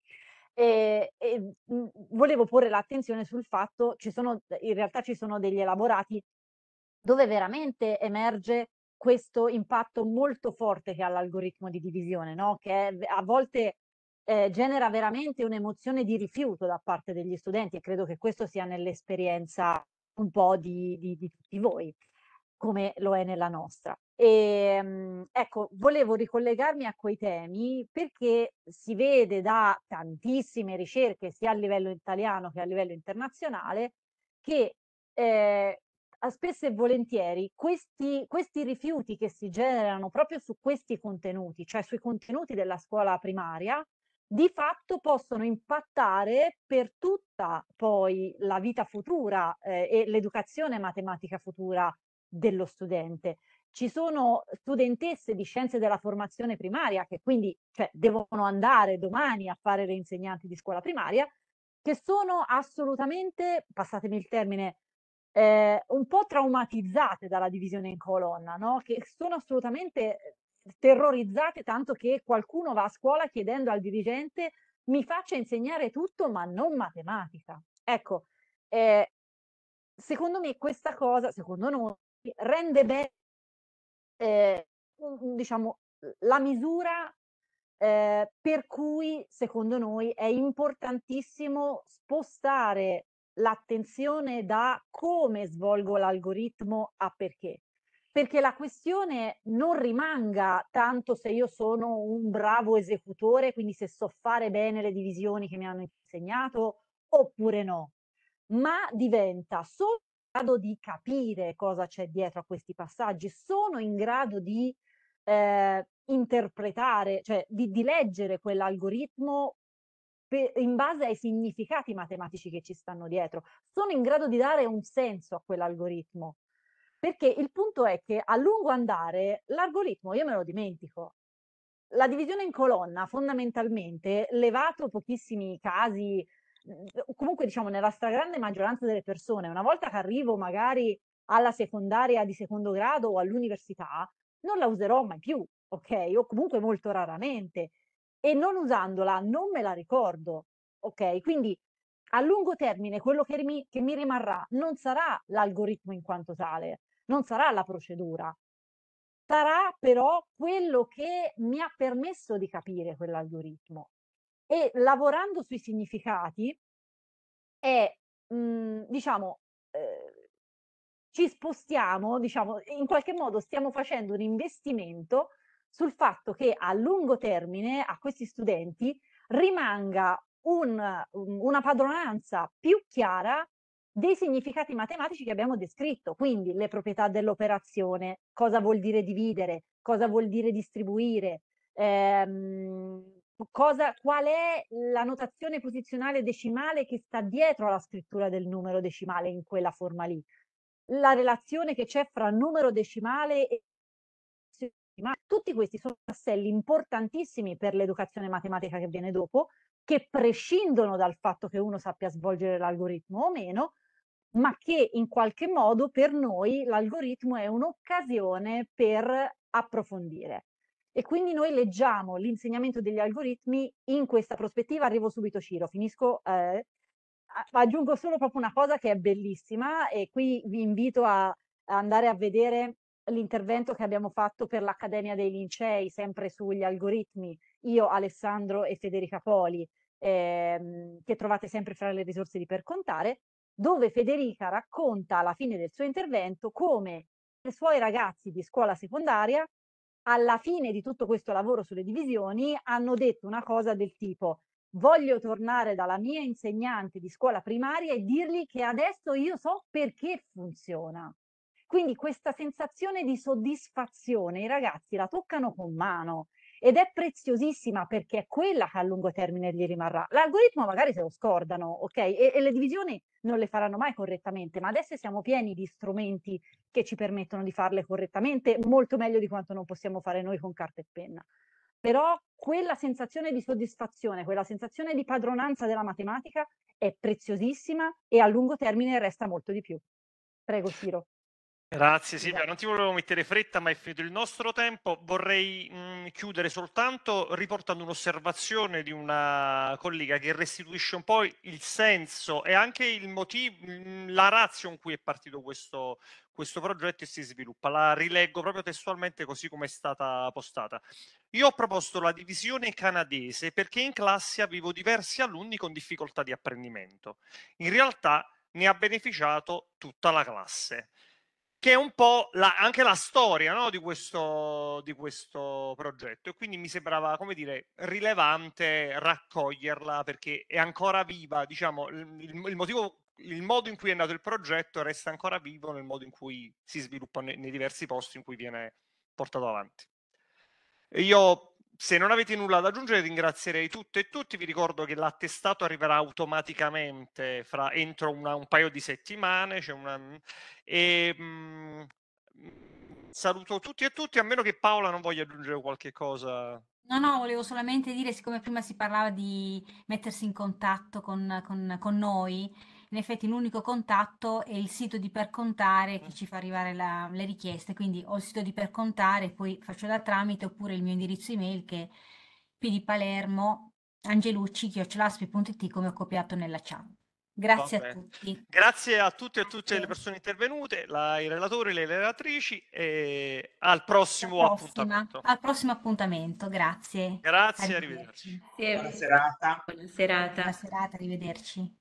E, e mhmm, mhmm, volevo porre l'attenzione sul fatto, ci sono, in realtà ci sono degli elaborati dove veramente emerge questo impatto molto forte che ha l'algoritmo di divisione, no? che è, a volte eh, genera veramente un'emozione di rifiuto da parte degli studenti e credo che questo sia nell'esperienza un po' di, di, di tutti voi, come lo è nella nostra. E, ehm, ecco, volevo ricollegarmi a quei temi perché si vede da tantissime ricerche, sia a livello italiano che a livello internazionale, che eh, spesso e volentieri questi, questi rifiuti che si generano proprio su questi contenuti, cioè sui contenuti della scuola primaria, di fatto possono impattare per tutta poi la vita futura eh, e l'educazione matematica futura dello studente ci sono studentesse di scienze della formazione primaria che quindi cioè, devono andare domani a fare le insegnanti di scuola primaria, che sono assolutamente, passatemi il termine, eh, un po' traumatizzate dalla divisione in colonna, no? che sono assolutamente eh, terrorizzate tanto che qualcuno va a scuola chiedendo al dirigente mi faccia insegnare tutto ma non matematica. Ecco, eh, secondo me questa cosa, secondo noi, rende bene eh, diciamo, la misura eh, per cui secondo noi è importantissimo spostare l'attenzione da come svolgo l'algoritmo a perché. Perché la questione non rimanga tanto se io sono un bravo esecutore, quindi se so fare bene le divisioni che mi hanno insegnato oppure no, ma diventa solo grado di capire cosa c'è dietro a questi passaggi, sono in grado di eh, interpretare, cioè di, di leggere quell'algoritmo per, in base ai significati matematici che ci stanno dietro, sono in grado di dare un senso a quell'algoritmo. Perché il punto è che a lungo andare l'algoritmo io me lo dimentico. La divisione in colonna fondamentalmente, levato pochissimi casi Mhmm, comunque diciamo nella stragrande maggioranza delle persone, una volta che arrivo magari alla secondaria di secondo grado o all'università, non la userò mai più, ok? O comunque molto raramente. E non usandola non me la ricordo, ok? Quindi a lungo termine quello che mi, che mi rimarrà non sarà l'algoritmo in quanto tale, non sarà la procedura, sarà però quello che mi ha permesso di capire quell'algoritmo e lavorando sui significati e mh, mhmm, diciamo eh, ci spostiamo, diciamo, in qualche modo stiamo facendo un investimento sul fatto che a lungo termine a questi studenti rimanga un, una padronanza più chiara dei significati matematici che abbiamo descritto, quindi le proprietà dell'operazione, cosa vuol dire dividere, cosa vuol dire distribuire, ehm, cosa, qual è la notazione posizionale decimale che sta dietro alla scrittura del numero decimale in quella forma lì. La relazione che c'è fra numero decimale e decimale. Tutti questi sono tasselli importantissimi per l'educazione matematica che viene dopo, che prescindono dal fatto che uno sappia svolgere l'algoritmo o meno, ma che in qualche modo per noi l'algoritmo è un'occasione per approfondire. E quindi noi leggiamo l'insegnamento degli algoritmi in questa prospettiva. Arrivo subito, Ciro, finisco. Eh, aggiungo solo proprio una cosa che è bellissima e qui vi invito a, andare a vedere l'intervento che abbiamo fatto per l'Accademia dei Lincei, sempre sugli algoritmi, io, Alessandro e Federica Poli, ehm, che trovate sempre fra le risorse di Per Contare, dove Federica racconta alla fine del suo intervento come i suoi ragazzi di scuola secondaria alla fine di tutto questo lavoro sulle divisioni hanno detto una cosa del tipo voglio tornare dalla mia insegnante di scuola primaria e dirgli che adesso io so perché funziona. Quindi questa sensazione di soddisfazione i ragazzi la toccano con mano ed è preziosissima perché è quella che a lungo termine gli rimarrà. L'algoritmo magari se lo scordano, ok? E, e le divisioni non le faranno mai correttamente, ma adesso siamo pieni di strumenti che ci permettono di farle correttamente, molto meglio di quanto non possiamo fare noi con carta e penna. Però quella sensazione di soddisfazione, quella sensazione di padronanza della matematica è preziosissima e a lungo termine resta molto di più. Prego, Ciro. Grazie Silvia, non ti volevo mettere fretta ma è finito il nostro tempo, vorrei mh, mm, chiudere soltanto riportando un'osservazione di una collega che restituisce un po' il senso e anche il motivo, mm, la razza in cui è partito questo, questo progetto e si sviluppa. La rileggo proprio testualmente così come è stata postata. Io ho proposto la divisione canadese perché in classe avevo diversi alunni con difficoltà di apprendimento. In realtà ne ha beneficiato tutta la classe che è un po' la, anche la storia no, di, questo, di, questo, progetto e quindi mi sembrava, come dire, rilevante raccoglierla perché è ancora viva, diciamo, il, il, motivo, il modo in cui è nato il progetto resta ancora vivo nel modo in cui si sviluppa nei, nei diversi posti in cui viene portato avanti. Io se non avete nulla da aggiungere ringrazierei tutte e tutti, vi ricordo che l'attestato arriverà automaticamente fra, entro una, un paio di settimane cioè una, mm, e, mh, mm, saluto tutti e tutti a meno che Paola non voglia aggiungere qualche cosa. No, no, volevo solamente dire, siccome prima si parlava di mettersi in contatto con, con, con noi, in effetti l'unico contatto è il sito di Percontare che ci fa arrivare la, le richieste, quindi ho il sito di Percontare, poi faccio da tramite oppure il mio indirizzo email che è pdpalermo angelucci come ho copiato nella chat. Grazie Vabbè. a tutti. Grazie a tutti e a tutte le persone intervenute, la, i relatori, le relatrici e al prossimo appuntamento. Al prossimo appuntamento. Grazie. Grazie, arrivederci. arrivederci. Buona serata. Buona serata. Buona serata, arrivederci.